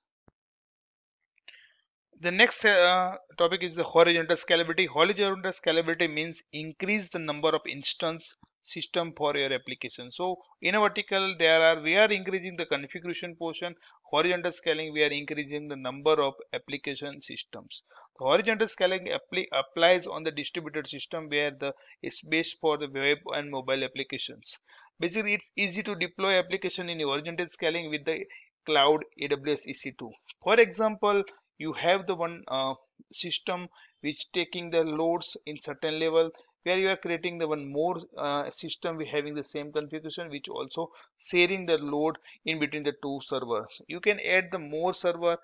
the next uh, topic is the horizontal scalability horizontal scalability means increase the number of instance system for your application. So in a vertical there are we are increasing the configuration portion horizontal scaling we are increasing the number of application systems. The horizontal scaling applies on the distributed system where the is based for the web and mobile applications. Basically it's easy to deploy application in horizontal scaling with the cloud AWS EC2. For example you have the one uh, system which taking the loads in certain level where you are creating the one more uh, system we having the same configuration which also sharing the load in between the two servers you can add the more server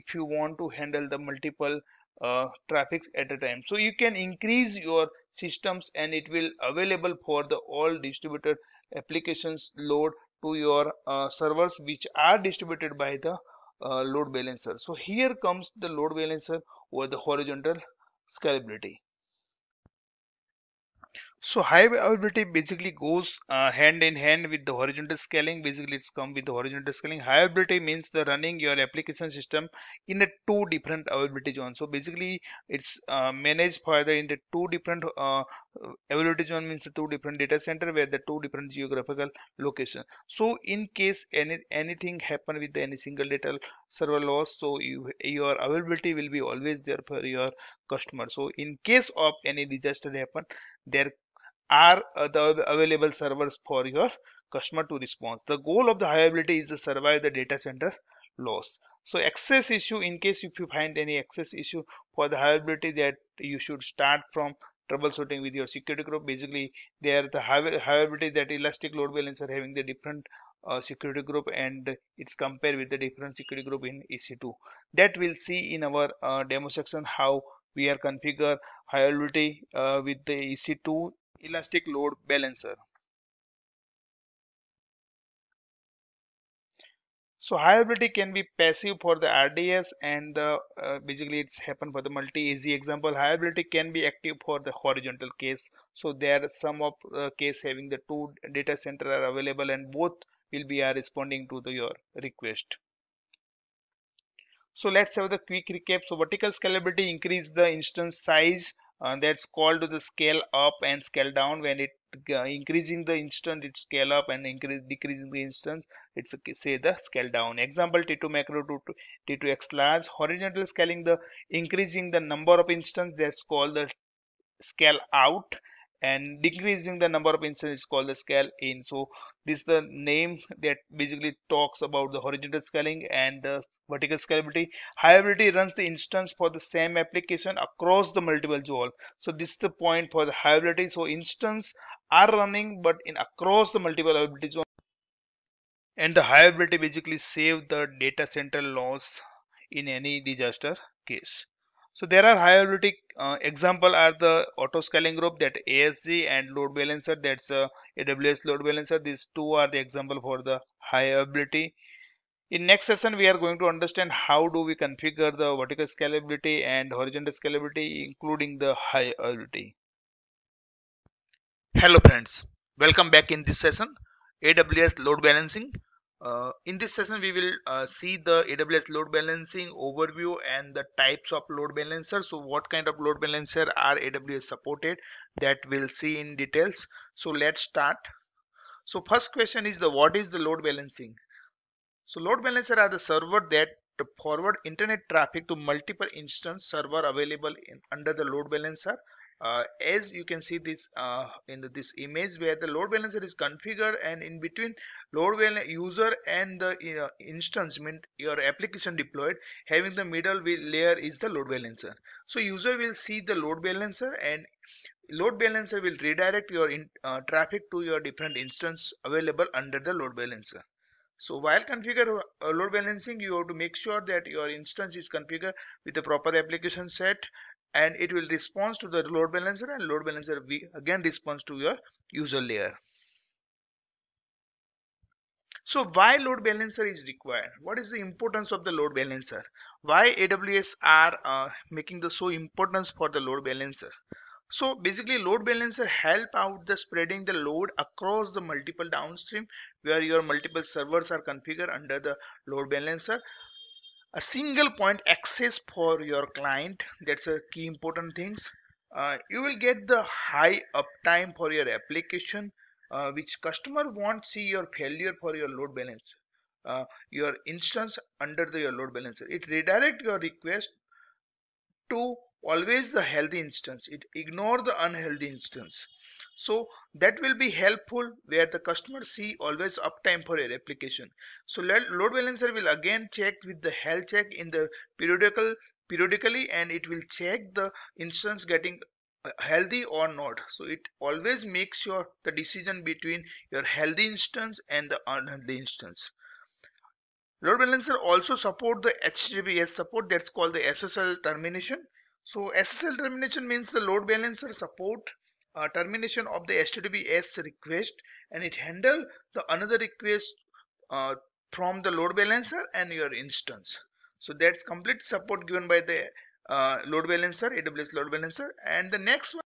if you want to handle the multiple uh, traffics at a time so you can increase your systems and it will available for the all distributed applications load to your uh, servers which are distributed by the uh, load balancer so here comes the load balancer or the horizontal scalability so high availability basically goes uh, hand in hand with the horizontal scaling. Basically, it's come with the horizontal scaling. High availability means the running your application system in a two different availability zones. So basically, it's uh, managed further in the two different uh, availability zone means the two different data center where the two different geographical location so in case any anything happen with any single data server loss so you, your availability will be always there for your customer so in case of any disaster happen there are the available servers for your customer to respond the goal of the availability is to survive the data center loss so access issue in case if you find any access issue for the availability that you should start from troubleshooting with your security group. Basically, they are the hierarchy that elastic load balancer having the different uh, security group and it's compared with the different security group in EC2. That we'll see in our uh, demo section how we are configure hierarchy uh, with the EC2 elastic load balancer. So high-availability can be passive for the RDS and the uh, basically it's happen for the multi-easy example. High-availability can be active for the horizontal case. So there some of uh, case having the two data center are available and both will be are uh, responding to the, your request. So let's have the quick recap. So vertical scalability increase the instance size and that's called the scale up and scale down when it uh, increasing the instance it scale up and increase decreasing the instance it's uh, say the scale down example t2 macro to t2 x large horizontal scaling the increasing the number of instance that's called the scale out and decreasing the number of incidents is called the scale in so this is the name that basically talks about the horizontal scaling and the vertical scalability highability runs the instance for the same application across the multiple zone so this is the point for the highability so instance are running but in across the multiple availability zone and the highability basically save the data center loss in any disaster case so there are high uh, example are the auto scaling group that ASG and load balancer that's uh, a AWS load balancer. These two are the example for the high ability. In next session, we are going to understand how do we configure the vertical scalability and horizontal scalability, including the high ability. Hello friends, welcome back in this session, AWS load balancing uh, in this session, we will uh, see the AWS load balancing overview and the types of load balancer. So what kind of load balancer are AWS supported that we'll see in details. So let's start. So first question is the what is the load balancing? So load balancer are the server that forward internet traffic to multiple instance server available in, under the load balancer uh, as you can see this uh, in the, this image where the load balancer is configured and in between load user and the uh, instance mean your application deployed having the middle layer is the load balancer so user will see the load balancer and load balancer will redirect your in, uh, traffic to your different instance available under the load balancer so while configure uh, load balancing, you have to make sure that your instance is configured with the proper application set and it will respond to the load balancer and load balancer again responds to your user layer. So why load balancer is required? What is the importance of the load balancer? Why AWS are uh, making the so importance for the load balancer? So basically load balancer help out the spreading the load across the multiple downstream where your multiple servers are configured under the load balancer a single point access for your client that's a key important things uh, you will get the high uptime for your application uh, which customer won't see your failure for your load balance uh, your instance under the, your load balancer it redirect your request to always the healthy instance it ignore the unhealthy instance so that will be helpful where the customer see always uptime for a replication so load balancer will again check with the health check in the periodical periodically and it will check the instance getting uh, healthy or not so it always makes your the decision between your healthy instance and the unhealthy instance load balancer also support the https support that's called the ssl termination so ssl termination means the load balancer support uh, termination of the HTTPS request and it handle the another request uh, from the load balancer and your instance. So that's complete support given by the uh, load balancer, AWS load balancer. And the next one,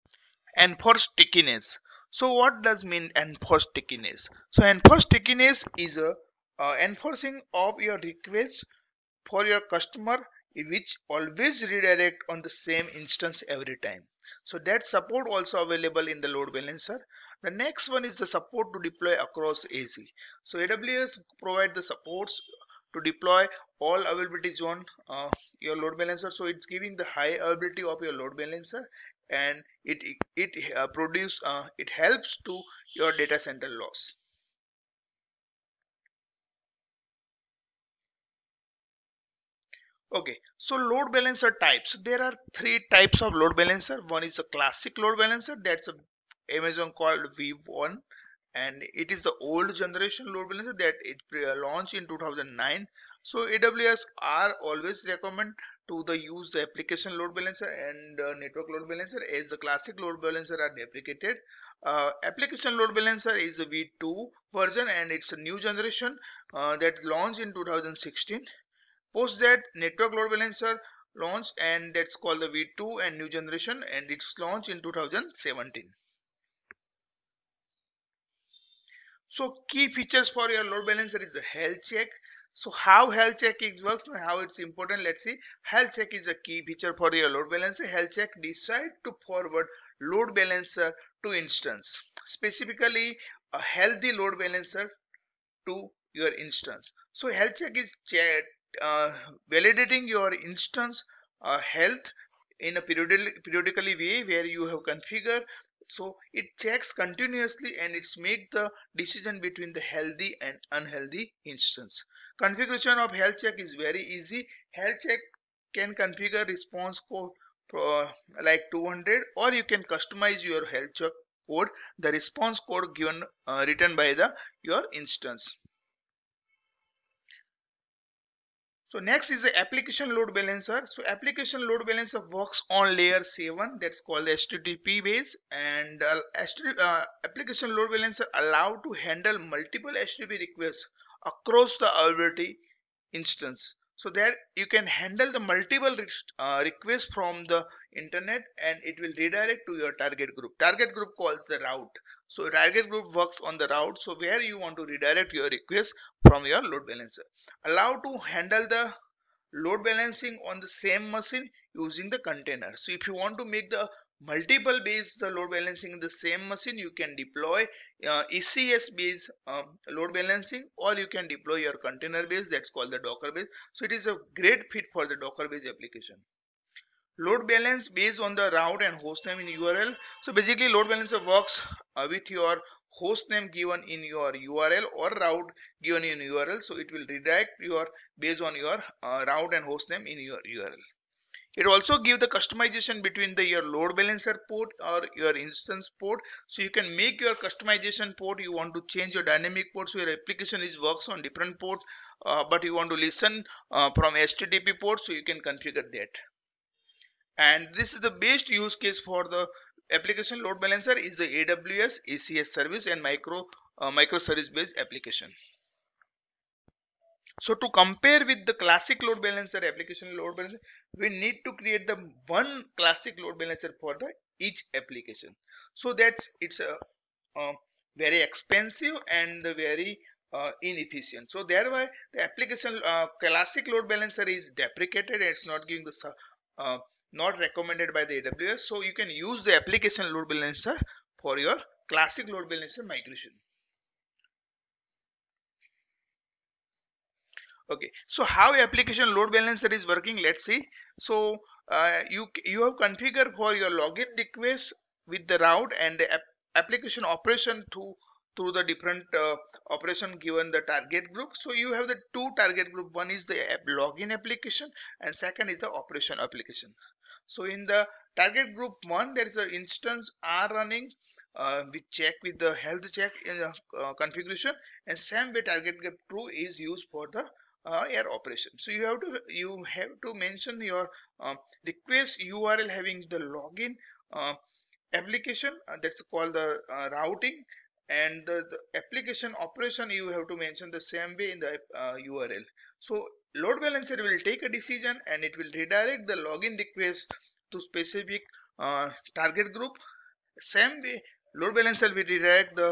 enforce stickiness. So what does mean enforce stickiness? So enforce stickiness is a uh, uh, enforcing of your request for your customer which always redirect on the same instance every time. So that support also available in the load balancer. The next one is the support to deploy across AZ. So AWS provide the supports to deploy all availability zone uh, your load balancer. So it's giving the high availability of your load balancer and it it, produces uh, produce uh, it helps to your data center loss. Okay, so load balancer types. There are three types of load balancer. One is a classic load balancer. That's Amazon called V1 and it is the old generation load balancer that it uh, launched in 2009. So AWS are always recommend to the use the application load balancer and uh, network load balancer as the classic load balancer are deprecated. Uh, application load balancer is the V2 version and it's a new generation uh, that launched in 2016 Post that network load balancer launched and that's called the V2 and new generation and it's launched in 2017. So key features for your load balancer is the health check. So how health check works and how it's important let's see. Health check is a key feature for your load balancer. Health check decide to forward load balancer to instance. Specifically a healthy load balancer to your instance. So health check is check uh, validating your instance uh, health in a periodic, periodically way where you have configured so it checks continuously and it's make the decision between the healthy and unhealthy instance configuration of health check is very easy health check can configure response code uh, like 200 or you can customize your health check code the response code given uh, written by the your instance So next is the application load balancer. So application load balancer works on layer 7 that's called the HTTP base and uh, uh, application load balancer allow to handle multiple HTTP requests across the availability instance. So that you can handle the multiple re uh, requests from the internet and it will redirect to your target group target group calls the route so target group works on the route so where you want to redirect your request from your load balancer allow to handle the load balancing on the same machine using the container so if you want to make the multiple base the load balancing in the same machine you can deploy uh, ECS based um, load balancing or you can deploy your container base that's called the docker base so it is a great fit for the docker based application load balance based on the route and hostname in url so basically load balancer works uh, with your hostname given in your url or route given in url so it will redirect your based on your uh, route and hostname in your url it also give the customization between the your load balancer port or your instance port so you can make your customization port you want to change your dynamic port so your application is works on different ports uh, but you want to listen uh, from http port so you can configure that and this is the best use case for the application load balancer is the AWS ACS service and micro uh, microservice based application. So to compare with the classic load balancer application load balancer, we need to create the one classic load balancer for the each application. So that's it's a uh, uh, very expensive and very uh, inefficient. So thereby the application uh, classic load balancer is deprecated. It's not giving the uh, not recommended by the AWS. So you can use the application load balancer for your classic load balancer migration. Okay, so how application load balancer is working? Let's see. So uh, you you have configured for your login request with the route and the ap application operation through through the different uh, operation given the target group so you have the two target group one is the app login application and second is the operation application so in the target group 1 there is an instance R running uh, we check with the health check in the uh, configuration and same way target group 2 is used for the uh, air operation so you have to you have to mention your uh, request URL having the login uh, application uh, that's called the routing and the, the, application operation you have to mention the same way in the URL so load balancer will take a decision and it will redirect the login request to specific uh, target group same way load balancer will redirect the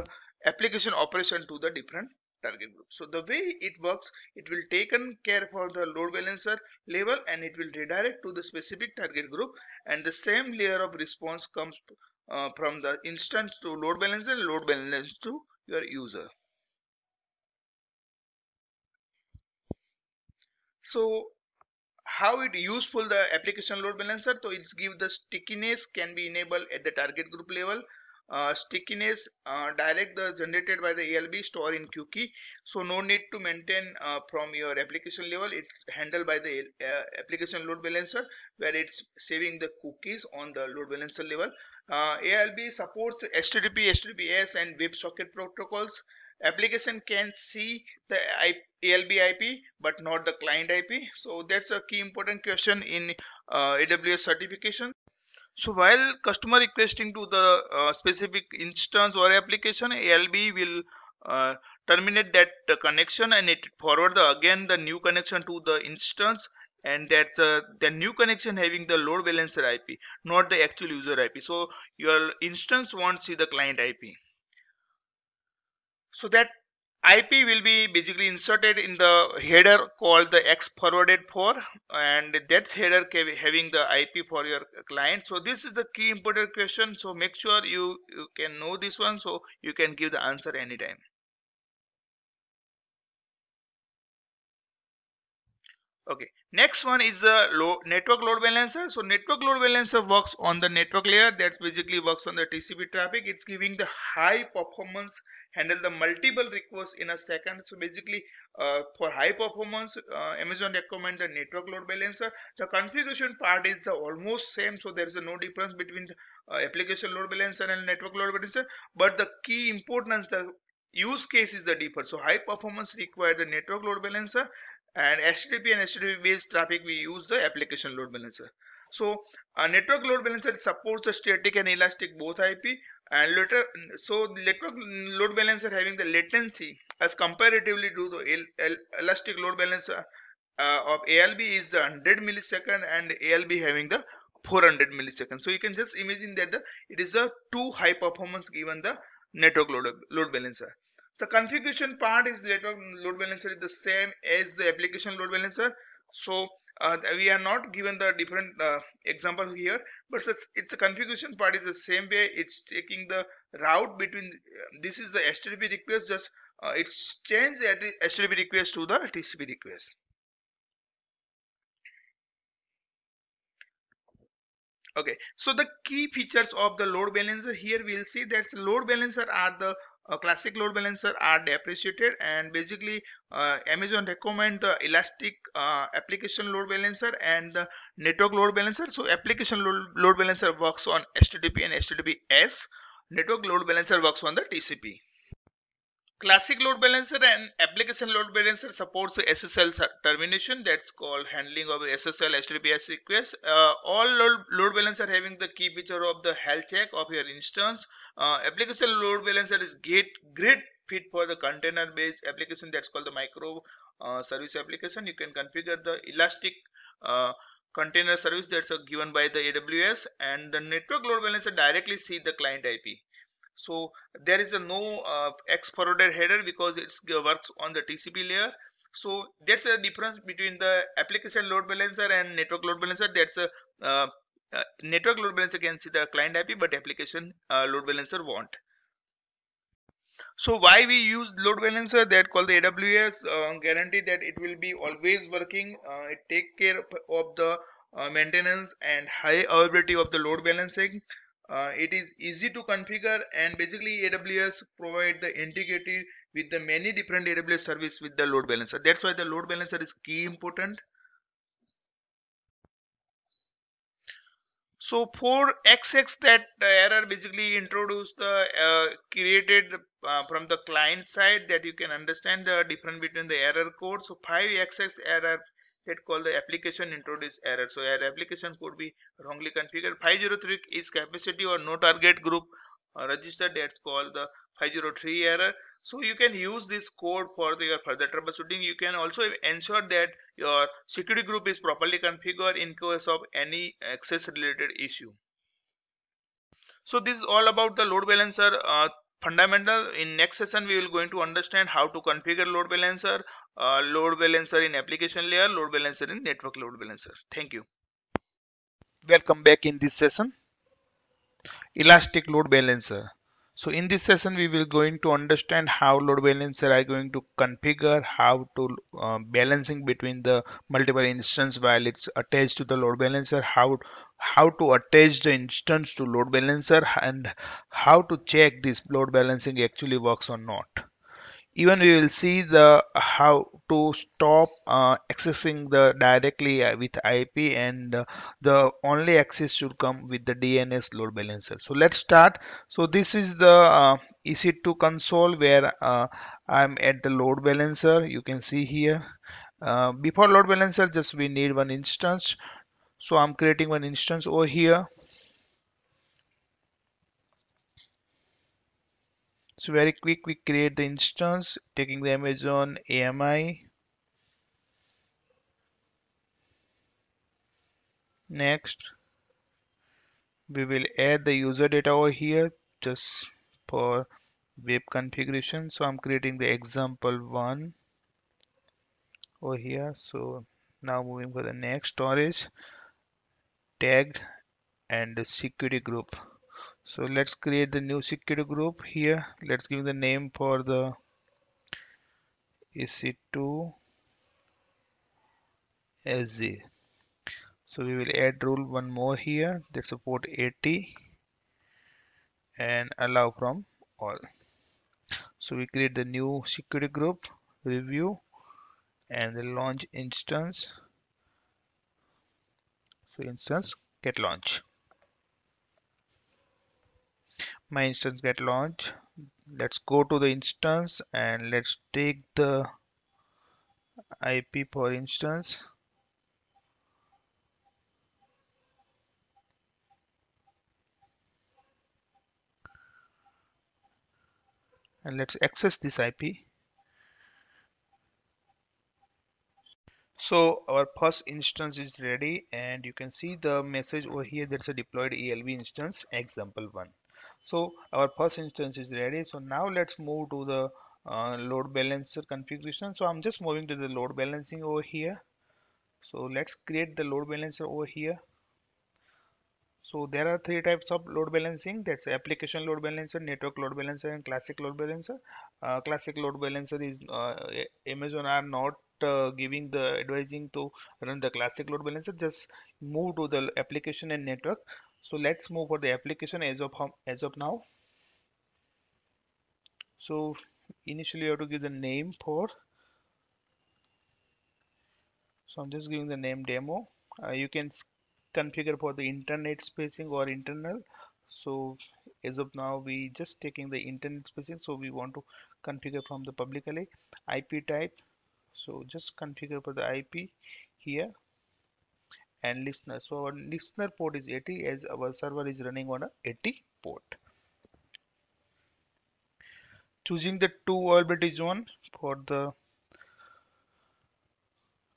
application operation to the different target group so the way it works it will taken care for the load balancer level and it will redirect to the specific target group and the same layer of response comes uh, from the instance to load balancer load balance to your user so how it useful the application load balancer so it's give the stickiness can be enabled at the target group level uh, stickiness uh, direct the generated by the alb store in q key so no need to maintain uh, from your application level it's handled by the uh, application load balancer where it's saving the cookies on the load balancer level uh, alb supports http https and websocket protocols application can see the ALB IP but not the client IP so that's a key important question in uh, AWS certification so while customer requesting to the uh, specific instance or application ALB will uh, terminate that uh, connection and it forward the, again the new connection to the instance and that's uh, the new connection having the load balancer IP not the actual user IP so your instance won't see the client IP so that IP will be basically inserted in the header called the X forwarded for and that header having the IP for your client. So this is the key important question. So make sure you, you can know this one so you can give the answer anytime. okay next one is the network load balancer so network load balancer works on the network layer that's basically works on the tcp traffic it's giving the high performance handle the multiple requests in a second so basically uh, for high performance uh, amazon recommend the network load balancer the configuration part is the almost same so there is no difference between the, uh, application load balancer and network load balancer but the key importance the use case is the different so high performance require the network load balancer and http and http based traffic we use the application load balancer so a uh, network load balancer supports the static and elastic both ip and later so the network load balancer having the latency as comparatively to the elastic load balancer uh, of alb is 100 millisecond and alb having the 400 milliseconds so you can just imagine that the, it is a too high performance given the network load, load balancer the configuration part is network load balancer is the same as the application load balancer. So uh, we are not given the different uh, examples here, but it's, it's a configuration part is the same way. It's taking the route between. Uh, this is the HTTP request. Just uh, it's changed the HTTP request to the TCP request. okay so the key features of the load balancer here we'll see that load balancer are the uh, classic load balancer are depreciated and basically uh, amazon recommend the elastic uh, application load balancer and the network load balancer so application load, load balancer works on http and https network load balancer works on the tcp Classic load balancer and application load balancer supports SSL termination that's called handling of SSL HTTPS requests. Uh, all load, load balancer having the key feature of the health check of your instance. Uh, application load balancer is great grid fit for the container based application that's called the micro uh, service application. You can configure the elastic uh, container service that's uh, given by the AWS and the network load balancer directly see the client IP so there is a no uh, X header because it uh, works on the TCP layer so that's a difference between the application load balancer and network load balancer that's a uh, uh, network load balancer can see the client IP but application uh, load balancer won't so why we use load balancer that called the AWS uh, guarantee that it will be always working uh, it take care of the maintenance and high availability of the load balancing uh, it is easy to configure and basically AWS provide the integrity with the many different AWS service with the load balancer that's why the load balancer is key important so for xx that error basically introduced the uh, created uh, from the client side that you can understand the difference between the error code so 5xx error that call the application introduce error. So your application could be wrongly configured. 503 is capacity or no target group registered. register that's called the 503 error. So you can use this code for the further troubleshooting. You can also ensure that your security group is properly configured in case of any access related issue. So this is all about the load balancer uh, fundamental in next session we will going to understand how to configure load balancer uh, load balancer in application layer load balancer in network load balancer thank you welcome back in this session elastic load balancer so in this session, we will going to understand how load balancer are going to configure, how to uh, balancing between the multiple instance while it's attached to the load balancer, how how to attach the instance to load balancer and how to check this load balancing actually works or not even we will see the how to stop uh, accessing the directly uh, with IP and uh, the only access should come with the DNS load balancer so let's start so this is the uh, EC2 console where uh, I'm at the load balancer you can see here uh, before load balancer just we need one instance so I'm creating one instance over here so very quick we create the instance taking the amazon ami next we will add the user data over here just for web configuration so i'm creating the example one over here so now moving for the next storage tag and the security group so let's create the new security group here let's give the name for the EC2 SZ so we will add rule one more here that support 80 and allow from all so we create the new security group review and the launch instance so instance get launch my instance get launched let's go to the instance and let's take the IP for instance and let's access this IP so our first instance is ready and you can see the message over here that's a deployed ELB instance example 1 so our first instance is ready so now let's move to the uh, load balancer configuration so i'm just moving to the load balancing over here so let's create the load balancer over here so there are three types of load balancing that's application load balancer network load balancer and classic load balancer uh, classic load balancer is uh, amazon are not uh, giving the advising to run the classic load balancer just move to the application and network so let's move for the application as of as of now so initially you have to give the name for so I'm just giving the name demo uh, you can configure for the internet spacing or internal so as of now we just taking the internet spacing so we want to configure from the publicly IP type so just configure for the IP here and listener so our listener port is 80 as our server is running on a 80 port choosing the two availability zone for the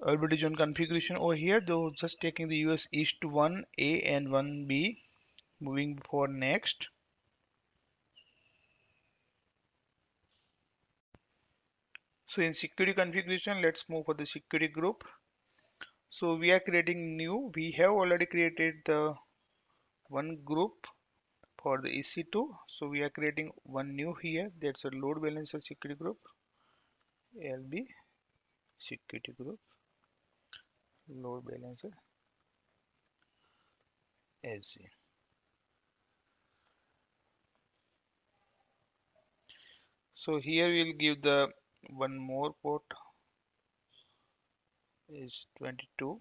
availability zone configuration over here though just taking the US East 1A and 1B moving for next so in security configuration let's move for the security group so we are creating new we have already created the one group for the ec2 so we are creating one new here that's a load balancer security group lb security group load balancer EC2. so here we'll give the one more port is 22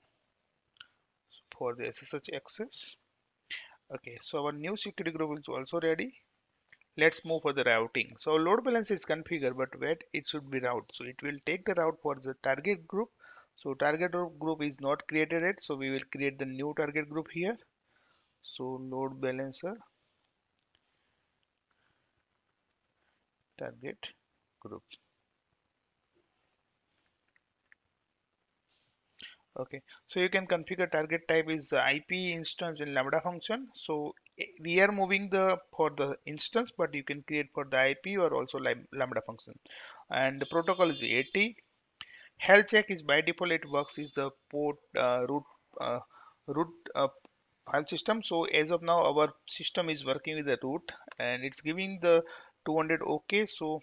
for the SSH access okay so our new security group is also ready let's move for the routing so load balance is configured but wait it should be route so it will take the route for the target group so target group is not created yet so we will create the new target group here so load balancer target group okay so you can configure target type is the ip instance in lambda function so eh, we are moving the for the instance but you can create for the ip or also lambda function and the protocol is 80 health check is by default it works is the port uh, root uh, root uh, file system so as of now our system is working with the root and it's giving the 200 okay so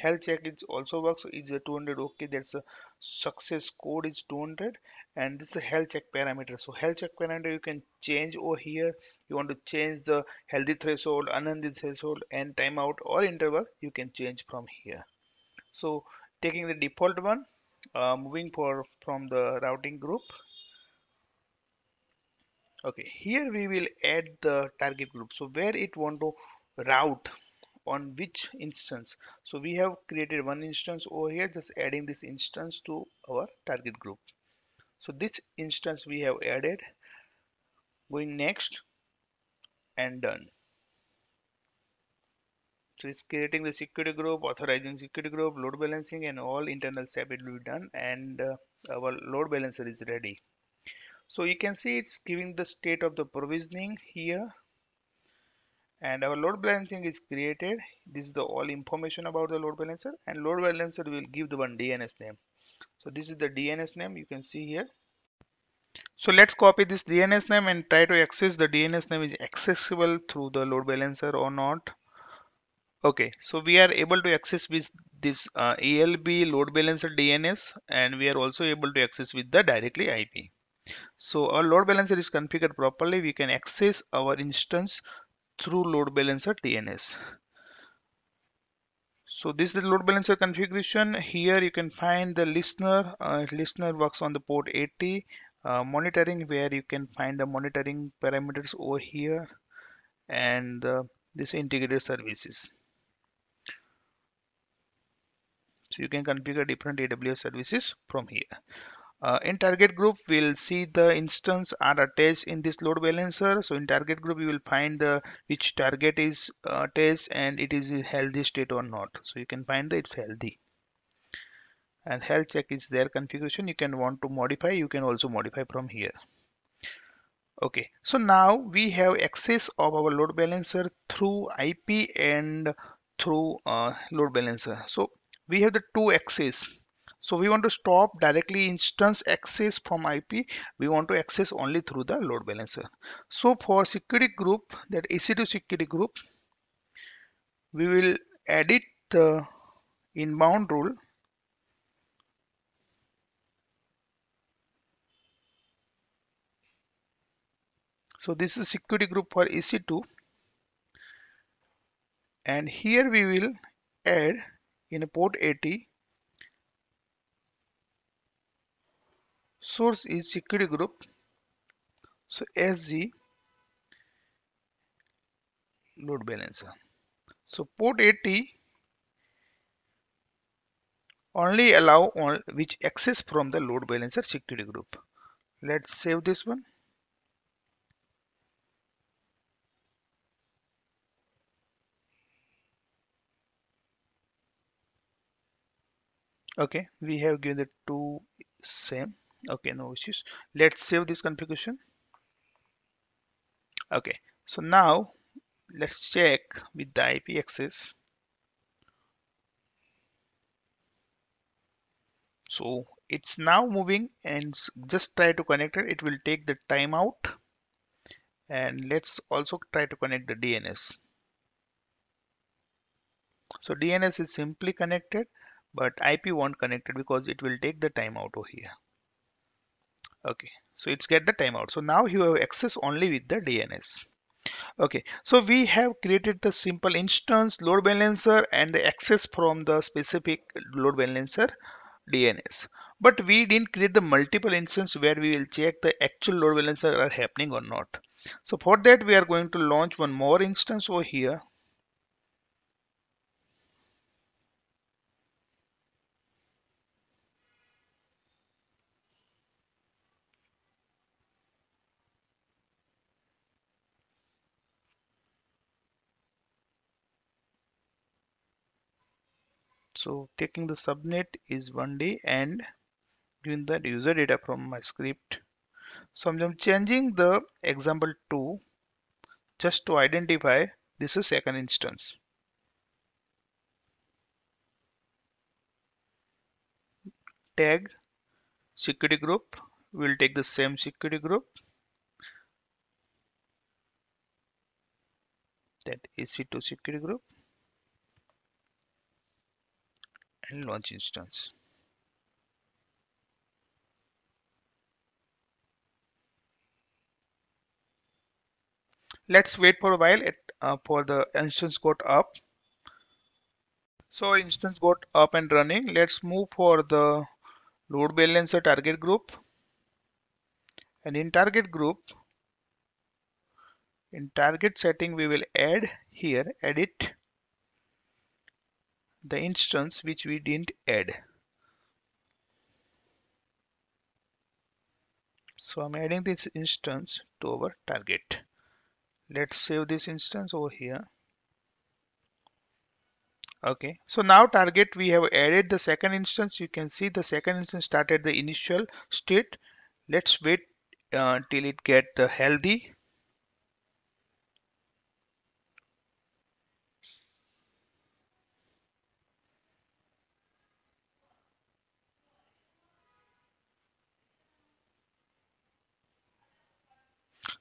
health check is also works is 200 okay that's a success code is 200 and this is health check parameter so health check parameter you can change over here you want to change the healthy threshold unhealthy threshold and timeout or interval you can change from here so taking the default one uh, moving for from the routing group okay here we will add the target group so where it want to route on which instance so we have created one instance over here just adding this instance to our target group so this instance we have added going next and done so it's creating the security group authorizing security group load balancing and all internal setup will be done and uh, our load balancer is ready so you can see it's giving the state of the provisioning here and our load balancing is created this is the all information about the load balancer and load balancer will give the one DNS name so this is the DNS name you can see here so let's copy this DNS name and try to access the DNS name is accessible through the load balancer or not okay so we are able to access with this uh, ELB load balancer DNS and we are also able to access with the directly IP so our load balancer is configured properly we can access our instance through load balancer TNS. So this is the load balancer configuration. Here you can find the listener. Uh, listener works on the port 80. Uh, monitoring where you can find the monitoring parameters over here and uh, this integrated services. So you can configure different AWS services from here. Uh, in target group, we'll see the instance are attached in this load balancer. So in target group, you will find the uh, which target is uh, attached and it is in healthy state or not. So you can find that it's healthy. And health check is their configuration. You can want to modify. You can also modify from here. Okay, so now we have access of our load balancer through IP and through uh, load balancer. So we have the two access so we want to stop directly instance access from IP. We want to access only through the load balancer. So for security group, that EC2 security group, we will edit the inbound rule So this is security group for EC2 and here we will add in port 80 source is security group so SG load balancer so port 80 only allow on which access from the load balancer security group let's save this one okay we have given the two same okay no issues let's save this configuration okay so now let's check with the IP axis so it's now moving and just try to connect it it will take the timeout, and let's also try to connect the DNS so DNS is simply connected but IP won't connect it because it will take the timeout over here okay so it's get the timeout so now you have access only with the DNS okay so we have created the simple instance load balancer and the access from the specific load balancer DNS but we didn't create the multiple instance where we will check the actual load balancer are happening or not so for that we are going to launch one more instance over here so taking the subnet is 1D and doing the user data from my script so I'm changing the example to just to identify this is second instance tag security group we'll take the same security group that ac 2 security group and launch instance. Let's wait for a while it, uh, for the instance got up. So instance got up and running. Let's move for the load balancer target group. And in target group, in target setting we will add here edit the instance which we didn't add. So I'm adding this instance to our target. Let's save this instance over here. Okay, so now target we have added the second instance. You can see the second instance started the initial state. Let's wait uh, till it get healthy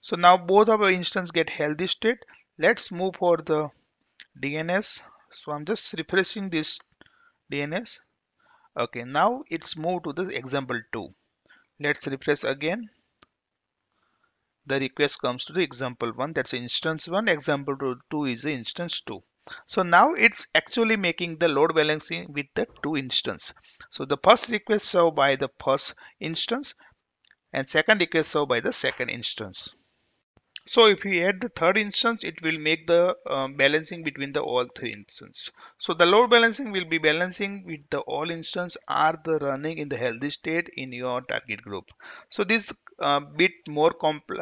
So now both of our instance get healthy state. Let's move for the DNS. So I'm just refreshing this DNS. Okay, now it's moved to the example 2. Let's refresh again. The request comes to the example 1. That's instance 1. Example 2 is the instance 2. So now it's actually making the load balancing with the two instance. So the first request served by the first instance and second request served by the second instance so if we add the third instance it will make the uh, balancing between the all three instances so the load balancing will be balancing with the all instance are the running in the healthy state in your target group so this uh, bit more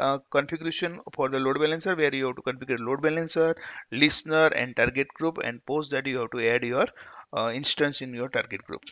uh, configuration for the load balancer where you have to configure load balancer listener and target group and post that you have to add your uh, instance in your target group